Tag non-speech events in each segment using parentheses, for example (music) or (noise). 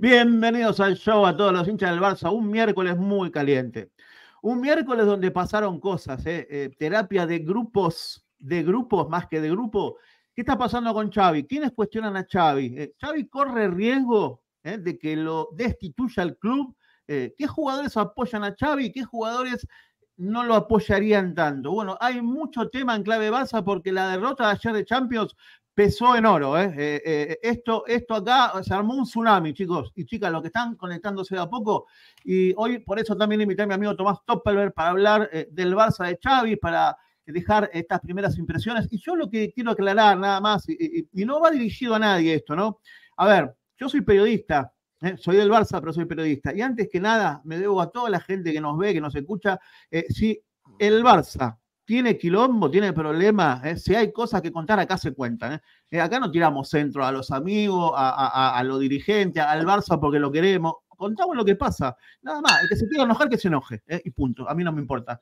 Bienvenidos al show a todos los hinchas del Barça. Un miércoles muy caliente. Un miércoles donde pasaron cosas, ¿eh? Eh, terapia de grupos, de grupos más que de grupo. ¿Qué está pasando con Xavi? ¿Quiénes cuestionan a Xavi? Eh, ¿Xavi corre riesgo de que lo destituya el club? ¿Qué jugadores apoyan a Xavi? ¿Qué jugadores no lo apoyarían tanto. Bueno, hay mucho tema en clave Barça porque la derrota de ayer de Champions pesó en oro. ¿eh? eh, eh esto, esto acá se armó un tsunami, chicos y chicas, los que están conectándose de a poco. Y hoy por eso también invité a mi amigo Tomás Toppelberg para hablar eh, del Barça de Xavi, para dejar estas primeras impresiones. Y yo lo que quiero aclarar nada más, y, no va dirigido a nadie esto, ¿no? A ver, yo soy periodista, soy del Barça, pero soy periodista. Y antes que nada, me debo a toda la gente que nos ve, que nos escucha, si el Barça tiene quilombo, tiene problemas. Eh, si hay cosas que contar, acá se cuentan. Eh. Eh, acá no tiramos centro a los amigos, a, los dirigentes, al Barça porque lo queremos. Contamos lo que pasa. Nada más. El que se quiera enojar, que se enoje. Y punto. A mí no me importa.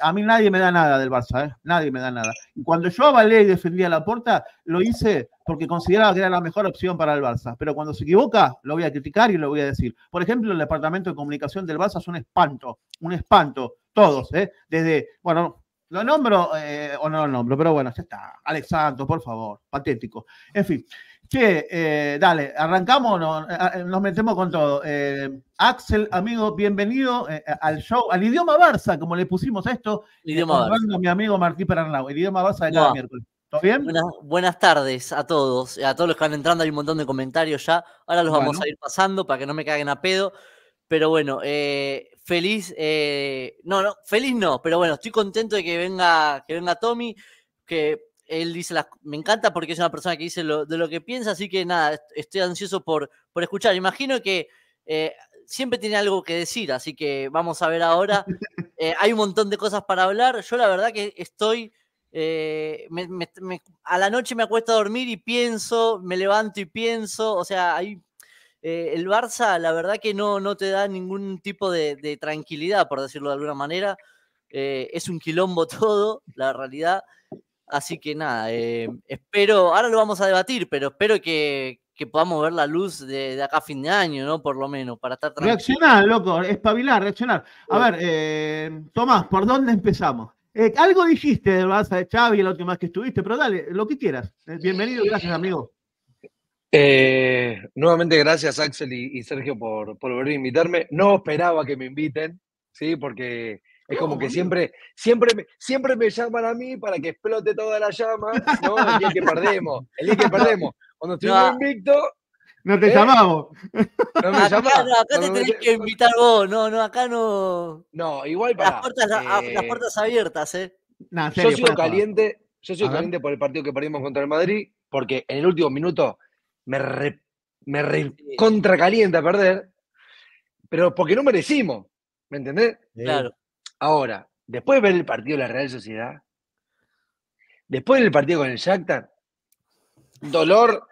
a mí nadie me da nada del Barça. Nadie me da nada. Y cuando yo avalé y defendí a la puerta, lo hice porque consideraba que era la mejor opción para el Barça. Pero cuando se equivoca, lo voy a criticar y lo voy a decir. Por ejemplo, el departamento de comunicación del Barça es un espanto. Un espanto. Todos. Desde, bueno, lo nombro eh, o no lo nombro, pero bueno, ya está. Alex Santos, por favor, patético. En fin, che, eh, dale, arrancamos, eh, nos metemos con todo. Axel, amigo, bienvenido al show, al idioma Barça, como le pusimos esto. El idioma Barça. Mi amigo Martí Perarnau, el idioma Barça de cada miércoles. ¿Todo bien? Buenas, tardes a todos, a todos los que están entrando, hay un montón de comentarios ya. Ahora los vamos a ir pasando para que no me caguen a pedo. Pero bueno, eh, feliz, eh, no, no, feliz no, pero bueno, estoy contento de que venga, que venga Tommy, que él dice me encanta porque es una persona que dice lo, de lo que piensa, así que nada, estoy ansioso por, por escuchar. Imagino que eh, siempre tiene algo que decir, así que vamos a ver ahora. (laughs) Eh, hay un montón de cosas para hablar. Yo la verdad que estoy, a la noche me acuesto a dormir y pienso, me levanto y pienso, o sea, hay eh, el Barça, la verdad que no, no te da ningún tipo de, tranquilidad, por decirlo de alguna manera. Eh, es un quilombo (laughs) todo, la realidad. Así que nada, eh, espero, ahora lo vamos a debatir, pero espero que, podamos ver la luz de, acá a fin de año, ¿no? Por lo menos, para estar tranquilos. Reaccionar, loco, espabilar, reaccionar. A ver, Tomás, ¿por dónde empezamos? algo dijiste del Barça de Xavi, la última más que estuviste, pero dale, lo que quieras. Bienvenido, gracias, amigo. Eh, nuevamente gracias Axel y, Sergio por, por, volver a invitarme. No esperaba que me inviten, sí, porque es como que siempre, siempre, me, siempre me llaman a mí para que explote toda la llama, ¿no? El que perdemos, el que (laughs) perdemos. Cuando estuvimos invicto. No te ¿eh? llamamos. (laughs) No acá, te tenés que invitar vos, no, no, acá no. No, igual para. Las ah, ah, eh, puertas, abiertas, ¿eh? yo sigo caliente, yo soy caliente por el partido que perdimos contra el Madrid, porque en el último minuto me, re, me perder, pero porque no merecimos, ¿me entendés? Claro. Ahora, después de ver el partido de la Real Sociedad, después del partido con el Shakhtar, dolor,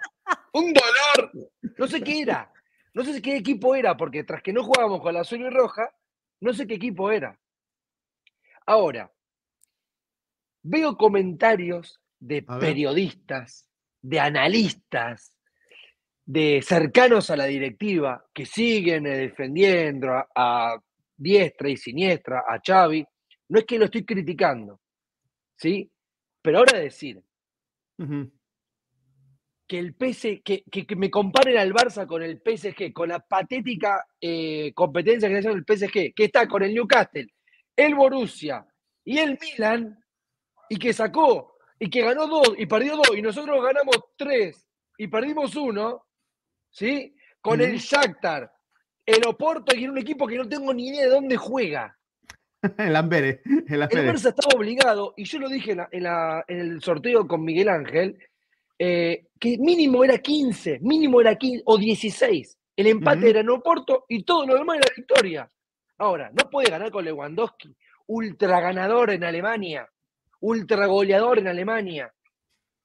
un dolor, no sé qué era, no sé qué equipo era, porque tras que no jugábamos con la azul y roja, no sé qué equipo era. Ahora, veo comentarios de periodistas, de analistas, de cercanos a la directiva que siguen eh, defendiendo a, diestra y siniestra a Xavi, no es que lo estoy criticando, ¿sí? Pero ahora decir que el PC, que, me comparen al Barça con el PSG, con la patética eh, competencia que está el PSG, que está con el Newcastle, el Borussia y el Milan, y que sacó, y que ganó dos, y perdió dos, y nosotros ganamos tres, y perdimos uno, ¿sí? Con el Shakhtar, el Oporto y en un equipo que no tengo ni idea de dónde juega. (laughs) el Amberes. El, Amberes. estaba obligado, y yo lo dije en, el sorteo con Miguel Ángel, eh, que mínimo era 15, mínimo era 15 o 16. El empate era en Oporto y todo lo demás era victoria. Ahora, no puede ganar con Lewandowski, ultra ganador en Alemania, ultra goleador en Alemania,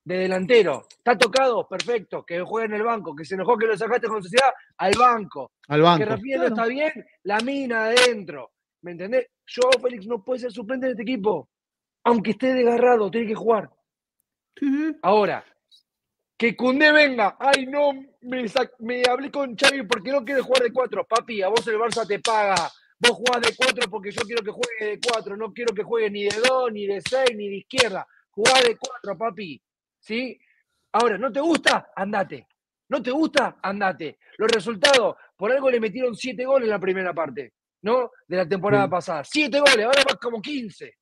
de delantero. Está tocado, perfecto, que juegue en el banco, que se enojó que lo sacaste con sociedad, al banco. Al banco. Que Rafinha está bien, la mina adentro. ¿Me entendés? Yo, Félix, no puede ser suplente de este equipo. Aunque esté desgarrado, tiene que jugar. Ahora, que Cundé venga. Ay, no, me, me hablé con Xavi porque no quiere jugar de cuatro. Papi, a vos el Barça te paga. Vos jugás de cuatro porque yo quiero que juegue de cuatro. No quiero que juegue ni de dos, ni de seis, ni de izquierda. Jugá de cuatro, papi. ¿sí? Ahora, ¿no te gusta? Andate. ¿No te gusta? Andate. Los resultados, por algo le metieron 7 goles en la primera parte, ¿no? De la temporada pasada. 7 goles, ahora más como 15.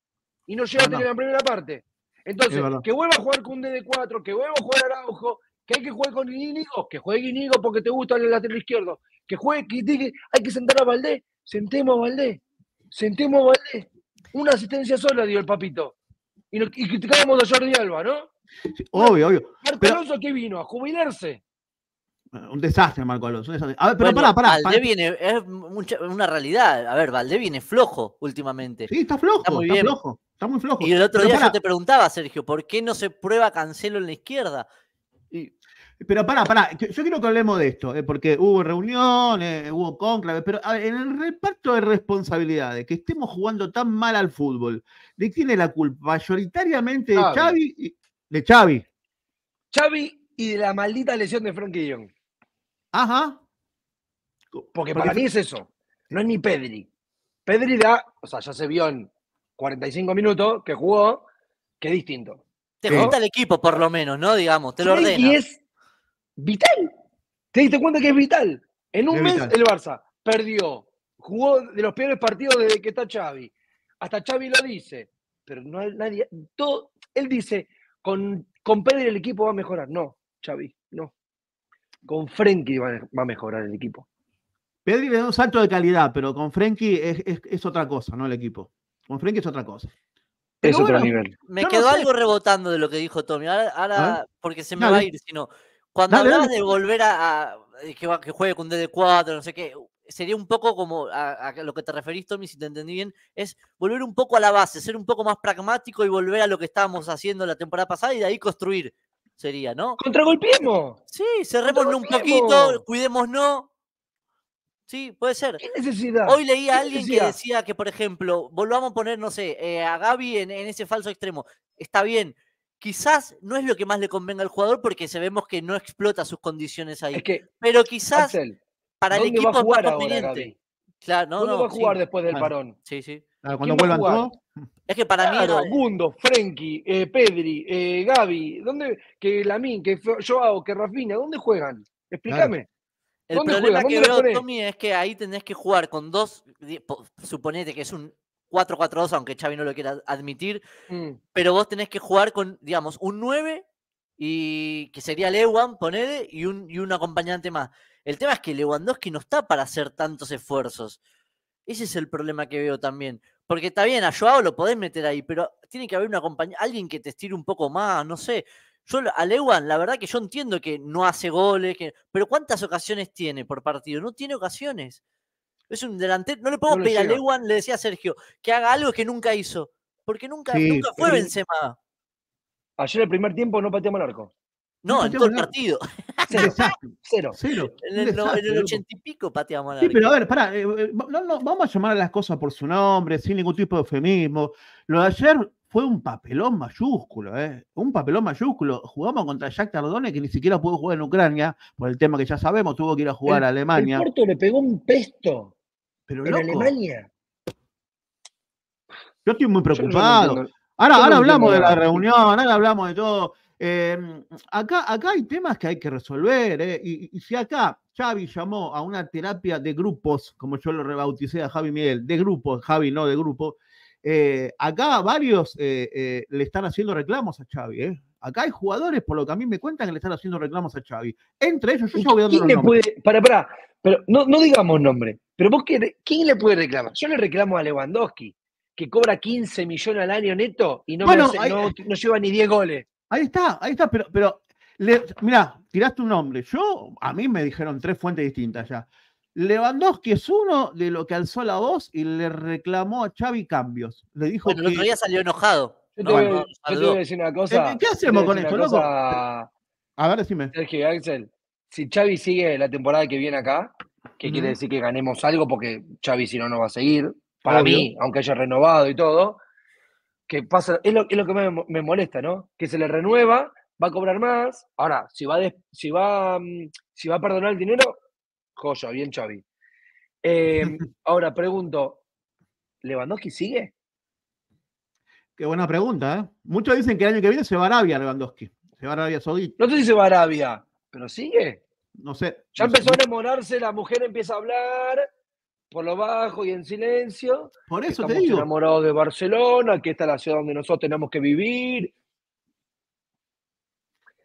Y no llega a tener la primera parte. Entonces, que vuelva a jugar con un dd 4, que vuelva a jugar Araujo, que hay que jugar con Inigo, que juegue Inigo porque te gusta el lateral izquierdo, que juegue, que, hay que sentar a Valdés, sentemos a Valdés, sentemos a Valdés. Una asistencia sola dio el papito. Y, y criticábamos a Jordi Alba, ¿no? Obvio, obvio. Marco pero, Alonso qué vino a jubilarse. Ah, un desastre, Marco Alonso. pero pará, pará. Valdé viene, es una realidad. A ver, Valdé viene flojo últimamente. Sí, está flojo. Está muy flojo. Está muy flojo. Y el otro día yo te preguntaba, Sergio, ¿por qué no se prueba Cancelo en la izquierda? Y... Pero pará, pará, yo quiero que hablemos de esto, eh, porque hubo reuniones, eh, hubo cónclaves, pero en el reparto de responsabilidades, que estemos jugando tan mal al fútbol, ¿de quién es la culpa? Mayoritariamente de Xavi, Xavi y, de Xavi. Xavi y de la maldita lesión de Frankie Young. Ajá. Porque, para mí es eso. No es ni Pedri. Pedri da, o sea, ya se vio en 45 minutos que jugó, que distinto. Te gusta el equipo, por lo menos, ¿no? Digamos, te lo ordena. Y es vital. Te diste cuenta que es vital. En un mes el Barça perdió, jugó de los peores partidos desde que está Xavi. Hasta Xavi lo dice, pero no nadie. Todo, él dice, con, con Pedri el equipo va a mejorar. No, Xavi, no. Con Frenkie va, a mejorar el equipo. Pedri le da un salto de calidad, pero con Frenkie es, es, otra cosa, ¿no? El equipo. Con Frenkie es otra cosa. es otro nivel. Me quedo quedó algo rebotando de lo que dijo Tommy. Ahora, porque se me va a ir, sino cuando hablas de volver a, eh, que, que, juegue con DD4, no sé qué, sería un poco como a, lo que te referís, Tommy, si te entendí bien, es volver un poco a la base, ser un poco más pragmático y volver a lo que estábamos haciendo la temporada pasada y de ahí construir, sería, ¿no? ¡Contragolpiemos! Sí, cerrémonos un poquito, cuidémonos. Sí, puede ser. ¿Qué necesidad? Hoy leí a alguien que decía que, por ejemplo, volvamos a poner, no sé, eh, a Gaby en, ese falso extremo. Está bien, quizás no es lo que más le convenga al jugador porque sabemos que no explota sus condiciones ahí. pero quizás para el equipo va a jugar más conveniente. Claro, no, ¿Dónde va a jugar después del ah. parón? Sí, sí. Claro, ah, cuando vuelvan todos. (laughs) Es que para mí. Gundo, Frenkie, eh, Pedri, eh, Gaby, ¿dónde, que Lamin, que Joao, que Rafinha, ¿dónde juegan? Explícame. El problema que veo, Tommy, es que ahí tenés que jugar con dos. Suponete que es un 4-4-2, aunque Xavi no lo quiera admitir. Mm. Pero vos tenés que jugar con, digamos, un 9 y que sería Lewan, ponele, y un, y un acompañante más. El tema es que Lewandowski no está para hacer tantos esfuerzos. Ese es el problema que veo también. Porque está bien, a Joao lo podés meter ahí, pero tiene que haber una compañía, alguien que te estire un poco más, no sé. Yo a Lewan, la verdad que yo entiendo que no hace goles, que, pero ¿cuántas ocasiones tiene por partido? No tiene ocasiones. Es un delantero. No le podemos pedir a Lewan, le decía a Sergio, que haga algo que nunca hizo. Porque nunca, nunca fue Benzema. Ayer el primer tiempo no pateamos el arco. (laughs) (laughs) No, en todo el partido. Cero. En, el, ochenta y pico pateamos la Sí, pero a ver, pará, eh, eh, vamos a llamar a las cosas por su nombre, sin ningún tipo de eufemismo. Lo de ayer fue un papelón mayúsculo, ¿eh? Un papelón mayúsculo. Jugamos contra Jack Tardone, que ni siquiera pudo jugar en Ucrania, por el tema que ya sabemos, tuvo que ir a jugar a Alemania. El Porto le pegó un pesto. Pero en Alemania. Yo estoy muy preocupado. ahora, ahora hablamos de la reunión, ahora hablamos de todo. Em, acá, acá hay temas que hay que resolver, eh, y, si acá Xavi llamó a una terapia de grupos, como yo lo rebauticé a Javi Miguel, de grupos, Javi no de grupo, eh, acá varios eh, le están haciendo reclamos a Xavi, Acá hay jugadores, por lo que a mí me cuentan, que le están haciendo reclamos a Xavi. Entre ellos, yo ya voy dando ¿Quién le puede, para, para, pero no, digamos nombre, pero vos, ¿quién le puede reclamar? Yo le reclamo a Lewandowski, que cobra 15 millones al año neto y no, no lleva ni 10 goles. Ahí está, ahí está, pero, pero mirá, tiraste un nombre. Yo, a mí me dijeron tres fuentes distintas ya. Lewandowski es uno de lo que alzó la voz y le reclamó a Xavi cambios. Le dijo que... el otro día salió enojado. Yo te, voy, una cosa. Eh, ¿Qué hacemos con esto, loco? A ver, decime. Sergio Axel, si Xavi sigue la temporada que viene acá, que quiere decir que ganemos algo, porque Xavi si no, no va a seguir. Para mí, aunque haya renovado y todo, que pasa, es lo, que me, molesta, ¿no? Que se le renueva, va a cobrar más. Ahora, si va, si va, mm, si va a perdonar el dinero, joya, bien chavi. Em, (laughs) ahora, pregunto, ¿Lewandowski sigue? Qué buena pregunta, ¿eh? Muchos dicen que el año que viene se va a Arabia Lewandowski, se va a Arabia Saudita. No sé si se va a Arabia, pero sigue. No sé. Ya empezó a demorarse, la mujer empieza a hablar, por lo bajo y en silencio. Por eso te digo. enamorados de Barcelona, que esta la ciudad donde nosotros tenemos que vivir.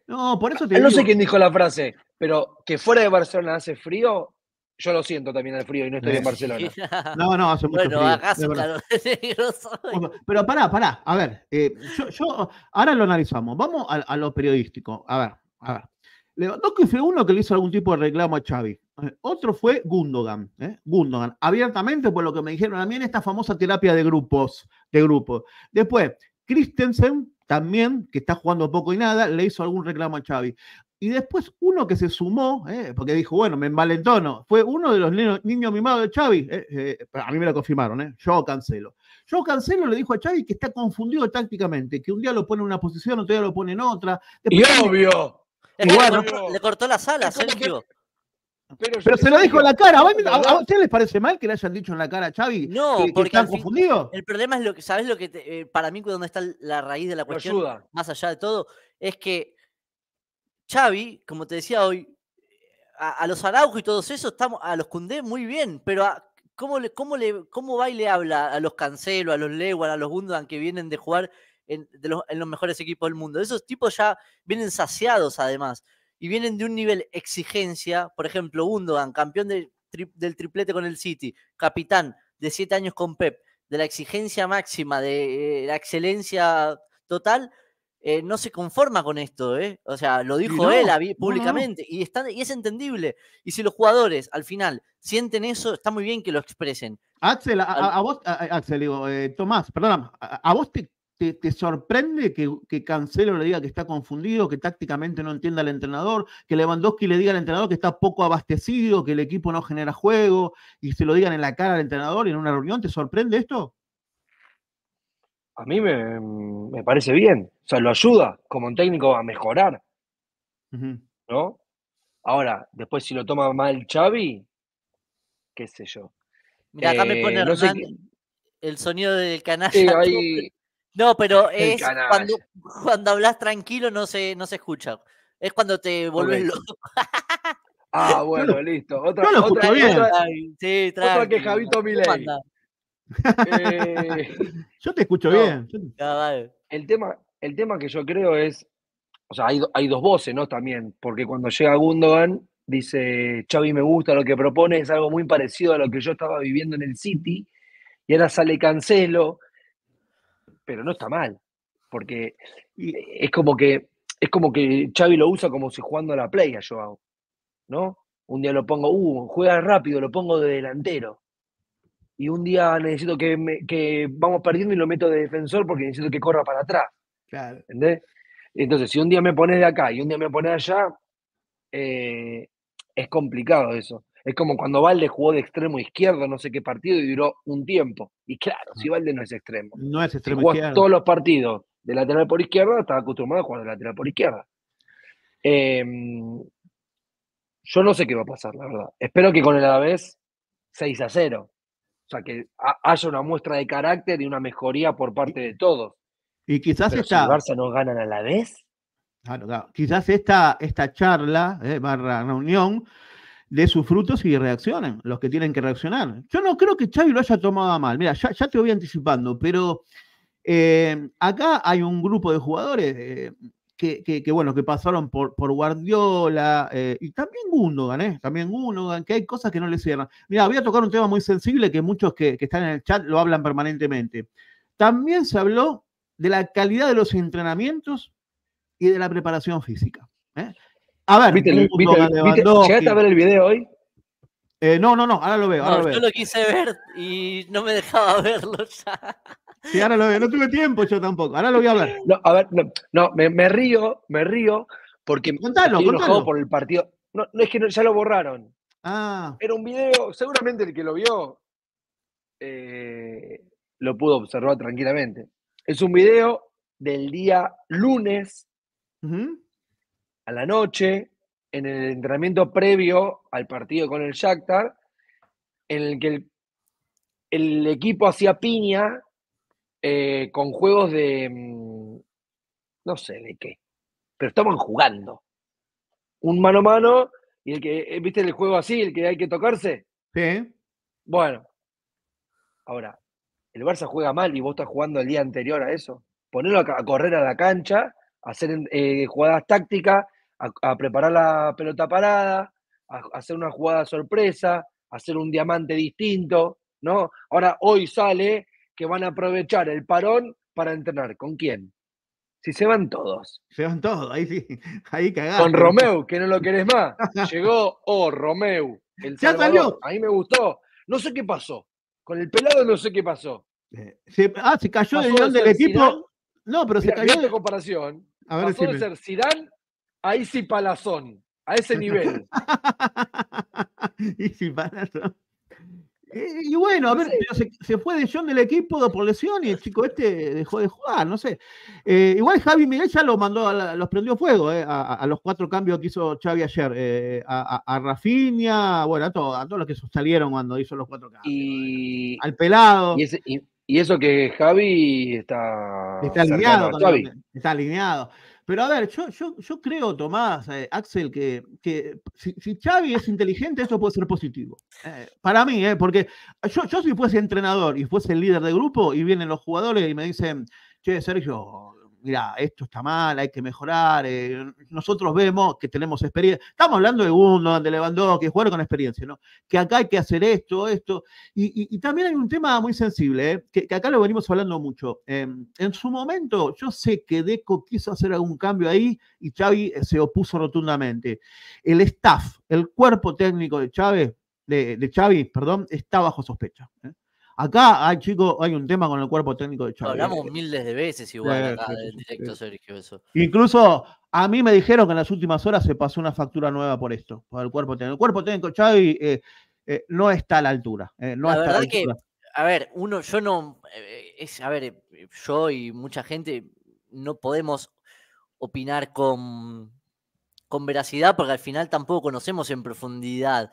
No, por eso te No sé quién dijo la frase, pero que fuera de Barcelona hace frío, yo lo siento también el frío y no estoy en Barcelona. (laughs) No, no, hace mucho frío. Acá (laughs) Pero pará, pará, a ver, eh, yo, ahora lo analizamos. Vamos a, lo periodístico. A ver, a ver que fue uno que le hizo algún tipo de reclamo a Xavi. Eh, otro fue Gundogan, ¿eh? Gundogan, abiertamente por lo que me dijeron a mí en esta famosa terapia de grupos, de grupos. Después, Christensen también, que está jugando poco y nada, le hizo algún reclamo a Xavi. Y después uno que se sumó, ¿eh? porque dijo, bueno, me envalentono, fue uno de los niños, mimados de Xavi, a mí me lo confirmaron, eh, yo cancelo. Yo Cancelo le dijo a Xavi que está confundido tácticamente, que un día lo pone en una posición, otro día lo pone en otra. y obvio, le, cortó, la sala, las Sergio. Pero, se lo dijo en la cara. ¿A, ustedes les parece mal que le hayan dicho en la cara a Xavi? No, porque están confundidos. El problema es lo que, ¿sabes lo que eh, para mí donde está la raíz de la cuestión? Más allá de todo, es que Xavi, como te decía hoy, a, los Araujo y todos esos, estamos, a los Cundé muy bien, pero ¿cómo, le, cómo, ¿cómo va y le habla a los Cancelo, a los Lewan, a los Gundogan que vienen de jugar en, los, mejores equipos del mundo. Esos tipos ya vienen saciados además y vienen de un nivel exigencia, por ejemplo, Gundogan, campeón del triplete con el City, capitán de siete años con Pep, de la exigencia máxima, de eh, la excelencia total, eh, no se conforma con esto, ¿eh? O sea, lo dijo él públicamente Y, está, y es entendible. Y si los jugadores al final sienten eso, está muy bien que lo expresen. Axel, a, vos, Axel, digo, Tomás, perdóname, a, vos te te, sorprende que, Cancelo le diga que está confundido, que tácticamente no entienda al entrenador, que Lewandowski le diga al entrenador que está poco abastecido, que el equipo no genera juego y se lo digan en la cara al entrenador y en una reunión? ¿Te sorprende esto? A mí me, parece bien. O sea, lo ayuda como un técnico a mejorar. ¿No? Ahora, después si lo toma mal Xavi, qué sé yo. Mira, acá me eh, pone el sonido del canal. (laughs) No, pero es cuando, hablas tranquilo no se, no se escucha. Es cuando te volvés loco. ah, (laughs) bueno, listo. Otra, otra, que Javito Milei. Eh, (laughs) yo te escucho bien. Ah, el tema, el tema que yo creo es, o sea, hay, hay dos voces, ¿no? También, porque cuando llega Gundogan, dice, Chavi, me gusta lo que propone, es algo muy parecido a lo que yo estaba viviendo en el City, y ahora sale Cancelo, pero no está mal, porque es como que es como que Xavi lo usa como si jugando a la playa yo hago, ¿no? Un día lo pongo, uh, juega rápido, lo pongo de delantero. Y un día necesito que, que vamos perdiendo y lo meto de defensor porque necesito que corra para atrás. Claro. Entonces, si un día me pones de acá y un día me pones allá, eh, es complicado eso. Es como cuando Valde jugó de extremo izquierdo, no sé qué partido, y duró un tiempo. Y claro, si ah. Valde no es extremo. No es extremo todos los partidos de lateral por izquierda, estaba acostumbrado a jugar de lateral por izquierda. Em, yo no sé qué va a pasar, la verdad. Espero que con el Alavés 6 a 0. O sea, que haya una muestra de carácter y una mejoría por parte de todos. Y quizás esta... Si el Barça no ganan a la vez. Claro, claro. Quizás esta, esta charla, eh, barra reunión, de sus frutos y reaccionan los que tienen que reaccionar. Yo no creo que Xavi lo haya tomado mal. Mira, ya, ya te voy anticipando, pero eh, acá hay un grupo de jugadores eh, que, bueno, que pasaron por, por Guardiola eh, y también Gundogan, ¿eh? También Gundogan, que hay cosas que no le cierran. Mira, voy a tocar un tema muy sensible que muchos que, que están en el chat lo hablan permanentemente. También se habló de la calidad de los entrenamientos y de la preparación física. ¿Eh? A ver, ¿Viste, ¿llegaste a ver el video hoy? Eh, no, no, no, ahora lo veo. ahora lo veo. Yo lo quise ver y no me dejaba (laughs) verlo ya. Sí, ahora lo veo. No tuve tiempo yo tampoco. Ahora lo voy a ver. No, a ver, no, me, río, me río porque contalo, contanos, contalo. por el partido. No, no es que ya lo borraron. Ah. Era un video, seguramente el que lo vio eh, lo pudo observar tranquilamente. Es un video del día lunes uh a la noche, en el entrenamiento previo al partido con el Shakhtar, en el que el, equipo hacía piña eh, con juegos de, mm, no sé de qué, pero estaban jugando. Un mano a mano, y el que, eh, ¿viste el juego así, el que hay que tocarse? Sí. Bueno, ahora, el Barça juega mal y vos estás jugando el día anterior a eso. Ponerlo a correr a la cancha, hacer eh, jugadas tácticas, a, preparar la pelota parada, a, hacer una jugada sorpresa, a hacer un diamante distinto, ¿no? Ahora, hoy sale que van a aprovechar el parón para entrenar. ¿Con quién? Si se van todos. Se van todos, ahí sí, (laughs) ahí Con Romeu, que no lo querés más. Llegó, o oh, Romeu. El ya A mí me gustó. No sé qué pasó. Con el pelado no sé qué pasó. Eh, se, ah, se cayó del equipo. No, pero se cayó. de comparación. A ver, pasó de ser Zidane Ahí sí Palazón, a ese nivel. (laughs) Eh, y bueno, a ver, se, fue de John del equipo por lesión y el chico este dejó de jugar, no sé. Eh, igual Javi Miguel ya lo mandó, los prendió fuego eh, a, los cuatro cambios que hizo Xavi ayer. a, a, Rafinha, bueno, a, todo, a todos los que salieron cuando hizo los cuatro cambios. Y... Al pelado. Y, eso que Javi está... Está alineado. Está alineado. Pero a ver, yo, yo, creo, Tomás, eh, Axel, que, si, Xavi es inteligente, eso puede ser positivo. Eh, para mí, eh, porque yo, yo si fuese entrenador y fuese el líder de grupo y vienen los jugadores y me dicen, che, Sergio, mira, esto está mal, hay que mejorar, eh, nosotros vemos que tenemos experiencia, estamos hablando de uno, de que jugar con experiencia, ¿no? Que acá hay que hacer esto, esto, y, también hay un tema muy sensible, ¿eh? que, acá lo venimos hablando mucho. Em, en su momento, yo sé que Deco quiso hacer algún cambio ahí y Xavi eh, se opuso rotundamente. El staff, el cuerpo técnico de Chávez, de, de Xavi, perdón, está bajo sospecha. Acá, hay, chicos, hay un tema con el cuerpo técnico de Chávez. Hablamos miles de veces igual acá directo, Sergio, Incluso a mí me dijeron que en las últimas horas se pasó una factura nueva por esto, por el cuerpo técnico. El cuerpo técnico de Chávez eh, eh, no está a la altura. Eh, la verdad a que, a ver, uno, yo no, a yo y mucha gente no podemos opinar con, con veracidad porque al final tampoco conocemos en profundidad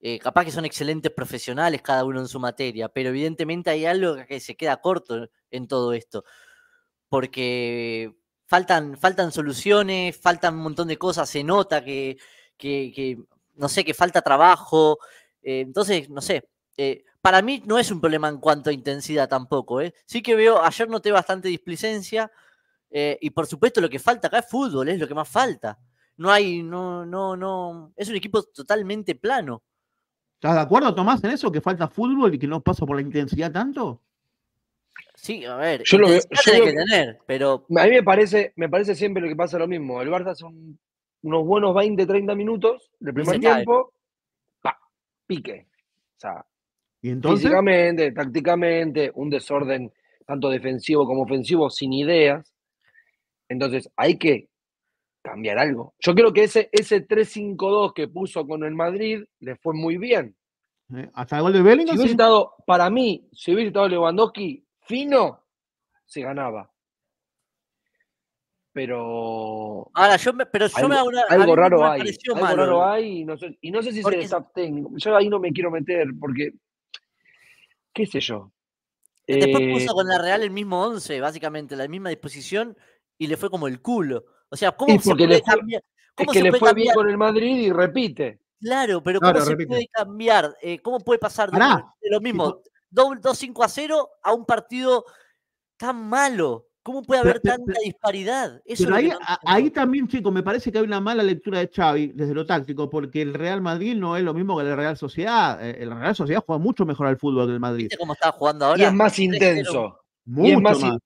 eh, capaz que son excelentes profesionales cada uno en su materia, pero evidentemente hay algo que se queda corto en todo esto, porque faltan, faltan soluciones, faltan un montón de cosas, se nota que, no sé, que falta trabajo, eh, entonces, no sé, eh, para mí no es un problema en cuanto a intensidad tampoco, sí que veo, ayer noté bastante displicencia y por supuesto lo que falta acá es fútbol, es lo que más falta. No hay, no, no, no. Es un equipo totalmente plano. ¿Estás de acuerdo, Tomás, en eso? ¿Que falta fútbol y que no pasa por la intensidad tanto? Sí, a ver, yo lo veo, yo que tener, pero. A mí me parece, me parece siempre lo que pasa lo mismo. El Barça son unos buenos 20, 30 minutos de primer tiempo, pa, pique. O sea, ¿Y entonces? físicamente, tácticamente, un desorden tanto defensivo como ofensivo sin ideas. Entonces hay que cambiar algo. Yo creo que ese, ese 3-5-2 que puso con el Madrid le fue muy bien. Eh, ¿Hasta el gol de Bellingham? Si hubiese estado, para mí, si hubiese estado Lewandowski fino, se ganaba. Pero. Ahora, yo pero algo, hago una, raro hay. Algo raro hay y no sé, y no sé si porque... es técnico. Yo ahí no me quiero meter porque. ¿Qué sé yo? Después puso eh, con la Real el mismo 11, básicamente, la misma disposición y le fue como el culo. O sea, ¿cómo se puede cambiar? ¿Cómo le fue bien con el Madrid y repite. Claro, pero ¿cómo se puede cambiar? Eh, ¿Cómo puede pasar de, lo mismo, 2-5 a 0 a un partido tan malo? ¿Cómo puede haber tanta disparidad? ahí, también, chicos, me parece que hay una mala lectura de Xavi desde lo táctico, porque el Real Madrid no es lo mismo que la Real Sociedad. Eh, el Real Sociedad juega mucho mejor al fútbol que el Madrid. cómo está jugando ahora? Y es más intenso. Mucho más, más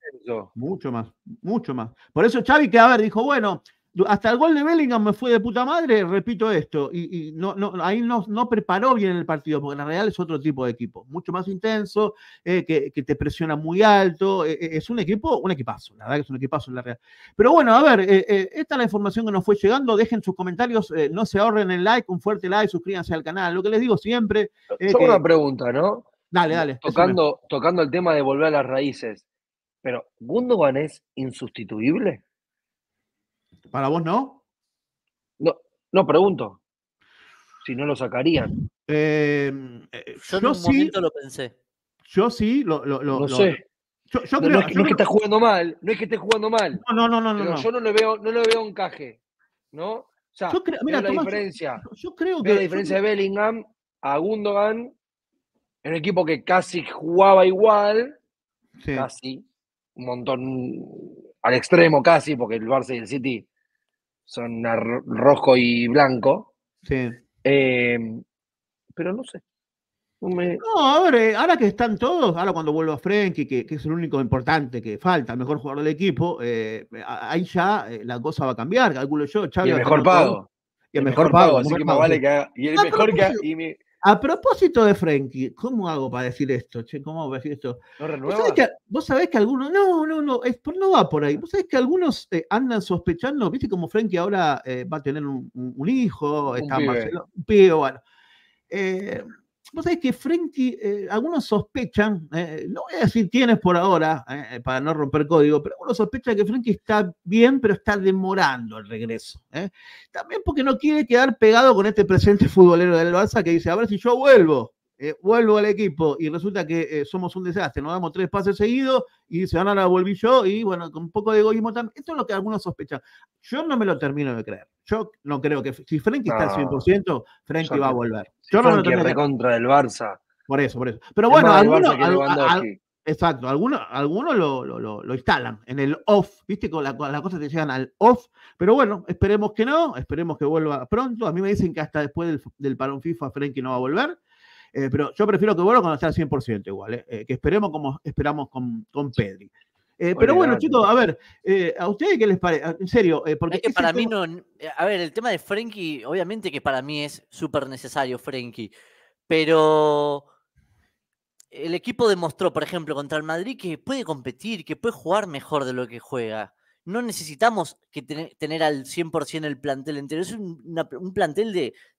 mucho más, mucho más. Por eso Xavi que a ver dijo, bueno, hasta el gol de Bellingham me fue de puta madre, repito esto, y, no, no, ahí no, no, preparó bien el partido, porque la Real es otro tipo de equipo, mucho más intenso, eh, que, te presiona muy alto, eh, eh, es un equipo, un equipazo, la verdad que es un equipazo en la Real. Pero bueno, a ver, esta es la información que nos fue llegando, dejen sus comentarios, no se ahorren el like, un fuerte like, suscríbanse al canal, lo que les digo siempre... Solo una pregunta, ¿no? Dale, mm, dale. Tocando, tocando el tema de volver a las raíces. Pero, ¿Gundogan es insustituible? ¿Para vos no? No, no pregunto. Si no lo sacarían. Em, eh, yo en un sí, momento lo pensé. Yo sí, lo, lo, lo, sé. no, es que, esté jugando mal, no es que esté jugando mal. No, no, no, no. no. Yo no le veo, no le veo encaje, ¿no? O sea, yo creo, mira, la diferencia. Yo, creo que veo la diferencia de Bellingham a Gundogan era un equipo que casi jugaba igual, sí. casi, un montón al extremo casi, porque el Barça y el City son rojo y blanco. Sí. Em, pero no sé. No, eh, ahora, que están todos, ahora cuando vuelva Frenkie, que, que, es el único importante que falta, el mejor jugador del equipo, eh, ahí ya eh, la cosa va a cambiar, calculo yo. y el mejor pago. Y el, mejor, pago, así que más vale que haga, Y el mejor que a propósito de Frankie, ¿cómo hago para decir esto? Che, ¿cómo hago para decir esto? ¿Vos, sabés que, algunos, no, no, no, es, no va por ahí. Vos sabés que algunos eh, andan sospechando, viste como Frankie ahora eh, va a tener un, hijo, está Marcelo, un bueno. Eh, vos sabés que Frenkie, eh, algunos sospechan, eh, no voy a decir tienes por ahora, eh, para no romper código, pero algunos sospechan que Frenkie está bien, pero está demorando el regreso. También porque no quiere quedar pegado con este presente futbolero del Barça que dice, a ver si yo vuelvo. Eh, vuelvo al equipo y resulta que eh, somos un desastre, nos damos tres pases seguidos y se van la volví yo y bueno, con un poco de egoísmo también. Esto es lo que algunos sospechan. Yo no me lo termino de creer. Yo no creo que si Frenkie está al 100%, Frenkie va a volver. yo no lo de contra del Barça. Por eso, por eso. Pero bueno, algunos Exacto, algunos, algunos lo, lo, instalan en el off, viste, con las cosas que llegan al off, pero bueno, esperemos que no, esperemos que vuelva pronto. A mí me dicen que hasta después del, del parón FIFA Frenkie no va a volver, eh, pero yo prefiero que vuelva cuando esté al 100% igual, eh, eh, que esperemos como esperamos con, con Pedri. pero bueno, chicos, a ver, ¿a ustedes qué les parece? Ah, en serio, porque. para mí no. A ver, el tema de Frenkie, obviamente que para mí es súper necesario, Frenkie. Pero. El equipo demostró, por ejemplo, contra el Madrid que puede competir, que puede jugar mejor de lo que juega no necesitamos que tener al 100% el plantel entero. Es un, plantel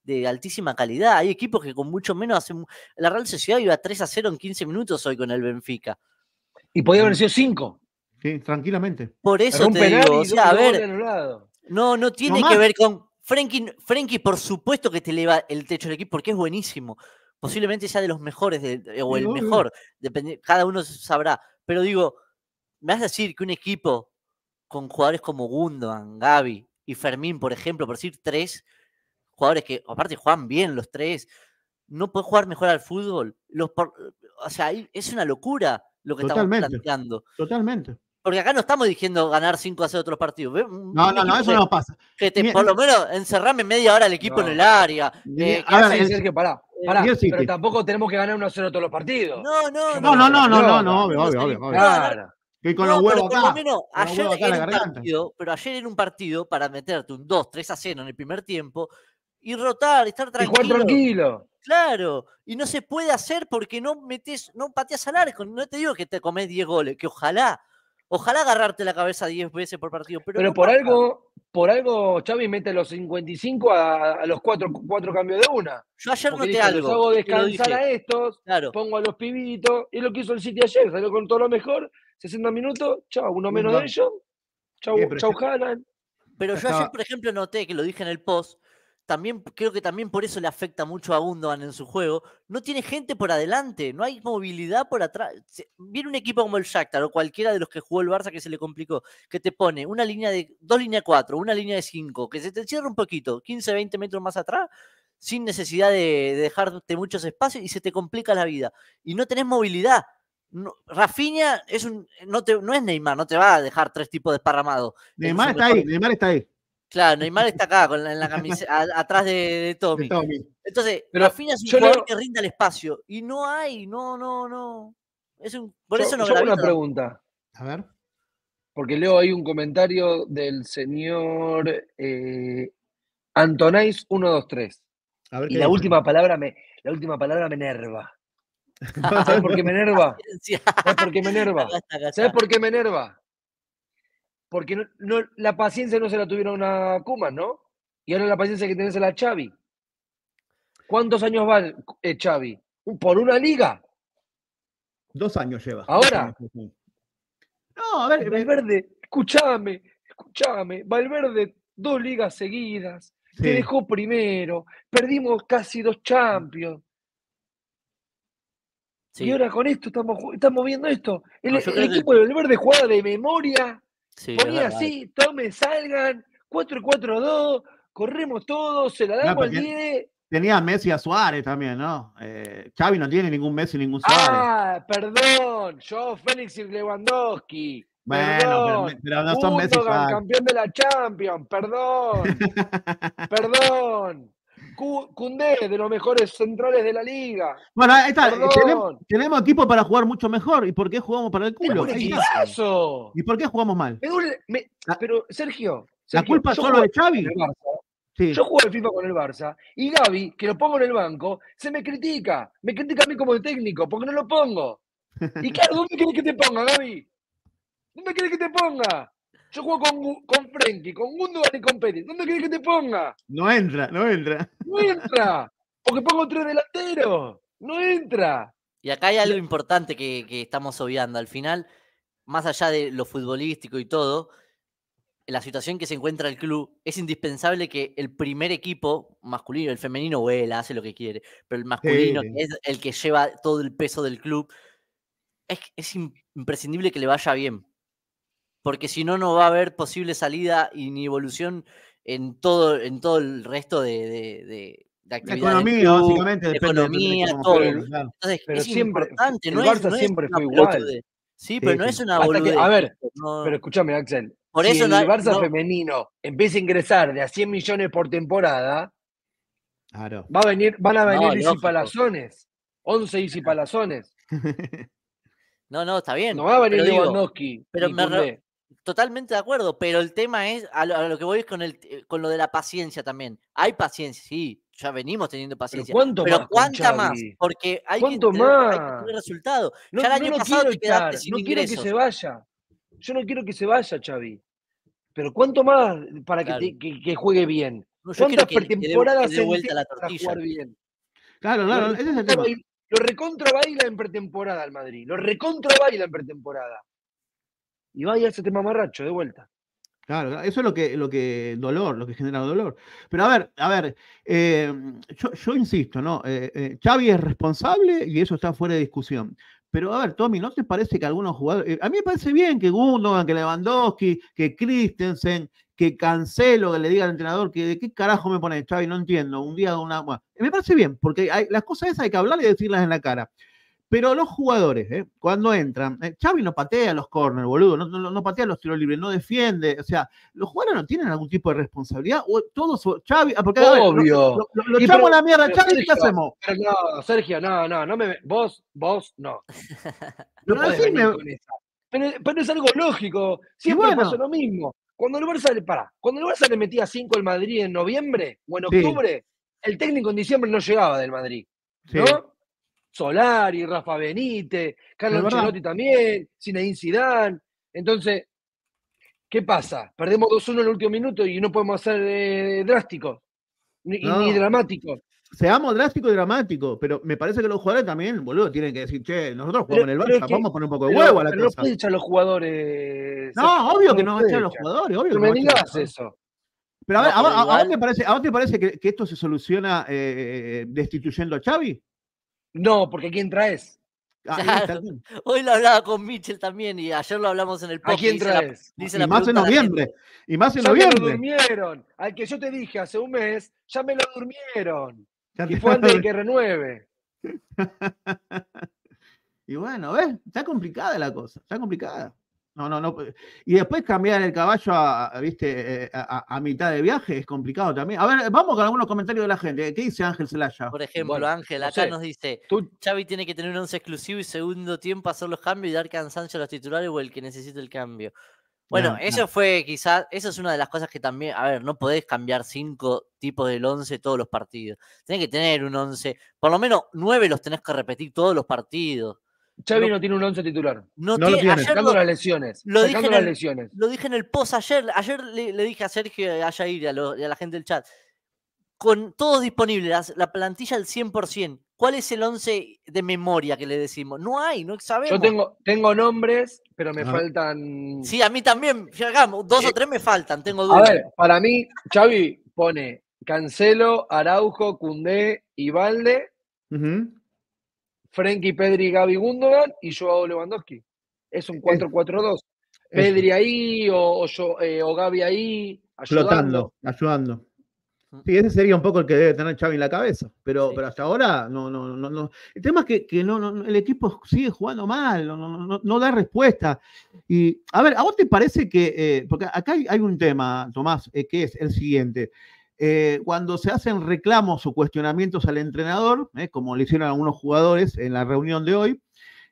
de, altísima calidad. Hay equipos que con mucho menos hacen... La Real Sociedad iba 3 a 0 en 15 minutos hoy con el Benfica. Y podía haber mm. sido 5. tranquilamente. Por eso te digo, no, no tiene que ver con... Frenkie, por supuesto que te eleva el techo del equipo porque es buenísimo. Posiblemente sea de los mejores o el mejor. Depende, cada uno sabrá. Pero digo, me vas a decir que un equipo con jugadores como Gundogan, Gaby y Fermín, por ejemplo, por decir tres jugadores que aparte juegan bien los tres, no puede jugar mejor al fútbol. Los, o sea, es una locura lo que estamos planteando. Totalmente. Porque acá no estamos diciendo ganar cinco a 0 otros partidos. No, no, no, eso no pasa. por lo menos encerrame media hora el equipo en el área. Eh, a que que pará. pará pero tampoco tenemos que ganar 1 a 0 todos los partidos. No, no, no. No, no, no, no, no, no, obvio, obvio, obvio. Claro. Que con no, los huevos acá. Menos, ayer en pero ayer en un partido para meterte un 2-3 a 0 en el primer tiempo y rotar, estar tranquilo. Y tranquilo. Claro, y no se puede hacer porque no metes, no pateas al arco. No te digo que te comes 10 goles, que ojalá, ojalá agarrarte la cabeza 10 veces por partido. Pero, pero por algo, por algo Xavi mete los 55 a, los 4 cambios de una. Yo ayer noté algo. hago descansar a estos, claro. pongo a los pibitos. Es lo que hizo el City ayer, salió con todo lo mejor 60 minutos, chao, uno menos de ellos, chao, chau, chao Pero yo ayer, por ejemplo, noté que lo dije en el post, también creo que también por eso le afecta mucho a Gundogan en su juego. No tiene gente por adelante, no hay movilidad por atrás. Viene un equipo como el Shakhtar o cualquiera de los que jugó el Barça que se le complicó, que te pone una línea de dos líneas cuatro, una línea de cinco, que se te cierra un poquito, 15, 20 metros más atrás, sin necesidad de, de dejarte muchos espacios y se te complica la vida. Y no tenés movilidad. Rafinha es un, no, te, no es Neymar, no te va a dejar tres tipos desparramados. Neymar está ahí, Neymar está ahí. Claro, Neymar está acá con en la atrás de, (laughs) Tommy. Entonces, Rafinha es un jugador que rinda el espacio. Y no hay, no, no, no. Es un, por eso no una pregunta. A ver. Porque leo ahí un comentario del señor eh, Antonais 123. y la última, palabra me, la última palabra me enerva. ¿Sabes por qué me enerva? ¿Sabes por qué me enerva? ¿Sabes por qué me enerva? Porque no, la paciencia no se la tuvieron a Kuman, ¿no? Y ahora la paciencia que tenés es la Xavi. ¿Cuántos años va eh, Xavi? Por una liga. Dos años lleva. Ahora. No, a ver. Eh, Valverde, escúchame, escúchame. Valverde, dos ligas seguidas. Te dejó primero. Perdimos casi dos champions. Y ahora con esto estamos, estamos viendo esto. El, equipo del verde jugaba de memoria. ponía así, tomen, salgan, 4-4-2, corremos todos, se la damos al 10. Tenía a Messi a Suárez también, ¿no? Eh, Xavi no tiene ningún Messi, ningún Suárez. Ah, perdón, yo Félix y Lewandowski. Bueno, pero, no son Messi. Campeón de la Champions, perdón. (laughs) perdón. Cundé, de los mejores centrales de la liga. Bueno, está, tenemos, equipo para jugar mucho mejor. ¿Y por qué jugamos para el culo? ¿Y por qué jugamos mal? Ah. pero, Sergio, La culpa solo de Xavi. Yo juego el FIFA con el Barça y Gaby, que lo pongo en el banco, se me critica. Me critica a mí como el técnico, porque no lo pongo. (laughs) Y claro, ¿dónde querés que te ponga, Gaby? ¿Dónde querés que te ponga? Yo juego con, con Frenkie, con Gundogan y con ¿Dónde quieres que te ponga? No entra, no entra. No entra. Porque pongo otro delantero. No entra. Y acá hay algo importante que, estamos obviando. Al final, más allá de lo futbolístico y todo, la situación que se encuentra el club, es indispensable que el primer equipo masculino, el femenino vuela, hace lo que quiere, pero el masculino es el que lleva todo el peso del club, es imprescindible que le vaya bien, porque si no, no va a haber posible salida y ni evolución en todo, en todo el resto de, actividades. de, La economía, básicamente. De economía, todo. pero es siempre, importante. No el Barça es, no siempre fue igual. sí, pero no es una boludez. a ver, pero escúchame, Axel. si el Barça femenino empieza a ingresar de a 100 millones por temporada, claro. va a venir, van a venir Isi Palazones. 11 Isi Palazones. (laughs) No, no, está bien. No va a venir Lewandowski. Pero, me, totalmente de acuerdo, pero el tema es, a lo, que voy con, el, eh, con lo de la paciencia también. Hay paciencia, sí, ya venimos teniendo paciencia. Pero, cuánto más, ¿cuánta más? Porque hay, ¿Cuánto que tener, resultado. No, no quiero que se vaya. Yo no quiero que se vaya, Xavi. Pero ¿cuánto más para que, juegue bien? yo ¿Cuántas pretemporadas se vuelta la tortilla. bien? Claro, claro, lo, ese Lo recontra baila en pretemporada al Madrid. Lo recontra baila en pretemporada y va ese tema marracho de vuelta. Claro, eso es lo que, lo que dolor, lo que genera dolor. Pero a ver, a ver, em, yo, insisto, ¿no? Eh, eh, Xavi es responsable y eso está fuera de discusión. Pero a ver, Tommy, ¿no te parece que algunos jugadores... Eh, a mí me parece bien que Gundogan, que Lewandowski, que Christensen, que Cancelo, que le diga al entrenador que de qué carajo me pone Xavi, no entiendo, un día una... me parece bien, porque hay, las cosas esas hay que hablar y decirlas en la cara. Pero los jugadores, ¿eh? cuando entran, eh, Xavi no patea los corners, boludo, no, no, patea los tiros libres, no defiende. O sea, los jugadores no tienen algún tipo de responsabilidad. O todos, Xavi, ah, Obvio. lo, echamos a la mierda, Xavi, ¿qué hacemos? Pero no, Sergio, no, no, no me. Vos, vos, no. (laughs) pero, es algo lógico. Siempre bueno. pasa lo mismo. Cuando el Barça le pará, cuando el Barça le metía 5 al Madrid en noviembre o en octubre, el técnico en diciembre no llegaba del Madrid. ¿No? Solari, Rafa Benítez, Carlos Ancelotti también, Zinedine Zidane. Entonces, ¿qué pasa? Perdemos 2-1 en el último minuto y no podemos hacer eh, drástico ni, dramáticos. dramático seamos drásticos y dramáticos pero me parece que los jugadores también, boludo, tienen que decir, che, nosotros jugamos en el Barça, vamos a poner un poco de huevo a la pero No pueden echar los jugadores. No, obvio que no echan los jugadores, obvio. Pero me digas eso. Pero a ver, a, ¿a, vos te parece, a parece que, esto se soluciona eh, destituyendo a Xavi? No, porque ¿quién traes? Ah, Hoy lo hablaba con Mitchell también y ayer lo hablamos en el podcast. ¿A quién traes? y, más en noviembre, y más en noviembre. durmieron. Al que yo te dije hace un mes, ya me lo durmieron. y fue antes de que renueve. (laughs) y bueno, ¿ves? Está complicada la cosa, está complicada. No, no, no. Pues, y después cambiar el caballo a, viste, eh, a, mitad de viaje es complicado también. A ver, vamos con algunos comentarios de la gente. ¿Qué dice Ángel Celaya? Por ejemplo, Ángel, acá nos dice, tú... Xavi tiene que tener un once exclusivo y segundo tiempo hacer los cambios y dar cansancio a los titulares o el que necesite el cambio. Bueno, eso fue quizás, eso es una de las cosas que también, a ver, no podés cambiar cinco tipos del once todos los partidos. Tenés que tener un once, por lo menos nueve los tenés que repetir todos los partidos. Xavi no, tiene un once titular. No, tiene, lo tiene. lo, las lesiones. Lo dije, las lo dije en el post ayer. Ayer le, dije a Sergio y a a, la gente del chat. Con todos disponibles, la plantilla al 100%, ¿cuál es el once de memoria que le decimos? No hay, no sabemos. Yo tengo, nombres, pero me faltan. Sí, a mí también. dos o eh, tres me faltan, tengo dudas. A ver, para mí, Xavi pone Cancelo, Araujo, Cundé y Valde. Frenkie, Pedri, Gaby Gundogan y Joao Lewandowski. Es un 4-4-2. Eh, Pedri ahí o, o eh, Gaby ahí. Flotando, ayudando. Sí, ese sería un poco el que debe tener Xavi en la cabeza, pero, hasta ahora no, no, no, no. El tema es que, no, el equipo sigue jugando mal, no, no, da respuesta. Y a ver, ¿a vos te parece que, eh, porque acá hay, un tema, Tomás, que es el siguiente. Eh, cuando se hacen reclamos o cuestionamientos al entrenador, eh, como le hicieron algunos jugadores en la reunión de hoy,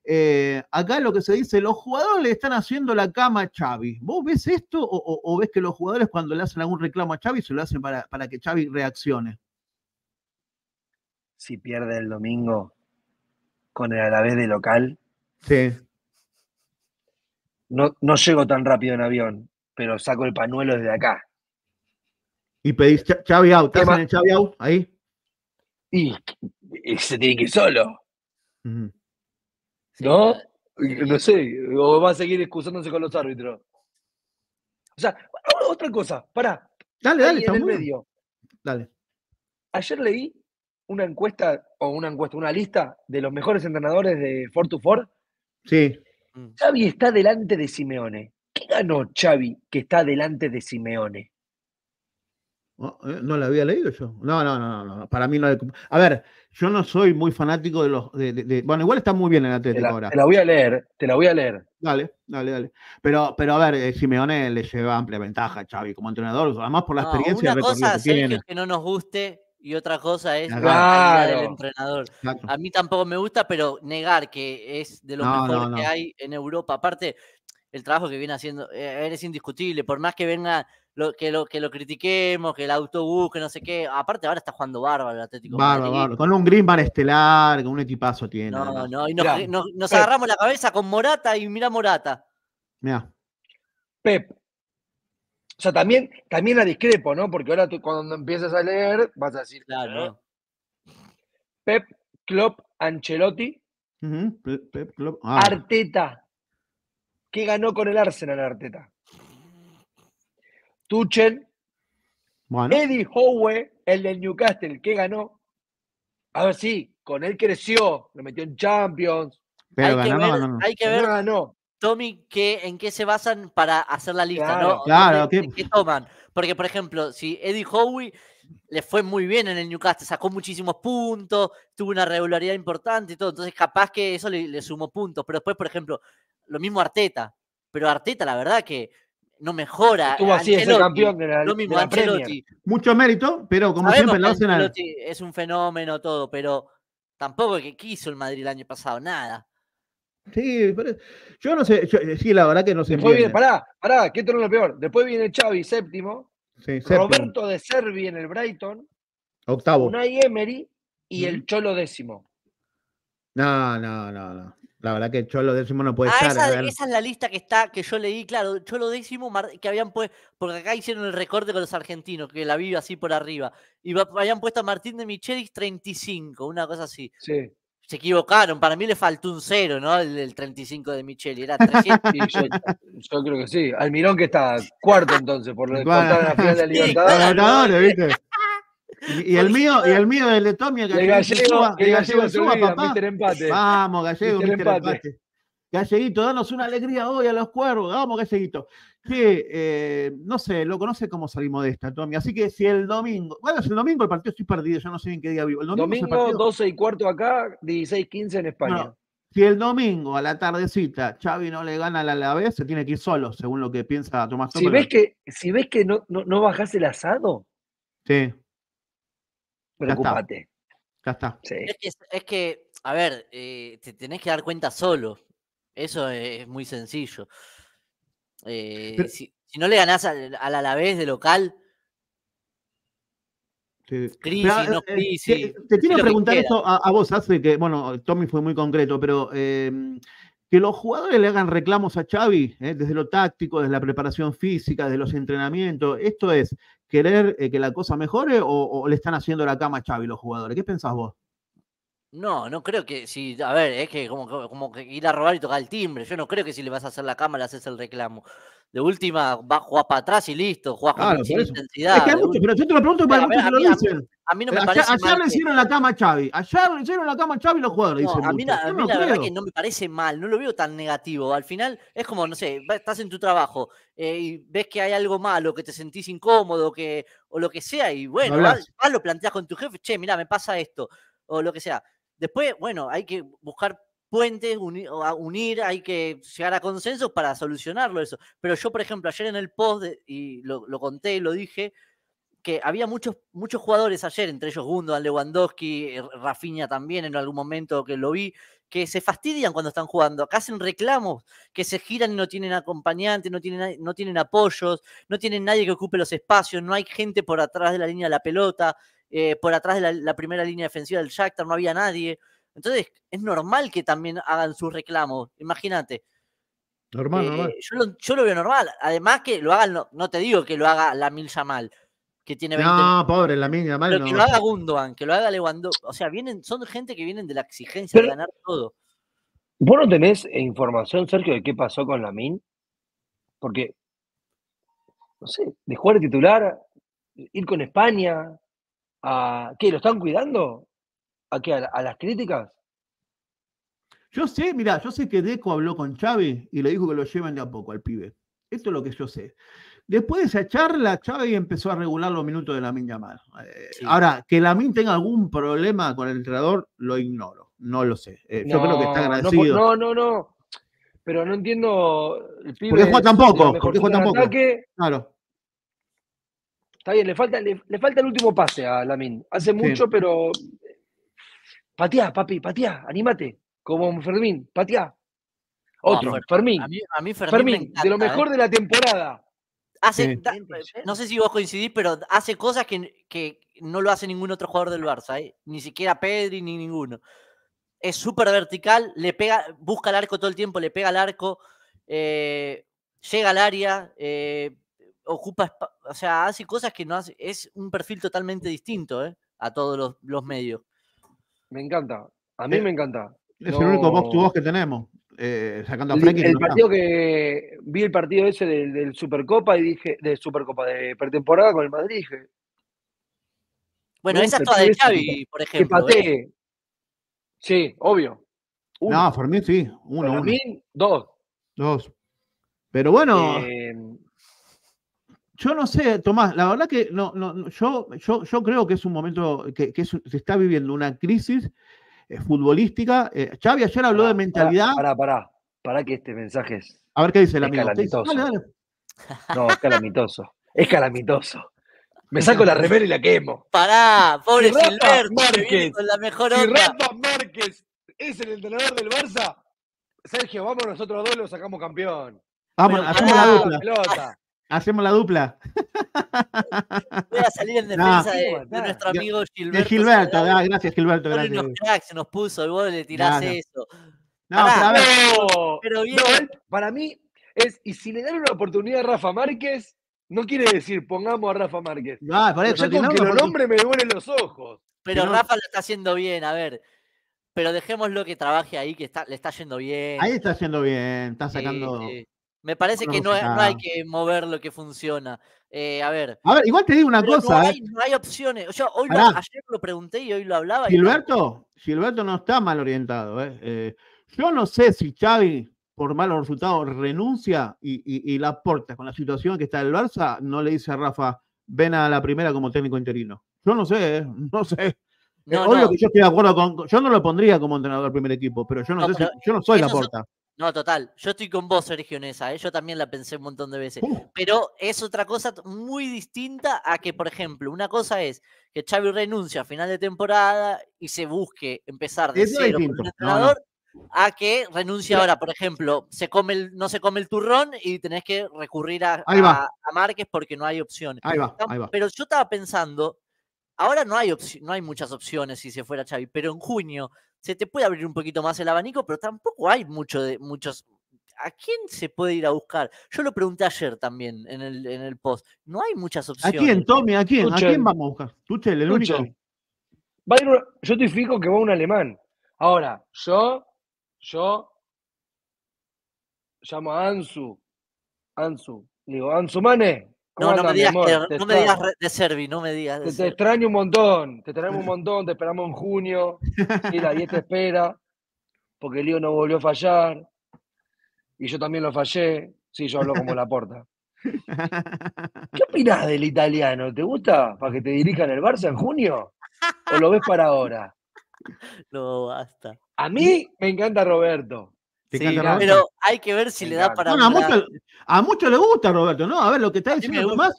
eh, acá lo que se dice, los jugadores le están haciendo la cama a Xavi. ¿Vos ves esto o, ves que los jugadores cuando le hacen algún reclamo a Xavi se lo hacen para, que Xavi reaccione? Si pierde el domingo con el Alavés de local. Sí. No, no llego tan rápido en avión, pero saco el panuelo desde acá. Y pedís Xavi out. ¿Estás en el Xavi out ahí? Y, se tiene que ir solo. ¿No? No sé. O va a seguir excusándose con los árbitros. O sea, otra cosa. Pará. Dale, dale. está en medio. Dale. Ayer leí una encuesta, o una encuesta, una lista de los mejores entrenadores de 4 Sí. Mm. Xavi está delante de Simeone. ¿Qué ganó Xavi que está delante de Simeone? ¿Eh? No, la había leído yo. No, no, no, no, Para mí no. A ver, yo no soy muy fanático de los. bueno, igual está muy bien en Atlético la, ahora. Te la voy a leer, te la voy a leer. Dale, dale, dale. Pero, pero a ver, eh, Simeone le lleva amplia ventaja a Xavi como entrenador, además por la experiencia. Una cosa es que no nos guste y otra cosa es la del entrenador. A mí tampoco me gusta, pero negar que es de los mejores que hay en Europa. Aparte, el trabajo que viene haciendo, eh, es indiscutible, por más que venga que, lo, critiquemos, que el autobús, que no sé qué. Aparte, ahora está jugando bárbaro el Atlético. Bárbaro, bárbaro. Con un Griezmann estelar, con un equipazo tiene. No, no, Y nos, agarramos la cabeza con Morata y mira Morata. Mira. Pep. O sea, también, también la discrepo, ¿no? Porque ahora tú, cuando empiezas a leer, vas a decir. Claro. Pep, Klopp, Ancelotti. Ah. Arteta. ¿Qué ganó con el Arsenal Arteta? Tuchen, Eddie Howe, el del Newcastle, que ganó. A ver, sí, con él creció, lo metió en Champions. Pero hay, ganó, que ver, hay que ver, Tommy, en qué se basan para hacer la lista, ¿no? ¿Qué toman? Porque, por ejemplo, si Eddie Howe le fue muy bien en el Newcastle, sacó muchísimos puntos, tuvo una regularidad importante y todo, entonces capaz que eso le sumó puntos. Pero después, por ejemplo, lo mismo Arteta. Pero Arteta, la verdad que no mejora. así, campeón de la, Mucho mérito, pero como siempre siempre, la Es un fenómeno todo, pero tampoco que quiso el Madrid el año pasado, nada. Sí, yo no sé, eh, sí, la verdad que no sé. Después bien, pará, pará, que esto es lo peor. Después viene Xavi, séptimo. Roberto de Servi en el Brighton. Octavo. Unai Emery y el Cholo décimo. No, no, no, no. La verdad que Cholo décimo no puede ah, estar. Esa, es la lista que está, que yo leí, claro, Cholo décimo, que habían puesto, porque acá hicieron el recorte con los argentinos, que la vi así por arriba. Y habían puesto a Martín de Michelis 35, una cosa así. Se equivocaron, para mí le faltó un cero, ¿no? El, 35 de Micheli, era 300. (laughs) yo, creo que sí. Almirón que está cuarto entonces, por de la final de (laughs) Libertadores. Sí, ¿viste? Y, el mío, y el mío de Tommy el gallego, el Vamos, gallego, Mister, empate. Galleguito, danos una alegría hoy a los cuervos. Vamos, Galleguito. Sí, eh, no sé, lo conoce cómo salimos de esta, Tommy. Así que si el domingo, bueno, si el domingo el partido estoy perdido, yo no sé en qué día vivo. El domingo, 12 y cuarto acá, 16, 15 en España. si el domingo a la tardecita Xavi no le gana a la vez, se tiene que ir solo, según lo que piensa Tomás Tomás. Si ves que, si ves que no, no, no bajás el asado, sí. Ya está. Es, que, a ver, eh, te tenés que dar cuenta solo. Eso es, muy sencillo. Eh, si, no le ganás al, Alavés de local. Crisis, no eh, crisis. Te, quiero preguntar esto a, vos, hace que, bueno, Tommy fue muy concreto, pero em, que los jugadores le hagan reclamos a Xavi, ¿eh? desde lo táctico, desde la preparación física, desde los entrenamientos. Esto es querer eh, que la cosa mejore o, o, le están haciendo la cama a Xavi los jugadores. ¿Qué pensás vos? No, no creo que si, a ver, es que como, como que ir a robar y tocar el timbre, yo no creo que si le vas a hacer la cámara haces el reclamo. De última, va a jugar para atrás y listo, jugás con intensidad. Es que hay pero yo te lo pregunto para muchos que lo dicen. A mí, no me parece ayer, mal le hicieron la cama a Xavi, ayer le hicieron la cama a Xavi los jugadores. No, a mí, a mí no que no me parece mal, no lo veo tan negativo. Al final es como, no sé, estás en tu trabajo eh, y ves que hay algo malo, que te sentís incómodo, que, o lo que sea, y bueno, vas, lo planteas con tu jefe, che, mira, me pasa esto, o lo que sea Después, bueno, hay que buscar puentes, unir, hay que llegar a consensos para solucionarlo eso. Pero yo, por ejemplo, ayer en el post, y lo, conté y lo dije, que había muchos, muchos jugadores ayer, entre ellos Gundogan, Lewandowski, eh, Rafinha también en algún momento que lo vi, que se fastidian cuando están jugando, Acá hacen reclamos, que se giran y no tienen acompañantes, no tienen, no tienen apoyos, no tienen nadie que ocupe los espacios, no hay gente por atrás de la línea de la pelota. Eh, por atrás de la, primera línea defensiva del Shakhtar no había nadie. Entonces es normal que también hagan sus reclamos, imagínate. Normal, eh, Yo lo, veo normal. Además que lo hagan, no, te digo que lo haga la Mil Yamal, que tiene 20 No, pobre, la Yamal que lo haga Gundogan, que lo haga Lewandowski. O sea, vienen, son gente que vienen de la exigencia de ganar todo. ¿Vos no tenés información, Sergio, de qué pasó con la Porque, no sé, de titular, ir con España, ¿Qué? ¿Lo están cuidando? ¿A qué? ¿A, las críticas? Yo sé, mira, yo sé que Deco habló con Chávez y le dijo que lo lleven de a poco al pibe. Esto es lo que yo sé. Después de esa charla, Chávez empezó a regular los minutos de la min Eh, Ahora, que la min tenga algún problema con el entrenador, lo ignoro. No lo sé. Eh, yo creo que está agradecido. No, no, no. Pero no entiendo. El pibe, Porque tampoco? claro. Está bien, le falta, le, falta el último pase a Lamin. Hace mucho, pero. Pateá, papi, pateá, anímate. Como Fermín, pateá. Otro, Fermín. A mí, Fermín, Fermín de lo mejor ¿eh? de la temporada. ¿eh? no sé si vos coincidís, pero hace cosas que, no lo hace ningún otro jugador del Barça, ¿eh? ni siquiera Pedri ni ninguno. Es súper vertical, le pega, busca el arco todo el tiempo, le pega el arco, llega al área, ocupa, o sea, hace cosas que no hace, es un perfil totalmente distinto ¿eh? a todos los, medios. Me encanta, a mí eh, me encanta. Es el único box to box que tenemos, eh, sacando a El, partido que vi el partido ese del, Supercopa y dije, de Supercopa de pretemporada con el Madrid, Bueno, esa es toda de Xavi, por ejemplo. Sí, obvio. Uno. No, por mí sí, uno. Para dos. Dos. Pero bueno. Yo no sé, Tomás, la verdad que no, yo, yo, creo que es un momento que, se está viviendo una crisis eh, futbolística. Eh, Xavi ayer habló de mentalidad. Pará, pará, pará, que este mensaje es. A ver qué dice el amigo. Calamitoso. (laughs) No, es calamitoso. Es calamitoso. Me saco la remera y la quemo. Pará, pobre Silberto, con la mejor onda. Si Rafa Márquez es el entrenador del Barça, Sergio, vamos nosotros dos lo sacamos campeón. Vamos, hacemos la dupla. Hacemos la dupla. (laughs) Voy a salir en defensa de, nuestro amigo Gilberto. De Gilberto, gracias Gilberto. Gracias. nos puso y vos le tirás eso. No, pero, eh, para mí es, y si le dan una oportunidad a Rafa Márquez, no quiere decir pongamos a Rafa Márquez. No, por eso, yo con que el nombre me duelen los ojos. Pero Rafa lo está haciendo bien, a ver pero dejémoslo que trabaje ahí, que le está yendo bien. Ahí está yendo bien, está sacando. Me parece que no, hay que mover lo que funciona. Eh, a ver. A ver, igual te digo una cosa. Eh. No hay, opciones. hoy ayer lo pregunté y hoy lo hablaba. Gilberto, no está mal orientado. Eh. eh. yo no sé si Xavi, por malos resultados, renuncia y, y, la aporta con la situación que está el Barça, no le dice a Rafa, ven a la primera como técnico interino. Yo no sé, (laughs) no sé. que yo estoy acuerdo con. Yo no lo pondría como entrenador del primer equipo, pero yo no, sé yo no soy la porta. No, total. Yo estoy con vos, Sergio, Nessa, ¿eh? Yo también la pensé un montón de veces. Uh. Pero es otra cosa muy distinta a que, por ejemplo, una cosa es que Xavi renuncia a final de temporada y se busque empezar de cero con entrenador a que renuncia ahora, por ejemplo, se come el, no se come el turrón y tenés que recurrir a, a, Márquez porque no hay opciones. Ahí va, ahí va. Pero yo estaba pensando, ahora no hay, no hay muchas opciones si se fuera Xavi, pero en junio se te puede abrir un poquito más el abanico, pero tampoco hay mucho de, muchos. ¿A quién se puede ir a buscar? Yo lo pregunté ayer también en el, post. No hay muchas opciones. ¿A quién, Tommy? ¿A quién? ¿A quién vamos a buscar? ¿Tú el único. yo te fijo que va un alemán. Ahora, yo, yo llamo a Ansu. Ansu. Le digo, Ansu Mane, no, no me digas, de Servi, no me digas. De te, te extraño un montón, te extraño un (laughs) montón, te esperamos en junio, (laughs) y la 10 te espera, porque el lío no volvió a fallar, y yo también lo fallé, sí, yo hablo como la porta. (laughs) ¿Qué opinás del italiano? ¿Te gusta para que te dirijan el Barça en junio? ¿O lo ves para ahora? No, basta. A mí me encanta Roberto pero hay que ver si le da para. a, muchos, le gusta, Roberto, ¿no? A ver, lo que está diciendo Tomás.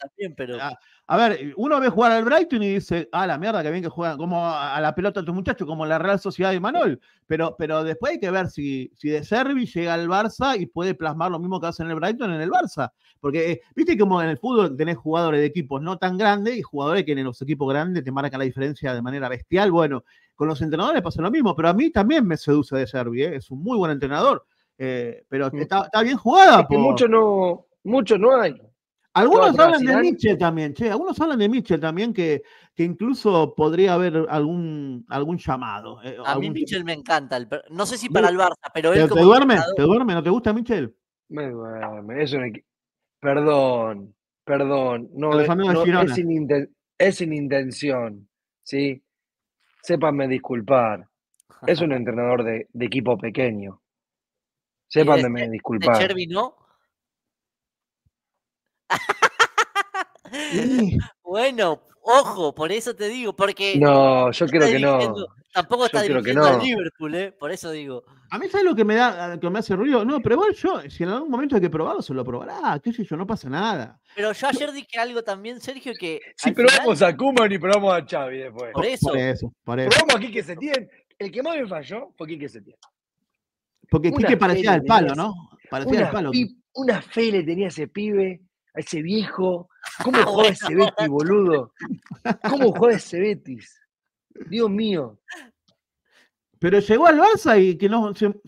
A, ver, eh, uno ve jugar al Brighton y dice, ah, la mierda, que bien que juegan como a la pelota a tus muchachos, como la Real Sociedad de Manol. Pero, pero después hay que ver si, si de Servi llega al Barça y puede plasmar lo mismo que hace en el Brighton en el Barça. Porque, eh, viste como en el fútbol tenés jugadores de equipos no tan grandes y jugadores que en los equipos grandes te marcan la diferencia de manera bestial. Bueno, con los entrenadores pasa lo mismo, pero a mí también me seduce de Servi, eh, es un muy buen entrenador. Eh, pero está, bien jugada. mucho, no, mucho no hay. Algunos hablan de Mitchell también, che, algunos hablan de Mitchell también que, que incluso podría haber algún, algún llamado. Eh, a mí Mitchell me encanta, no sé si para el Barça, pero él ¿Te, como te duerme? ¿Te duerme? ¿No te gusta Mitchell? Me duerme, perdón, perdón, no, es, sin es, sin intención, ¿sí? sépanme disculpar. Es un (laughs) entrenador de, equipo pequeño. Sépanme disculpar. ¿De no? (laughs) bueno, Ojo, por eso te digo, porque. No, yo creo que no. Tampoco está dirigiendo al Liverpool, ¿eh? Por eso digo. A mí, ¿sabes lo que me da, que me hace ruido? No, pero yo, si en algún momento hay que probarlo, se lo probará, qué sé yo, no pasa nada. Pero yo ayer dije algo también, Sergio, que. Sí, probamos a Kuman y probamos a Xavi después. Por eso. Por eso, por eso. Probamos a Quique El que más me falló fue se Setién. Porque que parecía al palo, ¿no? Parecía al palo. Una fe le tenía ese pibe, a ese viejo ¿Cómo ah, juega ese Betis, boludo? ¿Cómo juega ese Betis? Dios mío. Pero llegó al Barça y que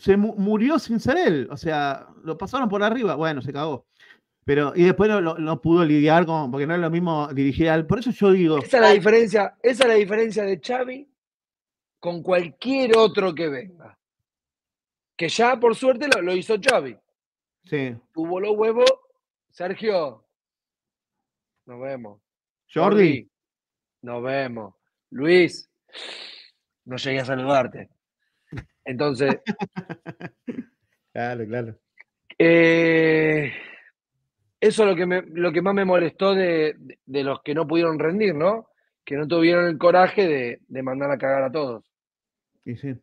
se, murió sin ser él. O sea, lo pasaron por arriba. Bueno, se cagó. Pero, y después no, pudo lidiar con, porque no era lo mismo dirigir al. Por eso yo digo. Esa es la diferencia, la diferencia de Xavi con cualquier otro que venga. Que ya por suerte lo, hizo Xavi. Sí. Tuvo los huevos, Sergio, nos vemos. Jordi. Nos vemos. Luis, no llegué a saludarte. Entonces. (laughs) claro, claro. Eh, eso es lo que, lo que más me molestó de, los que no pudieron rendir, ¿no? Que no tuvieron el coraje de, mandar a cagar a todos. Sí, sí.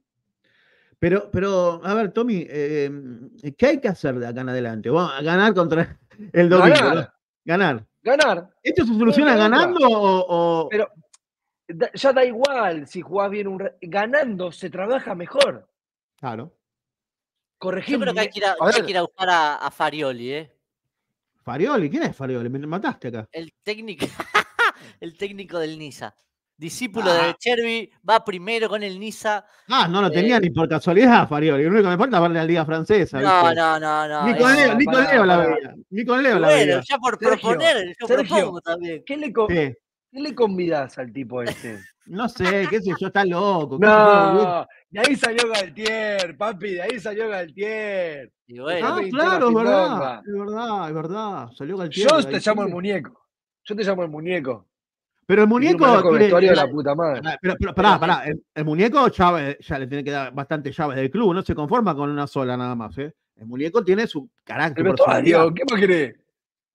Pero, pero, a ver, Tommy, eh, ¿qué hay que hacer de acá en adelante? ganar contra el domingo. ganar. Ganar. ¿Esto se soluciona ganando o, Pero ya da igual si jugás bien un... Ganando se trabaja mejor. Claro. Corregimos. Yo creo que hay eh. que ir a, que a buscar a, Farioli, ¿eh? ¿Farioli? ¿Quién es Farioli? Me mataste acá. El técnico... (laughs) el técnico del Niza discípulo ah. de Cherby, va primero con el Niza. Ah, no lo eh, tenía ni por casualidad, Farioli. Lo único que me falta es de la Liga Francesa. No, no, no, no. Ni con, Leo, la veía. Leo bueno, la ya por proponer, yo propongo también. ¿Qué le, ¿Qué le, convidas al tipo este? (laughs) No sé, qué sé yo, está loco. no, de ahí salió Galtier, papi, de ahí salió Galtier. ah, claro, es verdad, es verdad, es verdad, salió Galtier. Yo te llamo el muñeco, yo te llamo el muñeco. Pero el muñeco. El la puta madre. Pero, pará, pará. El, muñeco ya, ya, le tiene que dar bastantes llaves del club. No se conforma con una sola nada más. ¿eh? El muñeco tiene su carácter. El ¿qué más querés?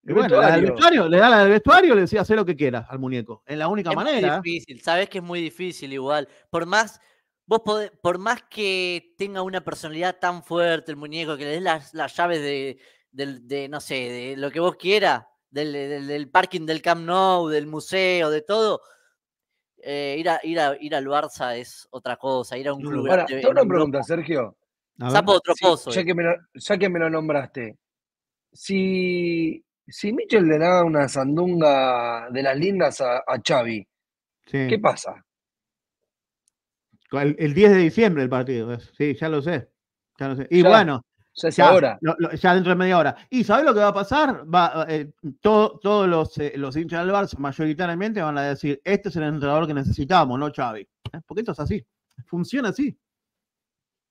bueno, vestuario, le da la del vestuario, le decía hacer lo que quieras al muñeco. Es la única manera. Es difícil, sabes que es muy difícil igual. Por más, vos por más que tenga una personalidad tan fuerte el muñeco, que le des las, las llaves de, de, no sé, de lo que vos quieras, del, parking del Camp Nou, del museo, de todo, eh, ir, a, ir, ir al Barça es otra cosa, ir a un club. Ahora, una pregunta, Sergio. Sapo Ya, que me lo, nombraste. Si, si Michel le da una sandunga de las lindas a, Xavi, ¿qué pasa? El, 10 de diciembre el partido, sí, ya lo sé. Y bueno, ya, ahora. ya dentro de media hora. ¿Y sabes lo que va a pasar? Va, eh, todos los, eh, los hinchas del mayoritariamente van a decir, este es el entrenador que necesitamos, no Xavi. ¿eh? Porque esto es así. Funciona así.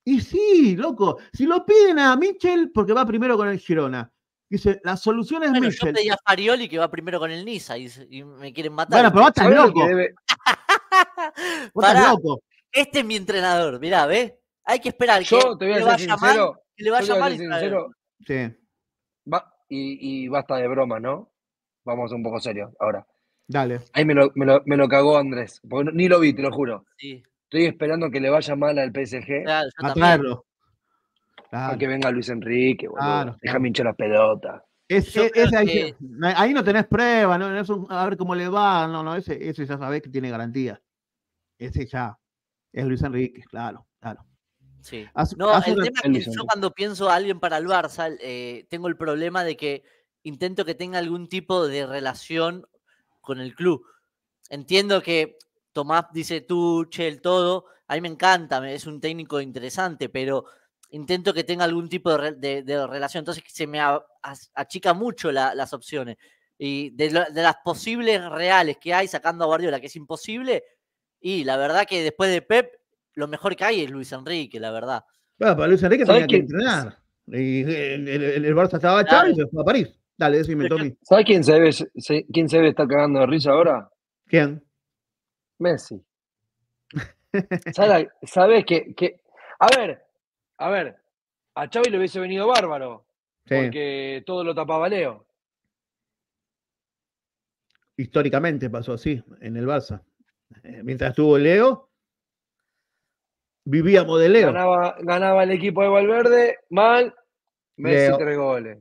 Y sí, loco, si lo piden a Michel, porque va primero con el Girona. Dice, la solución es Michel. Yo pedí a Farioli que va primero con el Niza y, me quieren matar. Bueno, pero loco. loco. Este es mi entrenador, mirá, ¿ves? Hay que esperar yo que te voy a llamar. Que le vaya mal Sí. y, basta de broma, ¿no? Vamos un poco serio ahora. Dale. Ahí me lo, me cagó Andrés. ni lo vi, te lo juro. Sí. Estoy esperando que le vaya mal al PSG. Claro, a que venga Luis Enrique, Deja Claro. Déjame hinchar las pelotas. ahí, no tenés prueba, ¿no? a ver cómo le va, no, no, ese, ese ya sabés que tiene garantía. Ese ya es Luis Enrique, claro, claro no, el tema es que yo cuando pienso a alguien para el Barça, eh, tengo el problema de que intento que tenga algún tipo de relación con el club. Entiendo que Tomás dice tú, che, el todo, a mí me encanta, es un técnico interesante, pero intento que tenga algún tipo de, relación. Entonces se me achica mucho las opciones. Y de, de, las posibles reales que hay sacando a Guardiola, que es imposible, y la verdad que después de Pep lo mejor que hay es Luis Enrique, la verdad. Bueno, para Luis Enrique tenía que, que entrenar. Eh, el, el, Barça estaba Chávez y se fue a París. Dale, decime, Tommy. ¿Sabes quién se debe, quién se estar cagando de risa ahora? ¿Quién? Messi. ¿Sabes, qué? que, que, A ver, a ver, a Chávez le hubiese venido bárbaro. Porque todo lo tapaba Leo. Históricamente pasó así en el Barça. Eh, mientras estuvo Leo, vivíamos de Leo. Ganaba, el equipo de Valverde, mal, Messi tres goles.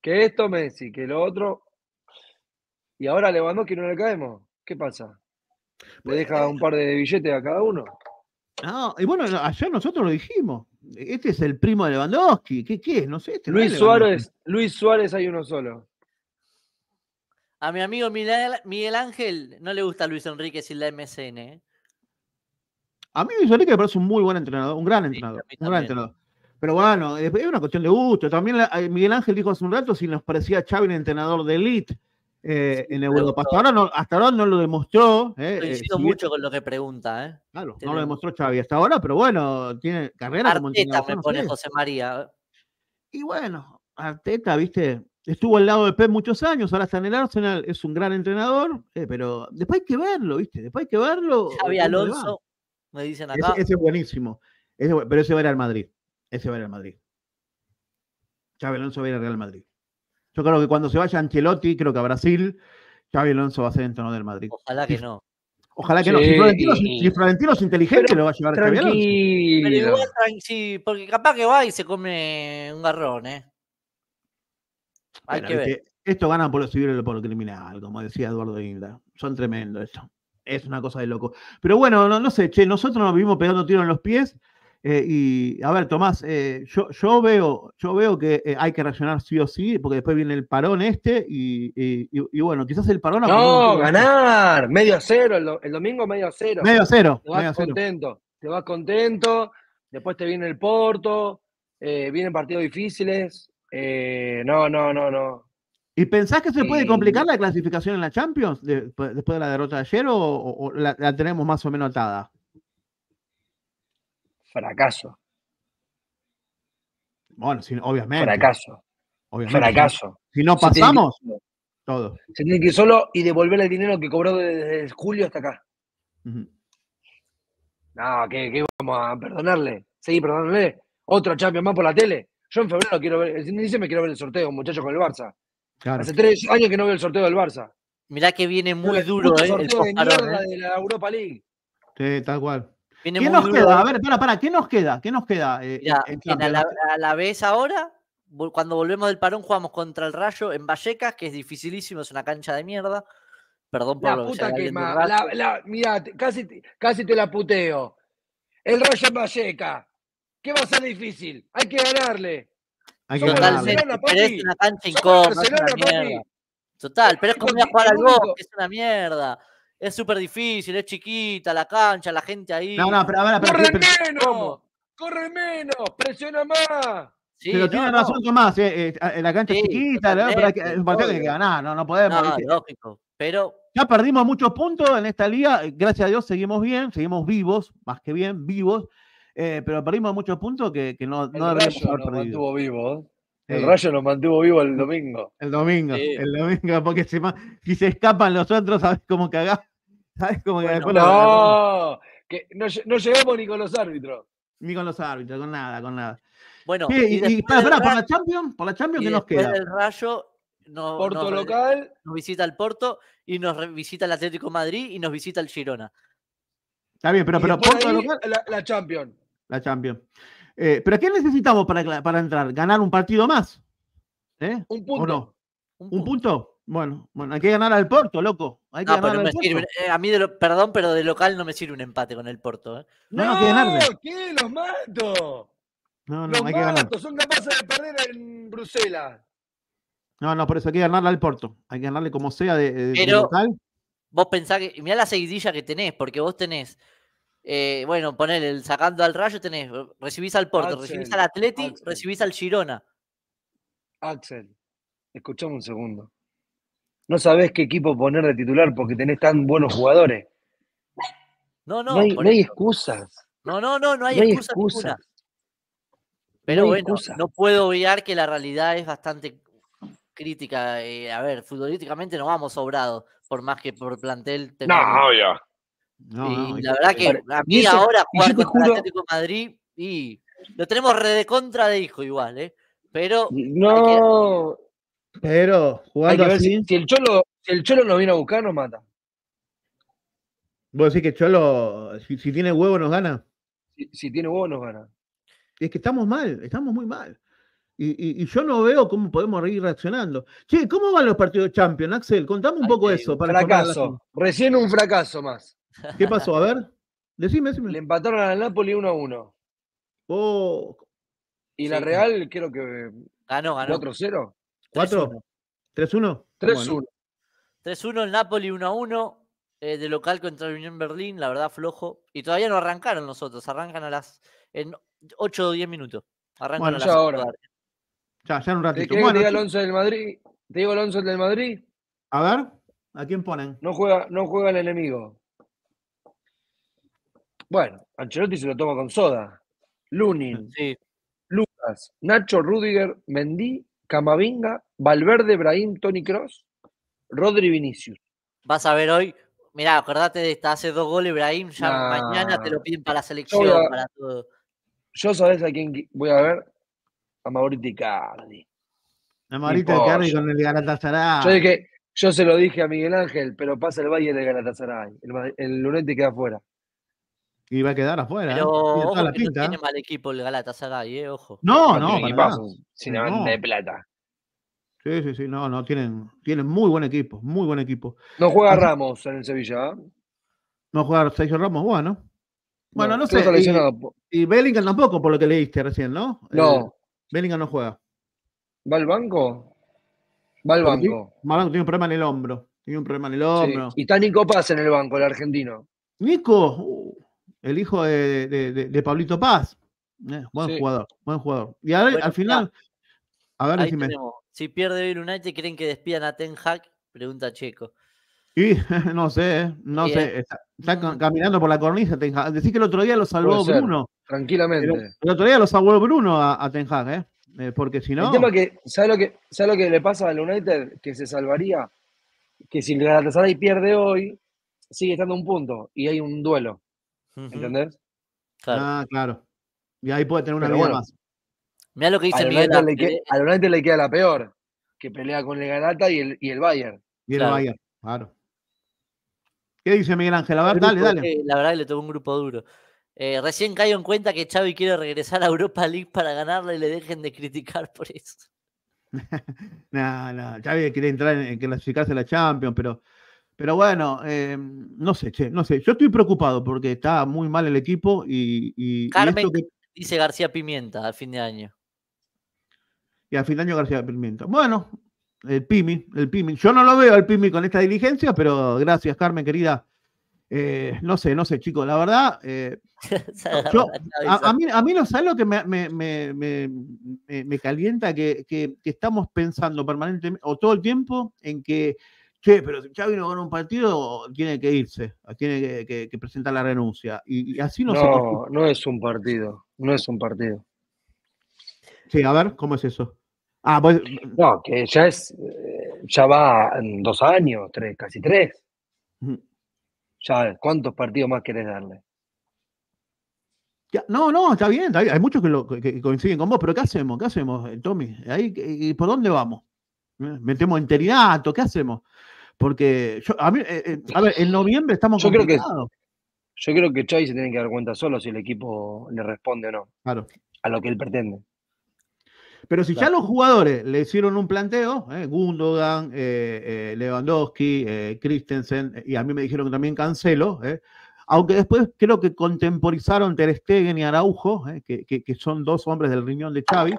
Que esto Messi, que lo otro. Y ahora Lewandowski no le caemos. ¿Qué pasa? ¿Le deja un par de billetes a cada uno? No, ah, y bueno, ayer nosotros lo dijimos. Este es el primo de Lewandowski. ¿Qué, es? No sé. Este Luis, Suárez, Luis Suárez hay uno solo. A mi amigo Miguel, Miguel Ángel no le gusta Luis Enrique sin la MCN. ¿eh? A mí me parece un muy buen entrenador, un gran entrenador, un gran entrenador. Pero bueno, eh, es una cuestión de gusto. También eh, Miguel Ángel dijo hace un rato si nos parecía Chávez un entrenador de elite eh, en Europa. Hasta ahora, no, hasta ahora no lo demostró. Coincido mucho con lo que pregunta. Eh. Claro, no lo demostró Chávez hasta ahora, pero bueno, tiene carrera Arteta me pone José María. Y bueno, Arteta, viste, estuvo al lado de Pep muchos años, ahora está en el Arsenal, es un gran entrenador, pero después hay que verlo, ¿viste? Después hay que verlo. Xavi Alonso me dicen acá. Ese, es buenísimo. pero ese va a ir al Madrid. Ese va a ir al Madrid. Xavi Alonso va a ir al Real Madrid. Yo creo que cuando se vaya Ancelotti, creo que a Brasil, Xavi Alonso va a ser entrenador del Madrid. Ojalá que no. Ojalá que no. Si Florentino, es inteligente, lo va a llevar Xavi Alonso. Pero igual, sí, porque capaz que va y se come un garrón, ¿eh? Hay que ver. Esto ganan por lo civil y por lo criminal, como decía Eduardo Inda. Son tremendos estos es una cosa de loco. Pero bueno, no, no sé, che, nosotros nos vimos pegando tiros en los pies. Eh, y a ver, Tomás, eh, yo, yo, veo, yo veo que eh, hay que reaccionar sí o sí, porque después viene el parón este y, bueno, quizás el parón... No, ganar, medio a cero, el, domingo medio a cero. Medio a cero. Te vas contento, te vas contento, después te viene el Porto, vienen partidos difíciles. no, no, no, no. ¿Y pensás que se puede eh, complicar la clasificación en la Champions pues, después de la derrota de ayer o, la, tenemos más o menos atada? Fracaso. Bueno, obviamente. Fracaso. Obviamente. Si no pasamos, todo. Se tiene que ir solo y devolver el dinero que cobró desde julio hasta acá. No, ¿qué, vamos a perdonarle? ¿Seguir perdonándole? ¿Otro Champions más por la tele? Yo en febrero quiero ver, me quiero ver el sorteo, muchachos, con el Barça. Hace tres años que no veo el sorteo del Barça. Mirá que viene muy duro, eh, El sorteo de mierda eh. de la Europa League. Sí, tal cual. ¿Qué nos queda? A ver, para, para, ¿qué nos queda? ¿Qué nos queda? Eh, a, la, vez ahora, cuando volvemos del parón, jugamos contra el Rayo en Vallecas, que es dificilísimo, es una cancha de mierda. Perdón por la puta que, mirá, casi, casi te la puteo. El Rayo en Vallecas. ¿Qué va a ser difícil? Hay que ganarle. Total, pero es una cancha incómoda, Total, pero es como ir a jugar al bosque, es una mierda. Es súper difícil, es chiquita la cancha, la gente ahí. No, no, pero, ¡Corre menos! ¡Corre menos! ¡Presiona más! pero tiene razón no. Tomás, eh, eh, la cancha es chiquita, la pero es partido que no, no podemos. pero... Ya perdimos muchos puntos en esta liga, eh, gracias a Dios seguimos bien, seguimos vivos, más que bien, vivos. Eh, pero perdimos muchos puntos que, que no, el no Rayo nos mantuvo vivo. ¿eh? El Rayo nos mantuvo vivo el domingo. El domingo, el domingo, porque se, si se escapan los otros, ¿sabes cómo cagás? (laughs) ¿Sabes cómo que No, que no, no llegamos ni con los árbitros. Ni con los árbitros, con nada, con nada. Bueno, y, y para, para, por la Champions, por la Champions, ¿qué nos queda? El Rayo no, nos, visita el Porto y nos visita el Atlético Madrid y nos visita el Girona. Está bien, pero, pero local. la Champions la Champions. Eh, ¿Pero qué necesitamos para, entrar? ¿Ganar un partido más? ¿Eh? Un punto. ¿Un, punto? Bueno, bueno, hay que ganar al Porto, loco. Hay que eh, a mí, perdón, pero de local no me sirve un empate con el Porto. ¿eh? No, no, hay que ganarle. ¿Qué? ¡Los mato! No, no, hay que ganar. son capaces de perder en Bruselas. No, no, por eso hay que ganarle al Porto. Hay que ganarle como sea de, de, pero, local. Vos pensás que. Mirá la seguidilla que tenés, porque vos tenés eh, bueno, poner el sacando al rayo, tenés, recibís al Porto, recibís al Atleti, recibís al Girona. Axel, escuchame un segundo. No sabés qué equipo poner de titular porque tenés tan buenos jugadores. No, no. No hay, excusas. No, no, no, no hay, excusas, Pero bueno, no puedo obviar que la realidad es bastante crítica. Eh, a ver, futbolísticamente no vamos sobrados, por más que por plantel. Tenemos... No, ya la verdad que a mí ahora jugando con Atlético Madrid y lo tenemos re de contra de hijo igual, ¿eh? Pero. No. Pero, jugando así. Si, el Cholo, si el Cholo nos viene a buscar, nos mata. ¿Vos decís que Cholo, si, tiene huevo, nos gana? Si, tiene huevo, nos gana. Es que estamos mal, estamos muy mal. Y, yo no veo cómo podemos ir reaccionando. Che, ¿cómo van los partidos de Champions, Axel? Contame un poco eso. Para fracaso. Recién un fracaso más. ¿Qué pasó? A ver, decime, decime. Le empataron al Napoli 1 a 1. Y la Real, creo que. Ganó, ganó. 4-0. 4 3-1. 3-1. 3-1 el Napoli 1-1 eh, de local contra Unión Berlín, la verdad flojo. Y todavía no arrancaron nosotros, arrancan a las en 8 o 10 minutos. Arrancan bueno, a las ya ahora. Ya, ya en un ratito. ¿Te bueno, del Madrid? digo el 11 del Madrid? A ver, ¿a quién ponen? No juega, no juega el enemigo. Bueno, Ancelotti se lo toma con soda. Lunin, (laughs) Lucas, Nacho Rudiger, Mendy, Camavinga, Valverde, Brahim, Tony Cross, Rodri Vinicius. Vas a ver hoy, mirá, acordate de esta, hace dos goles Brahim, ya mañana te lo piden para la selección, yo, para todo. sabés a quién voy a ver, a Mauriti Cardi. A con el Galatasaray. Yo, yo se lo dije a Miguel Ángel, pero pasa el Valle del Galatasaray. El, el Lunete queda afuera. Y va a quedar afuera. Pero, No tiene mal equipo el Galatasaray, ¿eh? ojo. No, no, no para de plata. Sí, sí, sí, no, no, tienen, tienen muy buen equipo, muy buen equipo. No juega Ramos en el Sevilla. ¿eh? No juega Sergio Ramos, bueno. Bueno, no, sé. Y, Bellingham tampoco, por lo que leíste recién, ¿no? No. Bellingham no juega. ¿Va al banco? Va al banco. Malanco tiene un problema en el hombro. Tiene un problema en el hombro. Y está Nico Paz en el banco, el argentino. Nico, el hijo de, Pablito Paz. Eh, buen jugador, buen jugador. Y al final, a ver, si pierde hoy United, ¿creen que despidan a Ten Hag? Pregunta Checo. Y (laughs) no sé, eh, no sé. Está, caminando por la cornisa Ten Hag. Decís que el otro día lo salvó Bruno. Tranquilamente. El, otro día lo salvó Bruno a, Ten Hag, eh, ¿eh? porque si no. El tema que, ¿sabe lo que, ¿sabe lo que le pasa al United? Que se salvaría. Que si y pierde hoy, sigue estando un punto y hay un duelo. ¿Entendés? Claro. Ah, claro. Y ahí puede tener una nueva vida más. lo que dice Miguel. Le queda, eh. a le queda la peor, que pelea con el Galata y el, y el Bayern. Y el Bayern, claro. ¿Qué dice Miguel Ángel? A ver, dale, la verdad le tocó un grupo duro. Eh, recién cayó en cuenta que Xavi quiere regresar a Europa League para ganarla y le dejen de criticar por eso. (laughs) no, no, Xavi quiere entrar en, en clasificarse a la Champions, pero pero bueno, eh, no sé, che, no sé. Yo estoy preocupado porque está muy mal el equipo y. Carmen, dice García Pimienta al fin de año. Y al fin de año García Pimienta. Bueno, el Pimi, el Pimi. Yo no lo veo al Pimi con esta diligencia, pero gracias, Carmen, querida. Eh, no sé, no sé, chicos, la verdad. a, mí, no sabe lo que me, calienta que, estamos pensando permanentemente o todo el tiempo en que che, pero si Chávez no gana un partido, tiene que irse, tiene que, que, presentar la renuncia. Y, así no, no es un partido, no es un partido. Sí, a ver, ¿cómo es eso? Ah, pues... No, que ya es, eh, ya va en dos años, tres, casi tres. Ya, ¿cuántos partidos más querés darle? no, no, está bien, hay muchos que, coinciden con vos, pero ¿qué hacemos? ¿Qué hacemos, eh, Tommy? ¿Ahí, ¿Por dónde vamos? ¿eh? metemos enteridad ¿qué hacemos? Porque yo, a, mí, eh, eh, a ver, en noviembre estamos yo creo que Yo creo que Chávez se tiene que dar cuenta solo si el equipo le responde o no. A lo que él pretende. Pero si ya los jugadores le hicieron un planteo, Gundogan, Lewandowski, Christensen, y a mí me dijeron que también Cancelo, aunque después creo que contemporizaron Ter Stegen y Araujo, que, son dos hombres del riñón de Chávez,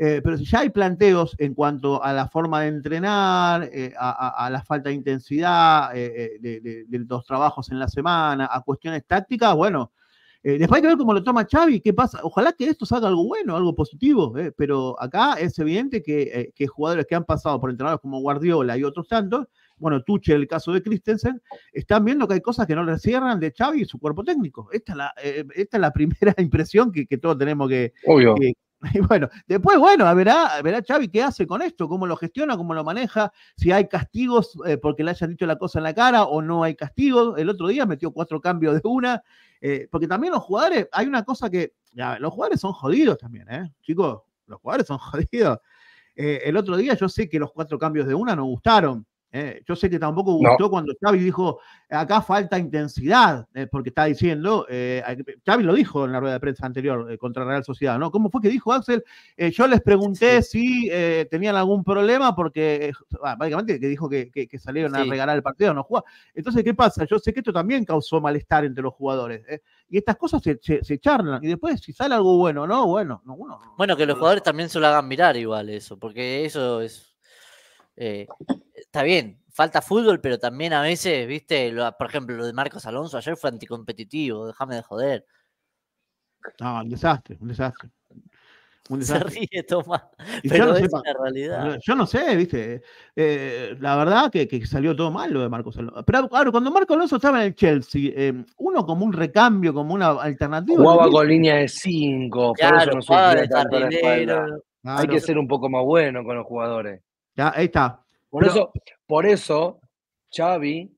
eh, pero si ya hay planteos en cuanto a la forma de entrenar, eh, a, la falta de intensidad eh, de, los trabajos en la semana, a cuestiones tácticas, bueno, después hay que ver cómo lo toma Xavi, qué pasa. Ojalá que esto salga algo bueno, algo positivo, pero acá es evidente que, jugadores que han pasado por entrenadores como Guardiola y otros tantos, bueno, Tuche, el caso de Christensen, están viendo que hay cosas que no le cierran de Xavi y su cuerpo técnico. Esta es la, (laughs) primera impresión que, todos tenemos que, Obvio. que (laughs) Y bueno, después, bueno, a verá, verá Xavi qué hace con esto, cómo lo gestiona, cómo lo maneja, si hay castigos eh, porque le hayan dicho la cosa en la cara o no hay castigos. El otro día metió cuatro cambios de una, eh, porque también los jugadores, hay una cosa que, los jugadores son jodidos también, ¿eh? Chicos, los jugadores son (laughs) jodidos. Eh, el otro día yo sé que los cuatro cambios de una no gustaron, ¿eh? yo sé que tampoco gustó cuando Xavi dijo, acá falta intensidad, eh, porque está diciendo, eh, Xavi lo dijo en la rueda de prensa anterior eh, contra Real Sociedad, ¿no? ¿Cómo fue que dijo Axel? yo les pregunté si tenían algún problema, porque ah, básicamente que dijo que, salieron a regalar el partido, no jugar. Entonces, ¿qué pasa? Yo sé que esto también causó malestar entre los jugadores. y estas cosas se, charlan. Y después, si sale algo bueno, ¿no? Bueno, no, Bueno, que los jugadores también se lo hagan mirar igual eso, porque eso es está bien, falta fútbol, pero también a veces, viste, por ejemplo, lo de Marcos Alonso ayer fue anticompetitivo, déjame de joder. No, un desastre, un desastre. Se (laughs) ríe, toma. pero yo no es realidad. Yo no sé, viste. Eh, la verdad que, salió todo mal lo de Marcos Alonso. Pero claro, cuando Marcos Alonso estaba en el Chelsea, eh, uno como un recambio, como una alternativa. Jugaba con línea de 5, claro, por eso no de Hay que ser un poco más bueno con los jugadores. Ya, ahí está. Por, eso, por eso, Xavi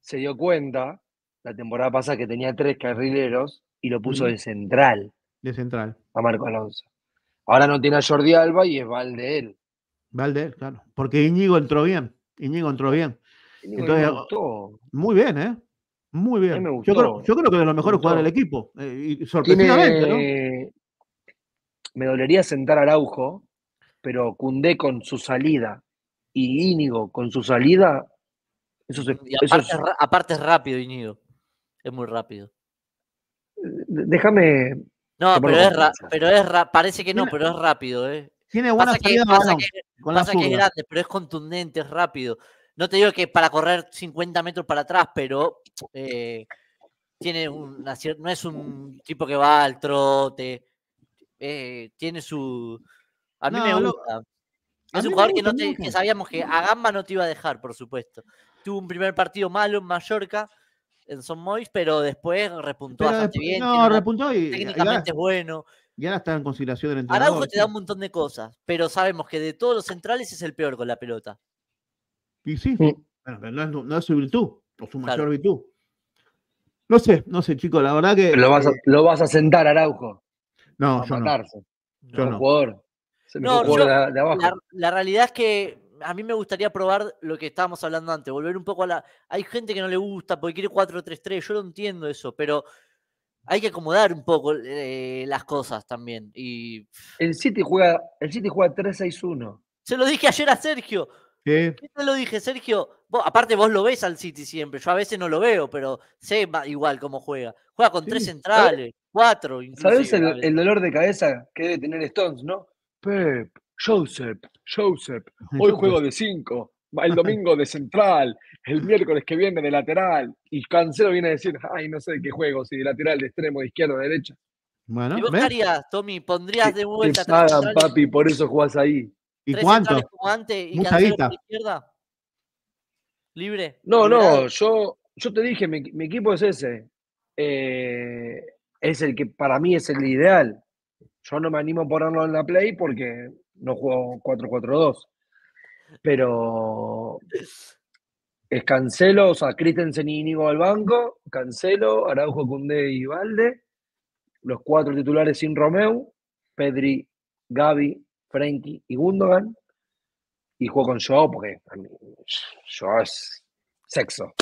se dio cuenta la temporada pasada que tenía tres carrileros y lo puso de central. De central. A Marco Alonso. Ahora no tiene a Jordi Alba y es Valdeel. él, claro. Porque Íñigo entró bien. Íñigo entró bien. gustó. Muy bien, ¿eh? Muy bien. Yo, creo, yo, creo, que es de los mejores jugadores del equipo. Eh, Sorprendentemente, ¿no? Me dolería sentar a Araujo, pero Cundé con su salida y Íñigo con su salida, eso aparte, es, rápido, Íñigo. Es muy rápido. Eh, déjame. No, pero es, parece que no, pero es rápido. Tiene buena con grande, pero es contundente, es rápido. No te digo que para correr 50 metros para atrás, pero eh, tiene un no es un tipo que va al trote. Eh, tiene su. A mí me gusta. Es un jugador que, no que sabíamos que a Gamba no te iba a dejar, por supuesto. Tuvo un primer partido malo en Mallorca, en Son Mois, pero después repuntó bastante bien. No, repuntó y. Técnicamente es bueno. Y ahora está en consideración del entrenador. Araujo te da un montón de cosas, pero sabemos que de todos los centrales es el peor con la pelota. Y sí, mm. no, es, su virtud, o su mayor virtud. No sé, no sé, chicos, la verdad que. Lo vas a, eh lo vas a sentar, Araujo. No, a yo no. Yo no. Jugador no, La, realidad es que a mí me gustaría probar lo que estábamos hablando antes, volver un poco a la. Hay gente que no le gusta porque quiere 4-3-3, yo lo entiendo eso, pero hay que acomodar un poco eh, las cosas también. Y... El City juega, el City juega 3-6-1. Se lo dije ayer a Sergio. ¿Qué? lo dije, Sergio? aparte vos lo ves al City siempre, yo a veces no lo veo, pero sé igual cómo juega. Juega con tres centrales, ¿sabes? cuatro el, dolor de cabeza que debe tener Stones, no? Pep, Joseph, Joseph, (laughs) hoy juego de 5, el (laughs) domingo de central, el miércoles que viene de lateral, y Cancelo viene a decir, ay, no sé de qué juego, si de lateral, de extremo, de izquierda, de derecha. Bueno, ¿Y vos harías, Tommy? ¿Pondrías de vuelta? Te pagan, papi, por eso jugás ahí. ¿Y cuánto? Antes, Izquierda? ¿Libre? No, no, yo, yo te dije, mi, equipo es ese. Eh, es el que para mí es el ideal. Yo no me animo a ponerlo en la Play porque no juego 4-4-2. Pero es Cancelo, o sea, Christensen y al banco, Cancelo, Araujo, Cundé y Valde, los cuatro titulares sin Romeo, Pedri, Gaby, Frenkie y Gundogan, y juego con Joao porque Joao es sexo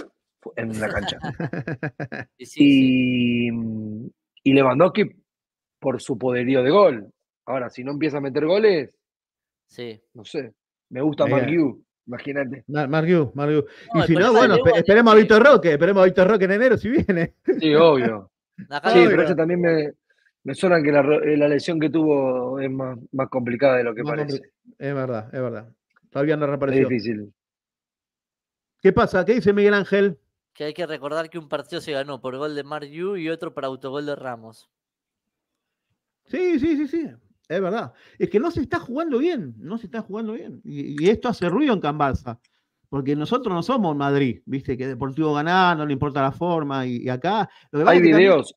en la cancha. (laughs) y, y Lewandowski por su poderío de gol. Ahora, si no empieza a meter goles, sí. no sé. Me gusta Marguiú, imagínate. Mar Marguiú, y si no, bueno, esperemos a Víctor Roque, esperemos a Víctor Roque en enero si viene. Sí, obvio. (laughs) sí, pero eso también me, suena que la, eh, la, lesión que tuvo es más, complicada de lo que parece. Es verdad, es verdad. Todavía no reapareció. Es difícil. ¿Qué pasa? ¿Qué dice Miguel Ángel? Que hay que recordar que un partido se ganó por gol de Mark y otro por autogol de Ramos. Sí, sí, sí, sí. Es verdad. Es que no se está jugando bien. No se está jugando bien. Y, esto hace ruido en Barça, Porque nosotros no somos Madrid, viste, que Deportivo ganar no le importa la forma. Y, acá. hay videos.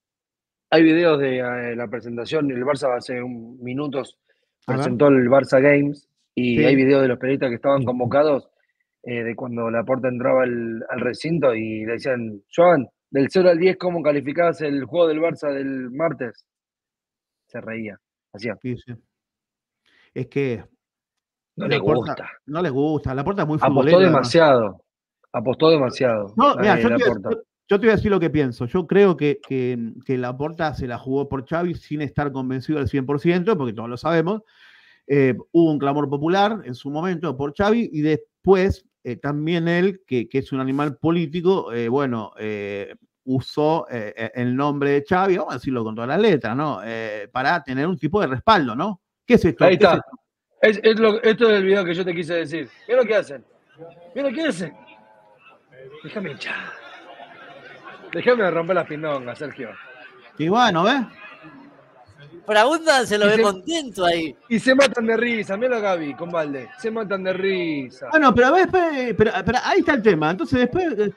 Hay videos de eh, la presentación. El Barça hace un, minutos presentó el Barça Games. Y hay videos de los periodistas que estaban mm. convocados eh, de cuando la puerta entraba al recinto y le decían, Joan, del 0 al 10, ¿cómo calificabas el juego del Barça del martes? se reía. Así Sí, Es que. No le gusta. No les gusta. La puerta es muy futbolera. Apostó demasiado. Apostó demasiado. No, mira, yo, te voy a decir lo que pienso. Yo creo que, que, la porta se la jugó por Xavi sin estar convencido al 100%, porque todos lo sabemos. Eh, hubo un clamor popular en su momento por Xavi y después eh, también él, que, es un animal político, eh, bueno, usó eh, eh, el nombre de Xavi, vamos a decirlo con todas las letras, ¿no? Eh, para tener un tipo de respaldo, ¿no? ¿Qué es esto? Ahí está. esto? Es, el video que yo te quise decir. Mira lo que hacen. Mira lo que hacen. Déjame echar. Déjame romper las pindongas, Sergio. Qué bueno, ¿ves? Pregunta, se lo ve contento ahí. Y se matan de risa, mira a Gaby con balde. Se matan de risa. Bueno, pero, a pero, ahí está el tema. Entonces, después,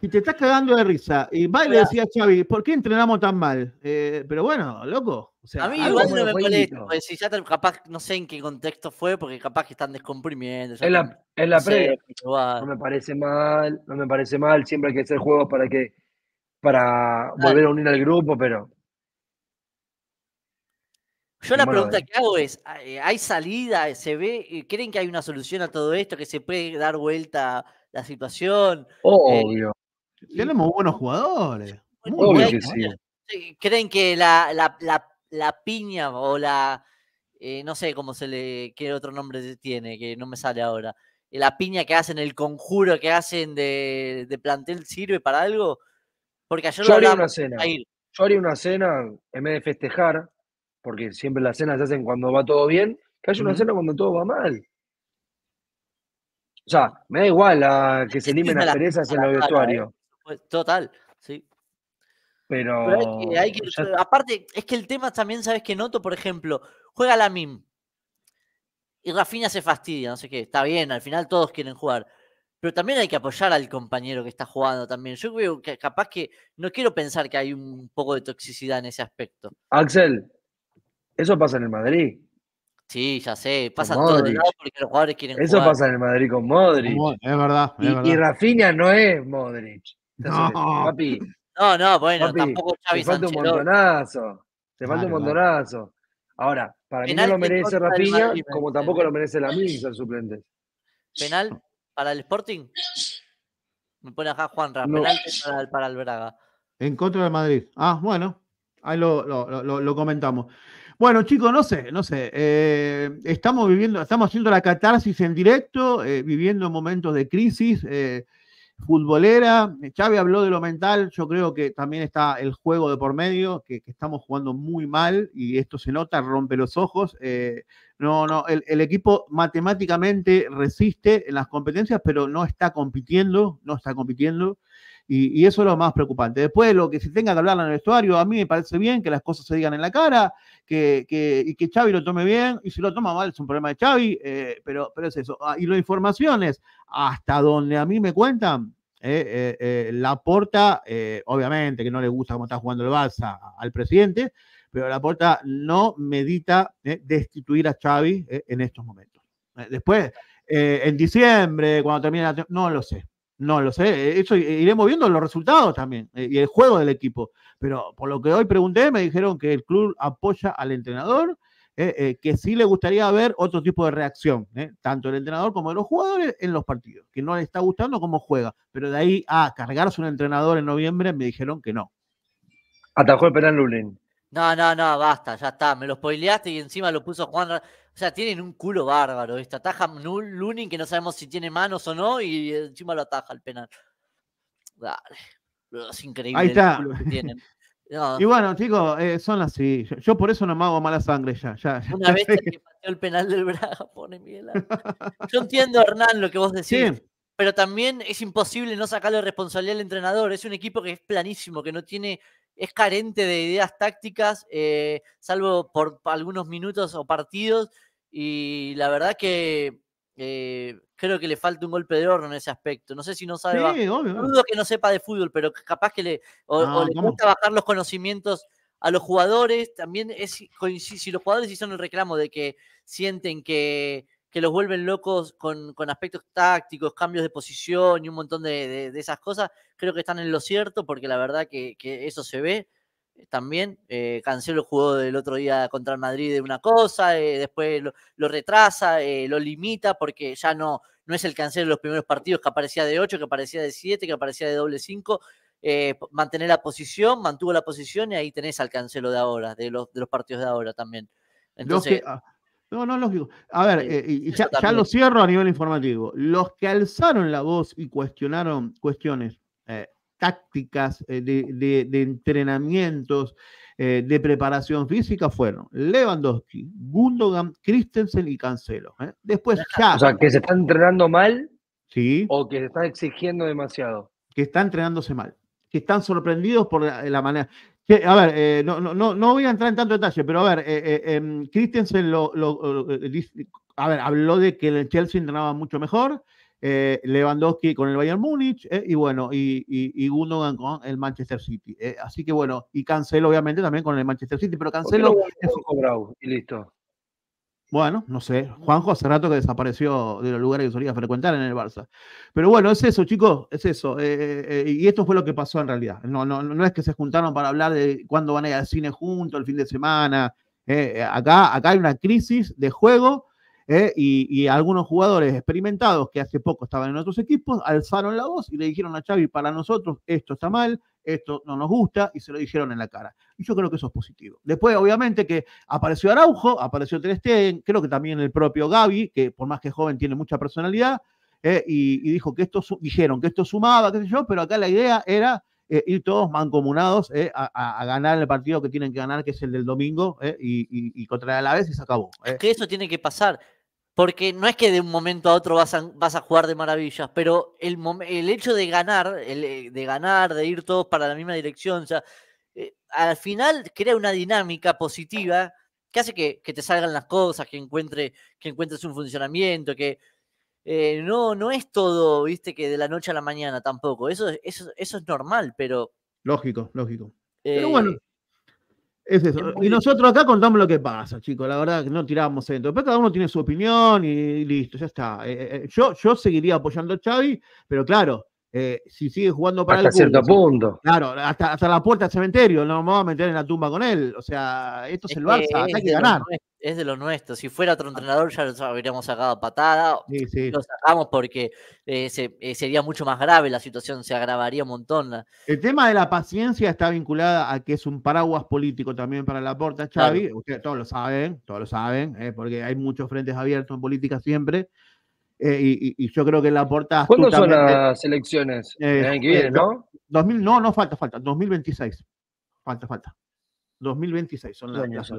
si te estás cagando de risa, y va y le decía a Xavi, ¿por qué entrenamos tan mal? Eh, pero bueno, loco. a mí igual no me molesta, pues, capaz, no sé en qué contexto fue, porque capaz que están descomprimiendo. Es la, en la no previa. no me parece mal, no me parece mal, siempre hay que hacer juegos para que para volver a unir al grupo, pero yo la pregunta que hago es, ah, eh, ¿hay salida? ¿Se ve? Eh, ¿Creen que hay una solución a todo esto? ¿Que se puede dar vuelta la situación? Obvio tenemos buenos jugadores. Muy ¿Creen que la, piña o la. Eh, no sé cómo se le. qué otro nombre tiene, que no me sale ahora. Eh, la piña que hacen, el conjuro que hacen de, de plantel, ¿sirve para algo? Porque ayer Yo haría una cena. Yo haría una cena en vez de festejar, porque siempre las cenas se hacen cuando va todo bien, que haya una cena cuando todo va mal. O sea, me da igual que se limen las perezas en el vestuario pues, total, sí. Pero, aparte, es que el tema también, ¿sabes que noto? Por ejemplo, juega la MIM y Rafinha se fastidia, no sé qué, está bien, al final todos quieren jugar. Pero también hay que apoyar al compañero que está jugando también. Yo creo que capaz que no quiero pensar que hay un poco de toxicidad en ese aspecto. Axel, eso pasa en el Madrid. Sí, ya sé, pasa en el lado porque los jugadores quieren eso jugar. Eso pasa en el Madrid con Modric. Es verdad. y, verdad. y Rafinha no es Modric. No, papi. No, no, bueno, papi, tampoco Te falta un montonazo. Te ah, falta un montonazo. Ahora, para mí no lo merece Rapiña, como tampoco lo merece la Misa, el suplente. ¿Penal para el Sporting? Me pone acá Juan Rafa, penal para el, Braga. En contra del Madrid. Ah, bueno, ahí lo, lo, lo, comentamos. Bueno, chicos, no sé, no sé. Eh, estamos viviendo, estamos haciendo la catarsis en directo, eh, viviendo momentos de crisis. Eh, futbolera. Xavi habló de lo mental, yo creo que también está el juego de por medio, que, estamos jugando muy mal y esto se nota, rompe los ojos. Eh, no, no, el, equipo matemáticamente resiste en las competencias, pero no está compitiendo, no está compitiendo. Y, eso es lo más preocupante. Después, lo que si tenga que hablar en el vestuario, a mí me parece bien que las cosas se digan en la cara, que, que y que Xavi lo tome bien, y si lo toma mal es un problema de Xavi, eh, pero, pero es eso. Ah, y las informaciones, hasta donde a mí me cuentan, eh, eh, eh la porta, obviamente que no le gusta cómo está jugando el Barça al presidente, pero la porta no medita destituir a Xavi en estos momentos. después, en diciembre, cuando termine la... No lo sé, no lo sé, eh, eso iremos viendo los resultados también eh, y el juego del equipo. Pero por lo que hoy pregunté, me dijeron que el club apoya al entrenador, eh, que sí le gustaría ver otro tipo de reacción, tanto del entrenador como de los jugadores en los partidos, que no le está gustando cómo juega. Pero de ahí a cargarse un entrenador en noviembre, me dijeron que no. Atajó el penal Lulín. No, no, no, basta, ya está. Me lo spoileaste y encima lo puso Juan. O sea, tienen un culo bárbaro. Esta ataja Lunin que no sabemos si tiene manos o no y encima lo ataja el penal. Dale. Es increíble Ahí está. que tienen. Y bueno, chicos, eh, son así. Yo, por eso no me hago mala sangre ya. Una vez que pateó el penal del Braga, (laughs) pone Miguel. Yo entiendo, Hernán, lo que vos decís. Pero también es imposible no sacarle responsabilidad al entrenador. Es un equipo que es planísimo, que no tiene es carente de ideas tácticas, eh, salvo por algunos minutos o partidos. Y la verdad que eh, creo que le falta un golpe de horno en ese aspecto. No sé si no sabe. dudo que no sepa de fútbol, pero capaz que le, o, le gusta bajar los conocimientos a los jugadores. También es si los jugadores hicieron el reclamo de que sienten que que los vuelven locos con, aspectos tácticos, cambios de posición y un montón de, esas cosas, creo que están en lo cierto, porque la verdad que, eso se ve eh, también. Eh, Cancelo jugó del otro día contra el Madrid de una cosa, eh, después lo, retrasa, lo limita, porque ya no, no es el Cancelo de los primeros partidos que aparecía de 8, que aparecía de 7, que aparecía de doble 5. mantener la posición, mantuvo la posición y ahí tenés al Cancelo de ahora, de los, de los partidos de ahora también. Entonces, no, no, lógico. A ver, eh, ya, lo cierro a nivel informativo. Los que alzaron la voz y cuestionaron cuestiones eh, tácticas eh, de, entrenamientos, de preparación física fueron Lewandowski, Gundogan, Christensen y Cancelo. Después ya. O sea, que se están entrenando mal ¿Sí? o que se están exigiendo demasiado. Que están entrenándose mal. Que están sorprendidos por la manera a ver, eh, no, no, no, voy a entrar en tanto detalle, pero a ver, eh, eh, em, Christensen lo, lo, a ver, habló de que el Chelsea entrenaba mucho mejor, Lewandowski con el Bayern Múnich, y bueno, y, y, Gundogan con el Manchester City. así que bueno, y Cancelo obviamente también con el Manchester City, pero Cancelo... y listo. Bueno, no sé. Mm. Juanjo hace rato que desapareció de los lugares que solía frecuentar en el Barça. Pero bueno, es eso, chicos, es eso. Eh, eh, eh, y esto fue lo que pasó en realidad. No, no, no es que se juntaron para hablar de cuándo van a ir al cine juntos, el fin de semana. acá, acá hay una crisis de juego y, y, algunos jugadores experimentados que hace poco estaban en otros equipos alzaron la voz y le dijeron a Xavi, para nosotros esto está mal, esto no nos gusta y se lo dijeron en la cara. Y yo creo que eso es positivo. Después, obviamente, que apareció Araujo, apareció Stegen, creo que también el propio Gaby, que por más que joven tiene mucha personalidad, eh, y, dijo que esto, dijeron que esto sumaba, qué sé yo, pero acá la idea era eh, ir todos mancomunados eh, a, ganar el partido que tienen que ganar, que es el del domingo, y, contra la vez y se acabó. Es que eso tiene que pasar porque no es que de un momento a otro vas a, vas a jugar de maravillas, pero el, hecho de ganar, eh, de ganar, de ir todos para la misma dirección, sea, eh, al final crea una dinámica positiva que hace que, te salgan las cosas, que, que encuentres un funcionamiento, que eh, no, no es todo, viste, que de la noche a la mañana tampoco. Eso, eso, es normal, pero... Lógico, lógico. pero bueno, es eso. Y nosotros acá contamos lo que pasa, chicos. La verdad que no tiramos centro. cada uno tiene su opinión y listo, ya está. Eh, eh, eh, yo, yo seguiría apoyando a Xavi, pero claro, si sigue jugando para hasta el cierto punto. Claro, hasta, hasta, la puerta del cementerio, no vamos a meter en la tumba con él. O sea, esto es, el Barça, hay que ganar es de lo nuestro. Si fuera otro ah, entrenador ya lo habríamos sacado a patada. Sí, sí. Lo sacamos porque eh, eh, sería mucho más grave la situación, se agravaría un montón. El tema de la paciencia está vinculada a que es un paraguas político también para la porta, Xavi. Ustedes todos lo saben, todos lo saben, eh, porque hay muchos frentes abiertos en política siempre. Y, yo creo que la puerta. ¿Cuándo son las elecciones? que viene, ¿no? no, no falta, falta. 2026. Falta, falta. 2026 son las.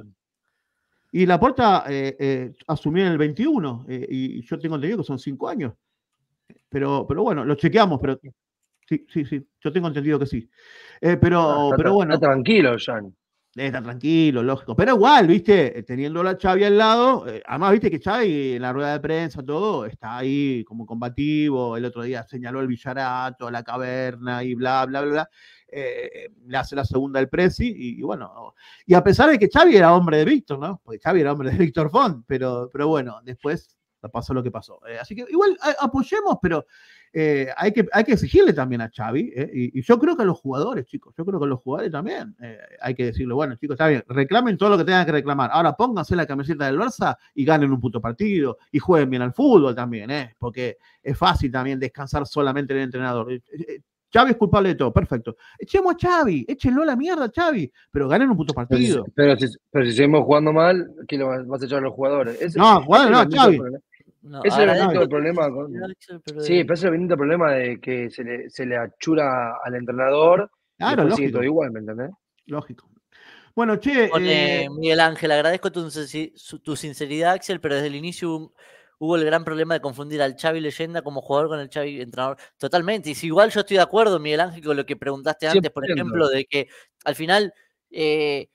Y puerta eh, eh asumió en el 21, eh, y yo tengo entendido que son cinco años. Pero, pero bueno, lo chequeamos, pero sí, sí, sí, yo tengo entendido que sí. Eh, pero, ah, pero bueno. tranquilo, Jan. Está tranquilo, lógico. Pero igual, viste, teniendo la Xavi al lado, además, viste que Xavi en la rueda de prensa, todo, está ahí como combativo. El otro día señaló el Villarato, la caverna y bla, bla, bla, bla. Eh, le hace la segunda el Prezi y, bueno, y a pesar de que Xavi era hombre de Víctor, ¿no? Porque Xavi era hombre de Víctor Font, pero, pero bueno, después pasó lo que pasó. Eh, así que igual eh, apoyemos, pero hay, que, hay que exigirle también a Xavi, y, yo creo que a los jugadores, chicos, yo creo que a los jugadores también hay que decirle, bueno, chicos, está bien, reclamen todo lo que tengan que reclamar, ahora pónganse la camiseta del Barça y ganen un puto partido, y jueguen bien al fútbol también, porque es fácil también descansar solamente en el entrenador. Xavi es culpable de todo, perfecto. Echemos a Xavi, échenlo a la mierda a Xavi, pero ganen un puto partido. Pero, si, seguimos jugando mal, ¿qué lo vas a echar a los jugadores? no, bueno, no, Chavi. ese es el problema. Sí, pero ese es el único problema de que se le, se achura al entrenador. Claro, lógico. igual, ¿me entendés? Lógico. Bueno, che. Eh, eh, Miguel Ángel, agradezco tu, sinceridad, Axel, pero desde el inicio hubo el gran problema de confundir al Xavi leyenda como jugador con el Xavi entrenador. Totalmente. Y si igual yo estoy de acuerdo, Miguel Ángel, con lo que preguntaste antes, por ejemplo, de que al final eh,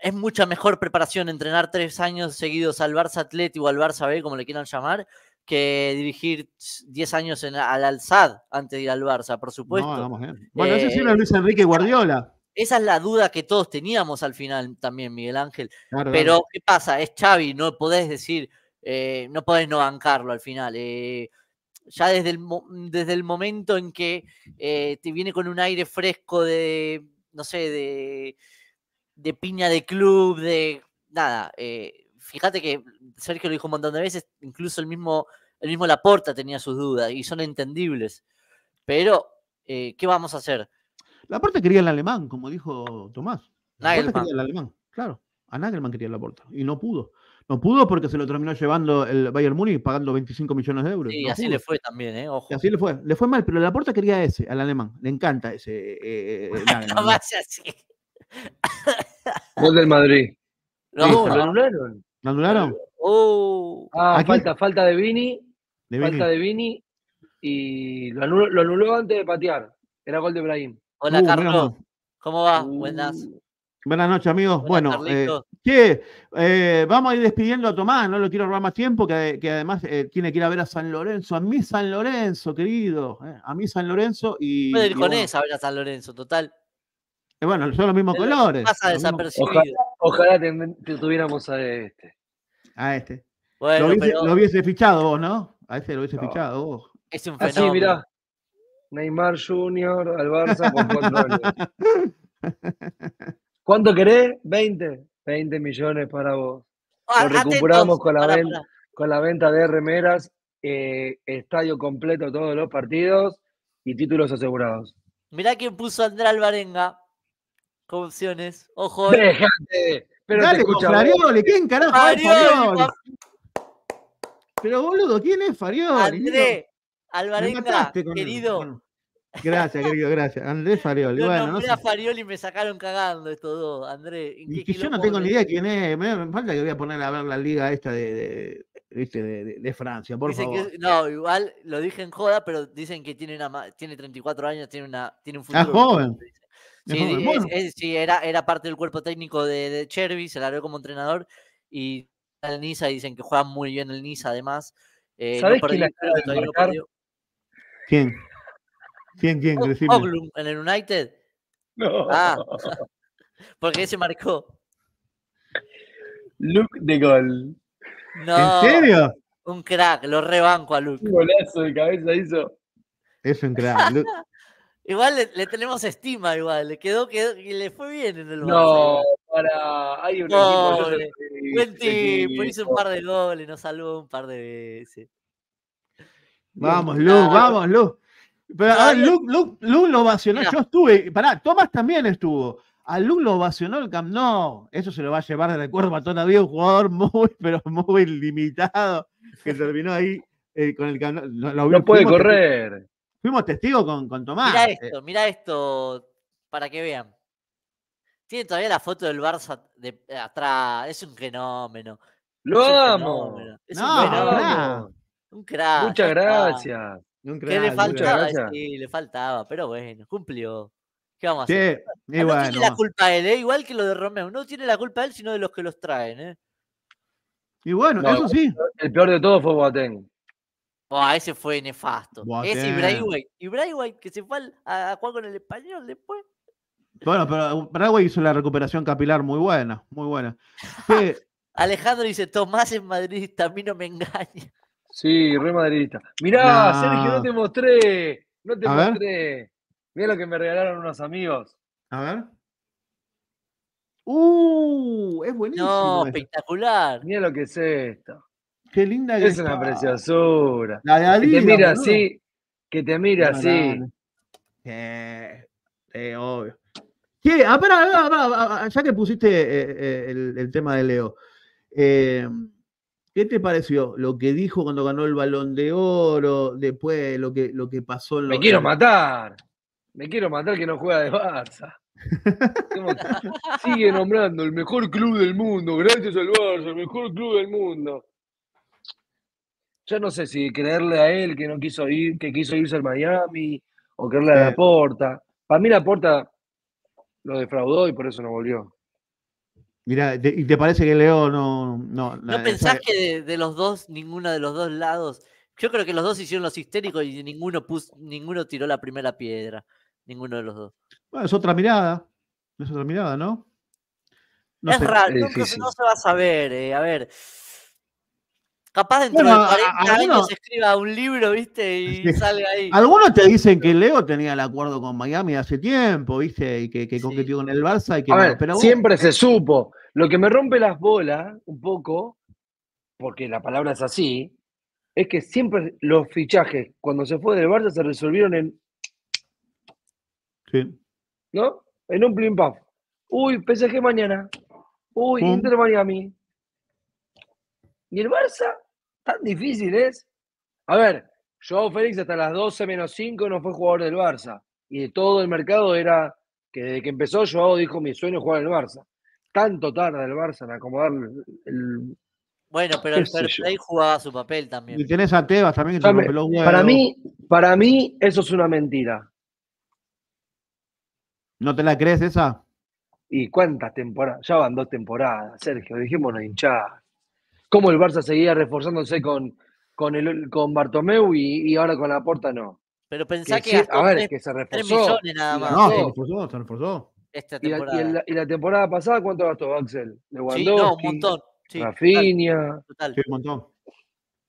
es mucha mejor preparación entrenar tres años seguidos al Barça Atlético o al Barça B, como le quieran llamar, que dirigir diez años en, al Alzad antes de ir al Barça, por supuesto. No, vamos bien. Eh, bueno, eso sí lo Luis Enrique Guardiola. Esa es la duda que todos teníamos al final también, Miguel Ángel. Pero, ¿qué pasa? Es Xavi, no podés decir, eh, no podés no bancarlo al final. Eh, ya desde el, desde el momento en que eh, te viene con un aire fresco de, no sé, de, de piña de club, de nada. fíjate que Sergio lo dijo un montón de veces, incluso el mismo, el mismo Laporta tenía sus dudas y son entendibles. Pero, ¿qué vamos a hacer? Laporta quería el alemán, como dijo Tomás. Laporta quería el alemán, claro. A Nagelman quería Laporta y no pudo. No pudo porque se lo terminó llevando el Bayern Múnich pagando 25 millones de euros. y así le fue también, ¿eh? Ojo. así le fue. Le fue mal, pero la porta quería ese, al alemán. Le encanta ese. Eh, eh, (laughs) eh, no así. Gol del Madrid. (laughs) lo anularon. ¿Lo anularon? Oh. Ah, falta, falta de Vini. falta de Vini. Y lo anuló, antes de patear. Era gol de Brahim. Hola, uh, Carlos. ¿Cómo va? Uh, Buenas. Buenas noches, amigos. bueno, eh, eh, vamos a ir despidiendo a Tomás, no lo quiero robar más tiempo, que, además eh, tiene que ir a ver a San Lorenzo, a mí San Lorenzo, querido, eh, a mí San Lorenzo y... Puede ir con él a ver a San Lorenzo, total. bueno, son los mismos colores. Ojalá, te, tuviéramos a este. A este. lo, hubiese, fichado vos, ¿no? A este lo hubiese fichado vos. Es un fenómeno. Ah, sí, mirá. Neymar Junior al Barça con (laughs) ¿Cuánto querés? 20. 20 millones para vos. Ah, Lo recuperamos con la, venta, de remeras, eh, estadio completo todos los partidos y títulos asegurados. Mirá quién puso André Alvarenga con opciones. Ojo. Eh. Pero Dale, te Farioli, ¿quién carajo Pero boludo, ¿quién es Farioli? André, Alvarenga, querido, Gracias, querido, gracias. Andrés Farioli. bueno, no Farioli me sacaron cagando estos dos, Andrés. y yo no tengo ni idea quién es. Me, falta que voy a poner a ver la liga esta de, de, Francia, por favor. Que, no, igual lo dije en joda, pero dicen que tiene, una, tiene 34 años, tiene, una, tiene un ah, futuro. joven. Sí, era, era parte del cuerpo técnico de, de Cherby, se largó como entrenador y el Niza dicen que juega muy bien el Niza además. ¿Sabes eh, no quién la ¿Quién? ¿Quién, quién? en el United. No. Ah, (laughs) (laughs) porque se marcó. Luke de gol. No. ¿En serio? Un crack, lo rebanco a Luke. Un golazo de cabeza hizo. Es un crack. Luke. (laughs) igual le, tenemos estima, igual. Le quedó, y le fue bien en el No, para. Hay un no, equipo, Buen tipo, hizo un par de goles, nos salvó un par de veces. Vamos, Luke, vamos, Luke. Pero a Luke, lo ovacionó. Yo estuve. Pará, Tomás también estuvo. A Luke lo ovacionó el Camp No. Eso se lo va a llevar de recuerdo a todavía un jugador muy, (laughs) pero muy limitado que terminó ahí eh, con el Camp no puede correr. fuimos testigos con, con Tomás. Mira eh. esto, mira esto para que vean. Tiene todavía la foto del Barça de, eh, atrás. Es un fenómeno. ¡Lo amo! un, fenómeno. Muchas gracias que le faltaba, sí, le faltaba, pero bueno, cumplió. ¿Qué vamos a hacer? Ah, no tiene la culpa él, ¿eh? igual que lo de Romeo. No tiene la culpa él, sino de los que los traen. ¿eh? Y bueno, eso sí. El peor de todo fue Boateng. Oh, ese fue nefasto. Ese y que se fue a, jugar con el español después. Bueno, pero Wyatt hizo la recuperación capilar muy buena, muy buena. (laughs) Alejandro dice, Tomás en Madrid, también no me engaña. Sí, re madridista. Mirá, Sergio, no te mostré. No te mostré. Mira lo que me regalaron unos amigos. A ver. ¡Uh! Es buenísimo. No, espectacular. Mirá lo que es esto. Qué linda que es. Es una preciosura. La de Que te mira sí. así. Que te mira así. Eh, eh, obvio. ¿Qué? Ah, ah, ah, ah, ya que pusiste eh, el, el, tema de Leo. Eh ¿Qué te pareció lo que dijo cuando ganó el balón de oro? Después lo que, lo que pasó en Me quiero matar. Me quiero matar que no juega de Barça. Sigue nombrando el mejor club del mundo, gracias al Barça, el mejor club del mundo. Yo no sé si creerle a él que no quiso ir, que quiso irse al Miami, o creerle a la Porta. Para mí la Porta lo defraudó y por eso no volvió. Mira, ¿y te parece que Leo no... ¿No, eh, pensás que de, los dos, ninguno de los dos lados... Yo creo que los dos hicieron los histéricos y ninguno, puso, ninguno tiró la primera piedra. Ninguno de los dos. Bueno, es otra mirada. Es otra mirada, ¿no? es raro, no, se va a saber. Eh, a ver, Capaz dentro de 40 que se escriba un libro, ¿viste? Y (laughs) sale ahí. Algunos te dicen que Leo tenía el acuerdo con Miami hace tiempo, ¿viste? Y que, que competió con el Barça y que. no, siempre se supo. Lo que me rompe las bolas un poco, porque la palabra es así, es que siempre los fichajes, cuando se fue del Barça, se resolvieron en. Sí. ¿No? En un plim Uy, PSG mañana. Uy, entre Inter Miami. Y el Barça ¿Tan difícil es? A ver, Joao Félix hasta las 12 menos 5 no fue jugador del Barça. Y de todo el mercado era que desde que empezó Joao dijo mi sueño es jugar en el Barça. Tanto tarda el Barça en acomodar el... Bueno, pero el fair jugaba su papel también. Y tenés a Tebas también que Para mí, para mí eso es una mentira. ¿No te la crees esa? ¿Y cuántas temporadas? Ya van dos temporadas, Sergio, dijimos una hinchada cómo el Barça seguía reforzándose con, con, el, con Bartomeu y, ahora con la Porta no. Pero pensá que, a ver, es que se reforzó. millones nada más. No, se reforzó, se reforzó. Esta Y, la, temporada pasada, ¿cuánto gastó Axel? sí, no, un montón. Sí, Rafinha. Total. Sí, un montón.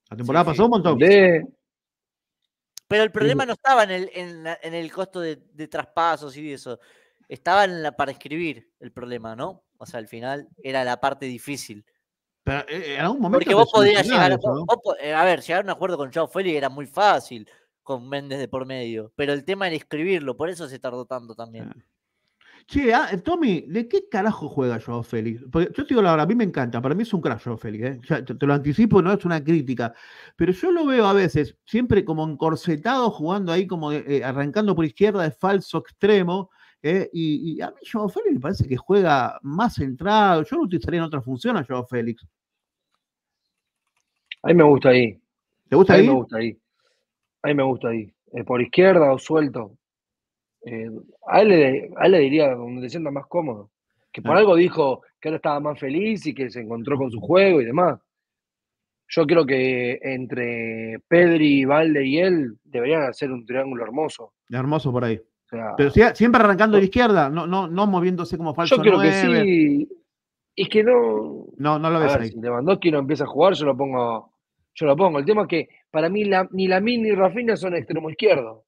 La temporada pasó un montón. De... Pero el problema no estaba en el, en el costo de, de, traspasos y eso. Estaba en la, para escribir el problema, ¿no? O sea, al final era la parte difícil. Pero eh, eh, en algún momento. Porque vos podías llegar a, eh, ver, si a un acuerdo con Joao Félix era muy fácil con Méndez de por medio. Pero el tema era escribirlo, por eso se tardó tanto también. Ah. Che, ah, Tommy, ¿de qué carajo juega Joao Félix? Porque yo te digo la verdad, a mí me encanta, para mí es un crack Joao Félix, te, lo anticipo, no es una crítica, pero yo lo veo a veces siempre como encorsetado, jugando ahí como arrancando por izquierda de falso extremo, ¿eh? y, a mí Joao Félix me parece que juega más centrado. Yo lo utilizaría en otra función a Joao Félix. A mí me gusta ahí. ¿Te gusta ahí? A mí me gusta ahí. A me gusta ahí. por izquierda o suelto. Eh, a, él le, diría donde le sienta más cómodo. Que por algo dijo que él estaba más feliz y que se encontró con su juego y demás. Yo creo que entre Pedri, Valde y él deberían hacer un triángulo hermoso. Hermoso por ahí pero siempre arrancando de izquierda, no, no, no moviéndose como falso. Yo creo que sí. Es que no. No, no lo ves ahí. Si Lewandowski no empieza a jugar, yo lo pongo. Yo lo pongo. El tema es que para mí la, ni Lamín ni Rafina son extremo izquierdo.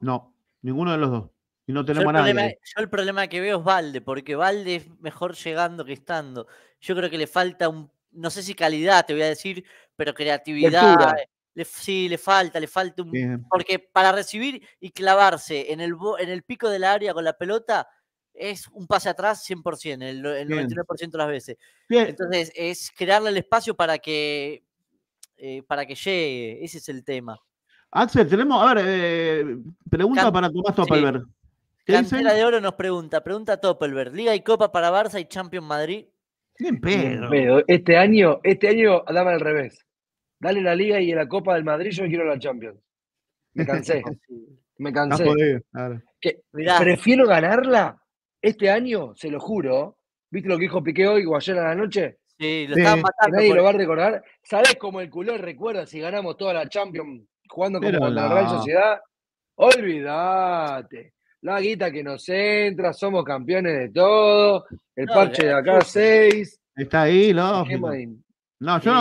No, ninguno de los dos. Y no tenemos nada el, yo el problema que veo es Valde, porque Valde es mejor llegando que estando. Yo creo que le falta un, no sé si calidad, te voy a decir, pero creatividad, le, sí, le falta, le falta un... Porque para recibir y clavarse en el, en el pico del área con la pelota es un pase atrás 100%, el, 99% de las veces. Entonces es crearle el espacio para que, eh, para que llegue, ese es el tema. Axel, tenemos, a ver, eh, pregunta para Tomás Toppelberg Cantera de Oro nos pregunta, pregunta Toppelberg, Liga y Copa para Barça y Champions Madrid. Bien pero Este año, este año daba al revés dale la liga y la Copa del Madrid, yo quiero la Champions. Me cansé. (laughs) me cansé. prefiero ganarla este año, se lo juro. ¿Viste lo que dijo Piqué hoy o ayer a la noche? Sí, lo estaba matando. Nadie lo va a recordar. ¿Sabés cómo el culo recuerda si ganamos toda la Champions jugando como la Real Sociedad? Olvídate. La guita que nos entra, somos campeones de todo. El parche de eh, acá, 6. Eh, Está ahí, ¿no? No, eh, yo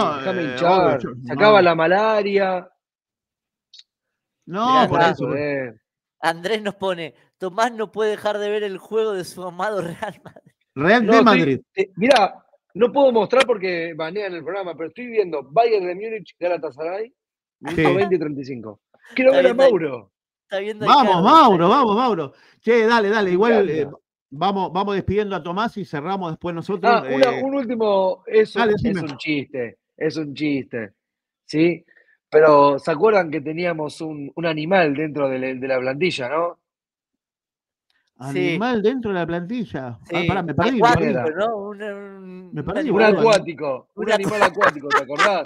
no. sacaba la malaria. No, por eso. Eh. Andrés nos pone, Tomás no puede dejar de ver el juego de su amado Real Madrid. Real de Madrid. Mira, no puedo mostrar porque banean el programa, pero estoy viendo Bayern de Múnich, Galatasaray, sí. 20-35. Quiero ver a Mauro. vamos, Mauro, vamos, Mauro. Che, dale, dale. Igual eh, Vamos, despidiendo a Tomás y cerramos después nosotros. Ah, eh, un último, eso es un chiste, es un chiste, ¿sí? Pero ¿se acuerdan que teníamos un, animal dentro de la, plantilla, no? Animal dentro de la plantilla. Ah, me Acuático, ¿no? Un, acuático, un animal acuático, ¿te acordás?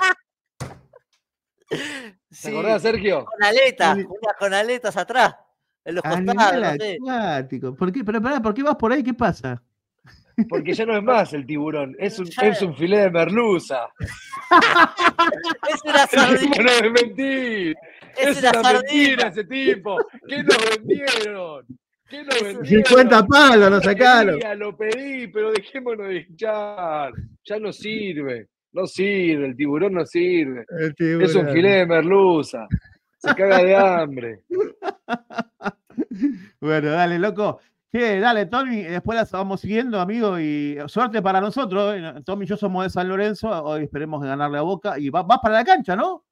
(laughs) ¿Te acordás, Sergio? Con aletas, unas con aletas atrás los ¿Por qué? vas por ahí? ¿Qué pasa? Porque ya no es más el tiburón, es un, es un filé de merluza. (laughs) es una sardina. (laughs) No es mentira. Es, una, ese tipo. ¿Qué nos vendieron? ¿Qué nos vendieron? 50 palos nos sacaron. Lo pedí, pero dejémonos de hinchar. Ya no sirve. No sirve, el tiburón no sirve. Es un filé de merluza. Se caga de hambre. (laughs) (laughs) bueno, dale, loco. dale, Tommy, después las vamos siguiendo, amigo, y suerte para nosotros. Eh. Tommy y yo somos de San Lorenzo, hoy esperemos ganarle a Boca. Y vas para la cancha, ¿no?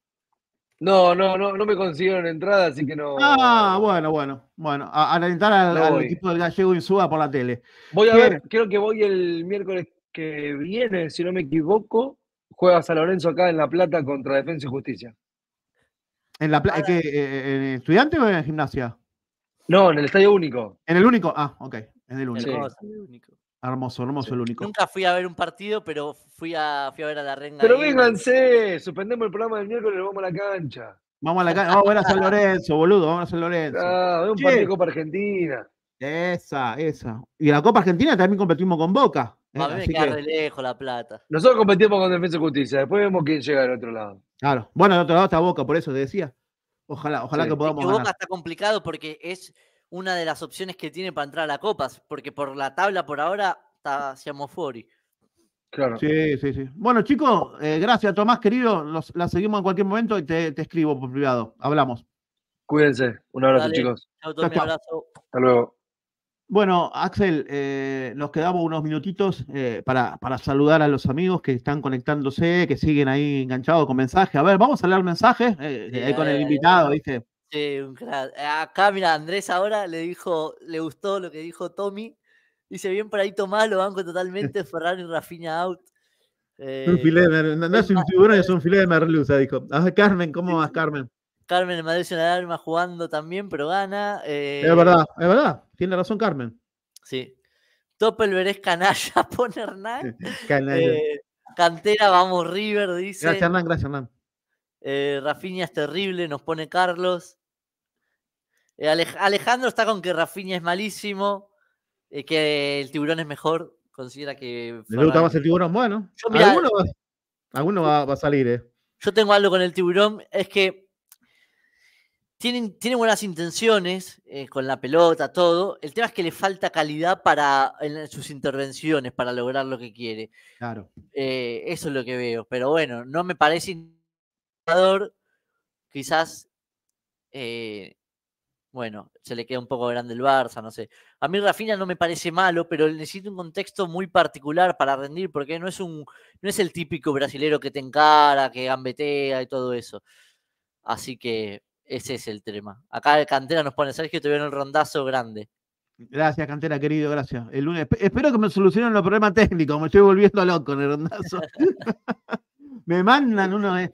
No, no, no, no me consiguieron entrada, así que no. Ah, bueno, bueno, bueno. A, alentar al, equipo del gallego Insúa por la tele. Voy a ver, creo que voy el miércoles que viene, si no me equivoco. Juega San Lorenzo acá en La Plata contra Defensa y Justicia. ¿En la plata? Ah, eh, eh, ¿En estudiante o en gimnasia? No, en el Estadio Único. En el único, ah, ok, en el único. Hermoso, hermoso el único. Nunca fui a ver un partido, pero fui a, a ver a la renga. Pero vénganse, suspendemos el programa del miércoles y vamos a la cancha. Vamos a la cancha, ah, vamos a ver a San Lorenzo, boludo, vamos a San Lorenzo. Ah, un partido de Copa Argentina. Esa, esa. Y la Copa Argentina también competimos con Boca. ¿eh? A mí me queda que... lejos la plata. Nosotros competimos con Defensa y Justicia, después vemos quién llega del otro lado. Claro. Bueno, del otro lado está Boca, por eso te decía. Ojalá, ojalá que podamos. Boca ganar. está complicado porque es una de las opciones que tiene para entrar a la copa, porque por la tabla por ahora está hacia Mofori. Claro. Sí, sí, sí. Bueno, chicos, eh, gracias, Tomás, querido. la seguimos en cualquier momento y te, escribo por privado. Hablamos. Cuídense. Un abrazo, chicos. un abrazo. Hasta luego. Bueno, Axel, eh, nos quedamos unos minutitos eh, para, saludar a los amigos que están conectándose, que siguen ahí enganchados con mensajes. A ver, vamos a leer mensajes ahí eh, con el invitado, dice. Sí, un Acá, mira, Andrés ahora le dijo, le gustó lo que dijo Tommy. Dice, bien por ahí Tomás, lo banco totalmente, (laughs) Ferrari y Rafinha out. un filé no, es un tiburón, es un filé de merluza, dijo. Ah, Carmen, ¿cómo vas, Carmen? Carmen, me Madrid es una alarma jugando también, pero gana. es verdad, es verdad. Tiene razón Carmen. Sí. Doppelberg es canalla, (laughs) pone Hernán. (laughs) canalla. Eh, cantera, vamos River, dice. Gracias Hernán, gracias Hernán. Eh, Rafinha es terrible, nos pone Carlos. Eh, Alejandro está con que Rafinha es malísimo, que el tiburón es mejor. Considera que. ¿Le gusta más el tiburón? Bueno, alguno, va, va, a salir, ¿eh? Yo tengo algo con el tiburón, es que tienen, buenas intenciones eh, con la pelota, todo. El tema es que le falta calidad para en sus intervenciones, para lograr lo que quiere. Claro. Eh, eso es lo que veo. Pero bueno, no me parece jugador. Quizás, eh, bueno, se le queda un poco grande el Barça, no sé. A mí Rafinha no me parece malo, pero necesita un contexto muy particular para rendir, porque no es, un, no es el típico brasilero que te encara, que gambetea y todo eso. Así que ese es el tema. Acá el Cantera nos pone Sergio, tuvieron un el rondazo grande. Gracias, Cantera, querido, gracias. El lunes. Espero que me solucionen los problemas técnicos, me estoy volviendo loco en el rondazo. (laughs) me mandan uno. de.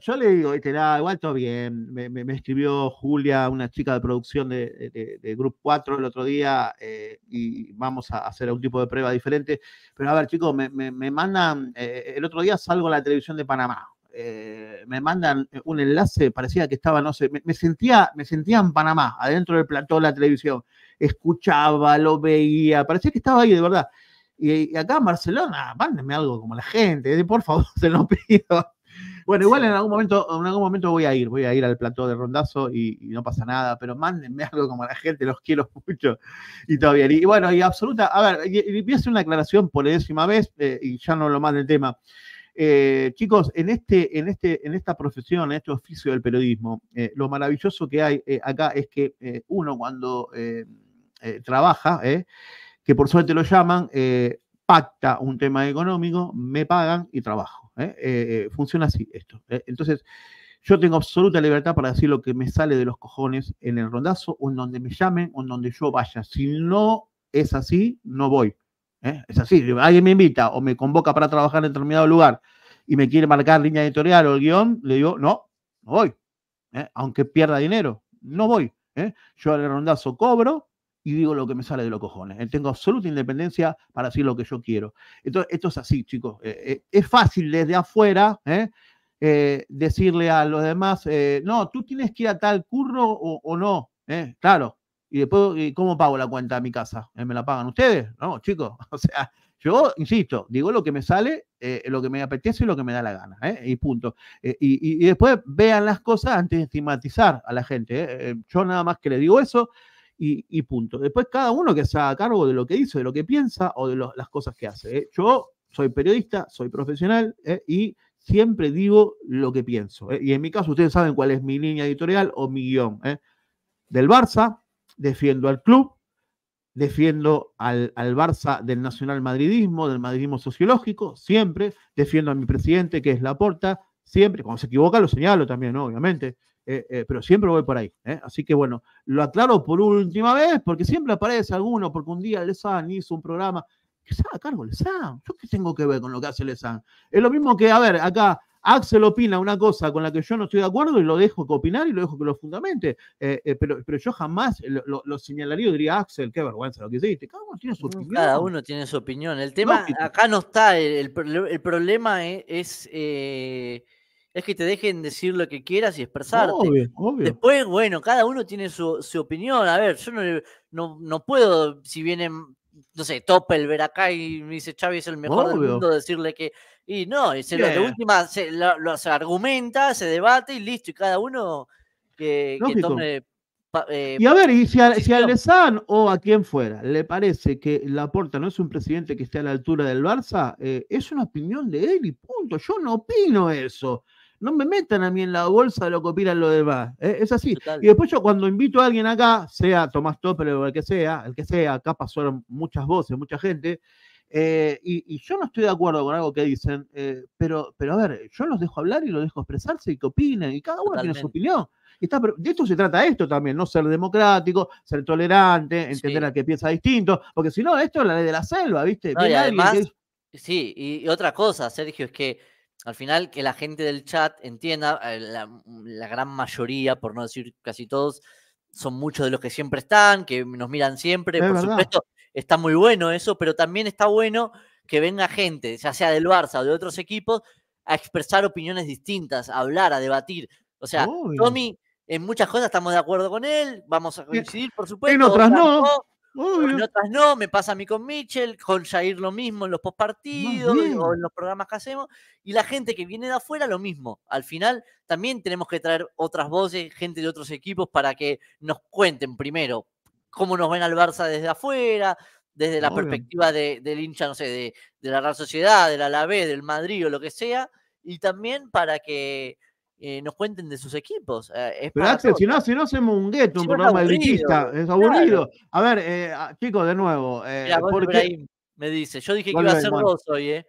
Yo, le digo, este, igual todo bien. Me, escribió Julia, una chica de producción de, Grupo 4 el otro día, eh, y vamos a hacer un tipo de prueba diferente. Pero a ver, chicos, me, mandan. Eh, el otro día salgo a la televisión de Panamá. Eh, me mandan eh, un enlace, parecía que estaba, no sé, me, sentía, me sentía en Panamá, adentro del plató de la televisión, escuchaba, lo veía, parecía que estaba ahí de verdad. Y, acá en Barcelona, mándenme algo como la gente, por favor, (laughs) se lo pido. Bueno, igual en algún momento, en algún momento voy a ir, voy a ir al plató de rondazo y, no pasa nada, pero mándenme (laughs) algo como la gente, los quiero mucho. Y todavía. Y bueno, y absoluta, a ver, y, voy a hacer una aclaración por décima vez, eh, y ya no lo más del tema. Eh, chicos, en, este, en, este, en esta profesión, en este oficio del periodismo, eh, lo maravilloso que hay eh, acá es que uno cuando trabaja, que por suerte lo llaman, pacta un tema económico, me pagan y trabajo. funciona así esto. Entonces, yo tengo absoluta libertad para decir lo que me sale de los cojones en el rondazo, o en donde me llamen, o en donde yo vaya. Si no es así, no voy. ¿eh? Es así, alguien me invita o me convoca para trabajar en determinado lugar y me quiere marcar línea editorial o el guión, le digo, no, no voy. ¿eh? Aunque pierda dinero, no voy. ¿eh? Yo al rondazo cobro y digo lo que me sale de los cojones. Tengo absoluta independencia para decir lo que yo quiero. Entonces, esto es así, chicos. es fácil desde afuera decirle a los demás, no, tú tienes que ir a tal curro o no. Claro, y después, eh, ¿cómo pago la cuenta a mi casa? Eh, ¿Me la pagan ustedes? No, chicos. (laughs) O sea, yo, insisto, digo lo que me sale, eh, lo que me apetece y lo que me da la gana, y punto. y, después vean las cosas antes de estigmatizar a la gente. yo nada más que le digo eso y, punto. Después cada uno que se haga cargo de lo que dice, de lo que piensa o de las cosas que hace. Yo soy periodista, soy profesional y siempre digo lo que pienso. Y en mi caso ustedes saben cuál es mi línea editorial o mi guión. Del Barça, defiendo al club, defiendo al, Barça del nacional madridismo, del madridismo sociológico, siempre, defiendo a mi presidente, que es Laporta, siempre, cuando se equivoca lo señalo también, obviamente, eh, eh, pero siempre voy por ahí. ¿eh? Así que bueno, lo aclaro por última vez, porque siempre aparece alguno, porque un día Lezán hizo un programa, ¿qué sabe a cargo Lezán, ¿yo qué tengo que ver con lo que hace Lezán? Es lo mismo que, a ver, acá Axel opina una cosa con la que yo no estoy de acuerdo y lo dejo que opinar y lo dejo que lo fundamente. Eh, eh, pero, pero yo jamás lo, señalaría diría, Axel, qué vergüenza lo que hiciste. Cada uno tiene su mm, opinión. Cada uno tiene su opinión. El tema acá no está. El, problema eh, es. es que te dejen decir lo que quieras y expresarte. Obvio, obvio. Después, bueno, cada uno tiene su, opinión. A ver, yo no, no, puedo, si vienen no sé, Topel, ver acá y me dice Chávez es el mejor del mundo, decirle que y no, se lo, de última se, argumenta, se debate y listo, y cada uno que, tome... Eh, y a ver, y si a, si Lezán o a quien fuera le parece que Laporta no es un presidente que esté a la altura del Barça, eh, es una opinión de él y punto. Yo no opino eso. No me metan a mí en la bolsa de lo que opinan los demás. ¿eh? es así. Y después yo cuando invito a alguien acá, sea Tomás Topper o el que sea, el que sea, acá pasaron muchas voces, mucha gente, eh, y, yo no estoy de acuerdo con algo que dicen, eh, pero, pero a ver, yo los dejo hablar y los dejo expresarse y que opinen, y cada uno tiene su opinión. Y de esto se trata esto también, no ser democrático, ser tolerante, entender a al que piensa distinto, porque si no, esto es la ley de la selva, ¿viste? además, Sí, y, otra cosa, Sergio, es que al final que la gente del chat entienda, eh, la, gran mayoría, por no decir casi todos, son muchos de los que siempre están, que nos miran siempre, por supuesto está muy bueno eso, pero también está bueno que venga gente, ya sea del Barça o de otros equipos, a expresar opiniones distintas, a hablar, a debatir. O sea, Tommy, en muchas cosas estamos de acuerdo con él, vamos a eh, coincidir, por supuesto. En otras no. En otras no, me pasa a mí con Mitchell, con Jair lo mismo en los postpartidos o en los programas que hacemos, y la gente que viene de afuera lo mismo. Al final también tenemos que traer otras voces, gente de otros equipos para que nos cuenten primero cómo nos ven al Barça desde afuera, desde la perspectiva del hincha, no sé, de, la Real Sociedad, del Alavés, del Madrid o lo que sea, y también para que eh, nos cuenten de sus equipos. Eh, Pero si, no, hacemos un gueto, un programa elitista, es aburrido. A ver, eh, chicos, de nuevo. porque... me dice, yo dije que iba a ser dos hoy, ¿eh?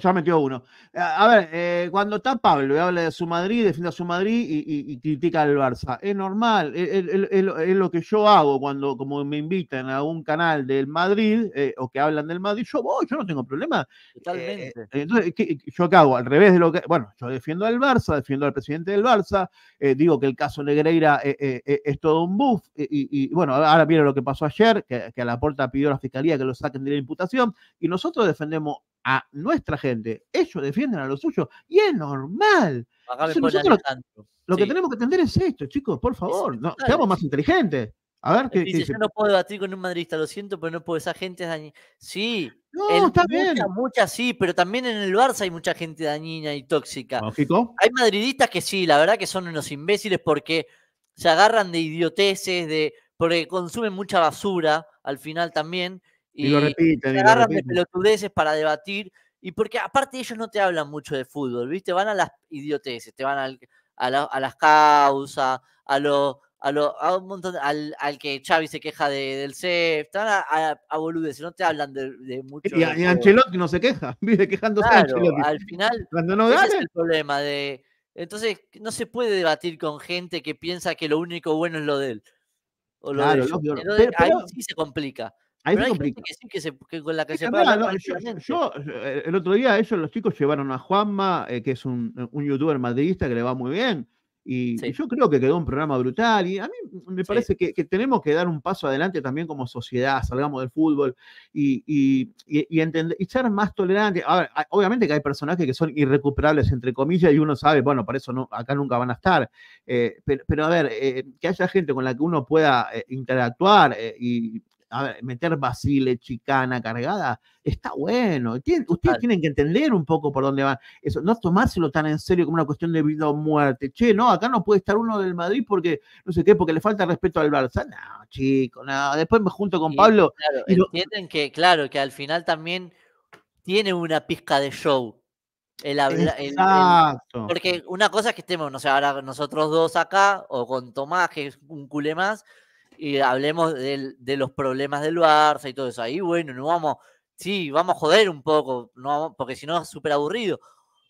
ya metió uno. A ver, eh, cuando está Pablo y habla de su Madrid, defiende a su Madrid y, critica al Barça. Es normal, es, lo que yo hago cuando como me invitan a un canal del Madrid eh, o que hablan del Madrid, yo voy, yo no tengo problema. Totalmente. Eh, entonces, ¿yo qué hago? Al revés de lo que... Bueno, yo defiendo al Barça, defiendo al presidente del Barça, digo que el caso Negreira es todo un buff y, bueno, ahora viene lo que pasó ayer, que, que a la puerta pidió a la Fiscalía que lo saquen de la imputación y nosotros defendemos a nuestro nuestra gente. Ellos defienden a los suyos y es normal. lo, que tenemos que entender es esto, chicos, por favor. seamos más inteligentes. A ver, ¿qué, dice, Yo no puedo debatir con un madridista, lo siento, pero no puedo. Esa gente es dañina. Sí, no, mucha, sí, pero también en el Barça hay mucha gente dañina y tóxica. Hay madridistas que sí, la verdad que son unos imbéciles porque se agarran de idioteces, de, porque consumen mucha basura al final también. Y, Se agarran de pelotudeces para debatir y porque aparte ellos no te hablan mucho de fútbol, ¿viste? Van a las idioteces, te van a, las causas, a los a, al, que Xavi se queja del CEF, están a, a, boludes, no te hablan de, mucho. Y, Ancelotti no se queja, (laughs) vive quejándose claro, Ancelotti. Al final, cuando es el problema de. Entonces, no se puede debatir con gente que piensa que lo único bueno es lo de él. O lo de ahí sí se complica. Hay Que sí, que se, no, yo, eh, el otro día ellos, los chicos, llevaron a Juanma, eh, que es un, eh, un, youtuber madridista que le va muy bien. Y, yo creo que quedó un programa brutal. Y a mí me parece que, que, tenemos que dar un paso adelante también como sociedad, salgamos del fútbol y, y, y entender, ser más tolerantes. A ver, obviamente que hay personajes que son irrecuperables, entre comillas, y uno sabe, bueno, para eso no, acá nunca van a estar. pero, a ver, que haya gente con la que uno pueda interactuar y a ver, meter basile, chicana, cargada, está bueno. ustedes tienen que entender un poco por dónde van. Eso, no tomárselo tan en serio como una cuestión de vida o muerte. Che, no, acá no puede estar uno del Madrid porque, no sé qué, porque le falta respeto al Barça. No, chico, no. Después me junto con Pablo. Claro, entienden que, claro, que al final también tiene una pizca de show. El, hablar porque una cosa es que estemos, no sé, ahora nosotros dos acá, o con Tomás, que es un culé más, y hablemos de los problemas del Barça y todo eso. Ahí, bueno, no vamos, sí, vamos a joder un poco, no porque si no es súper aburrido.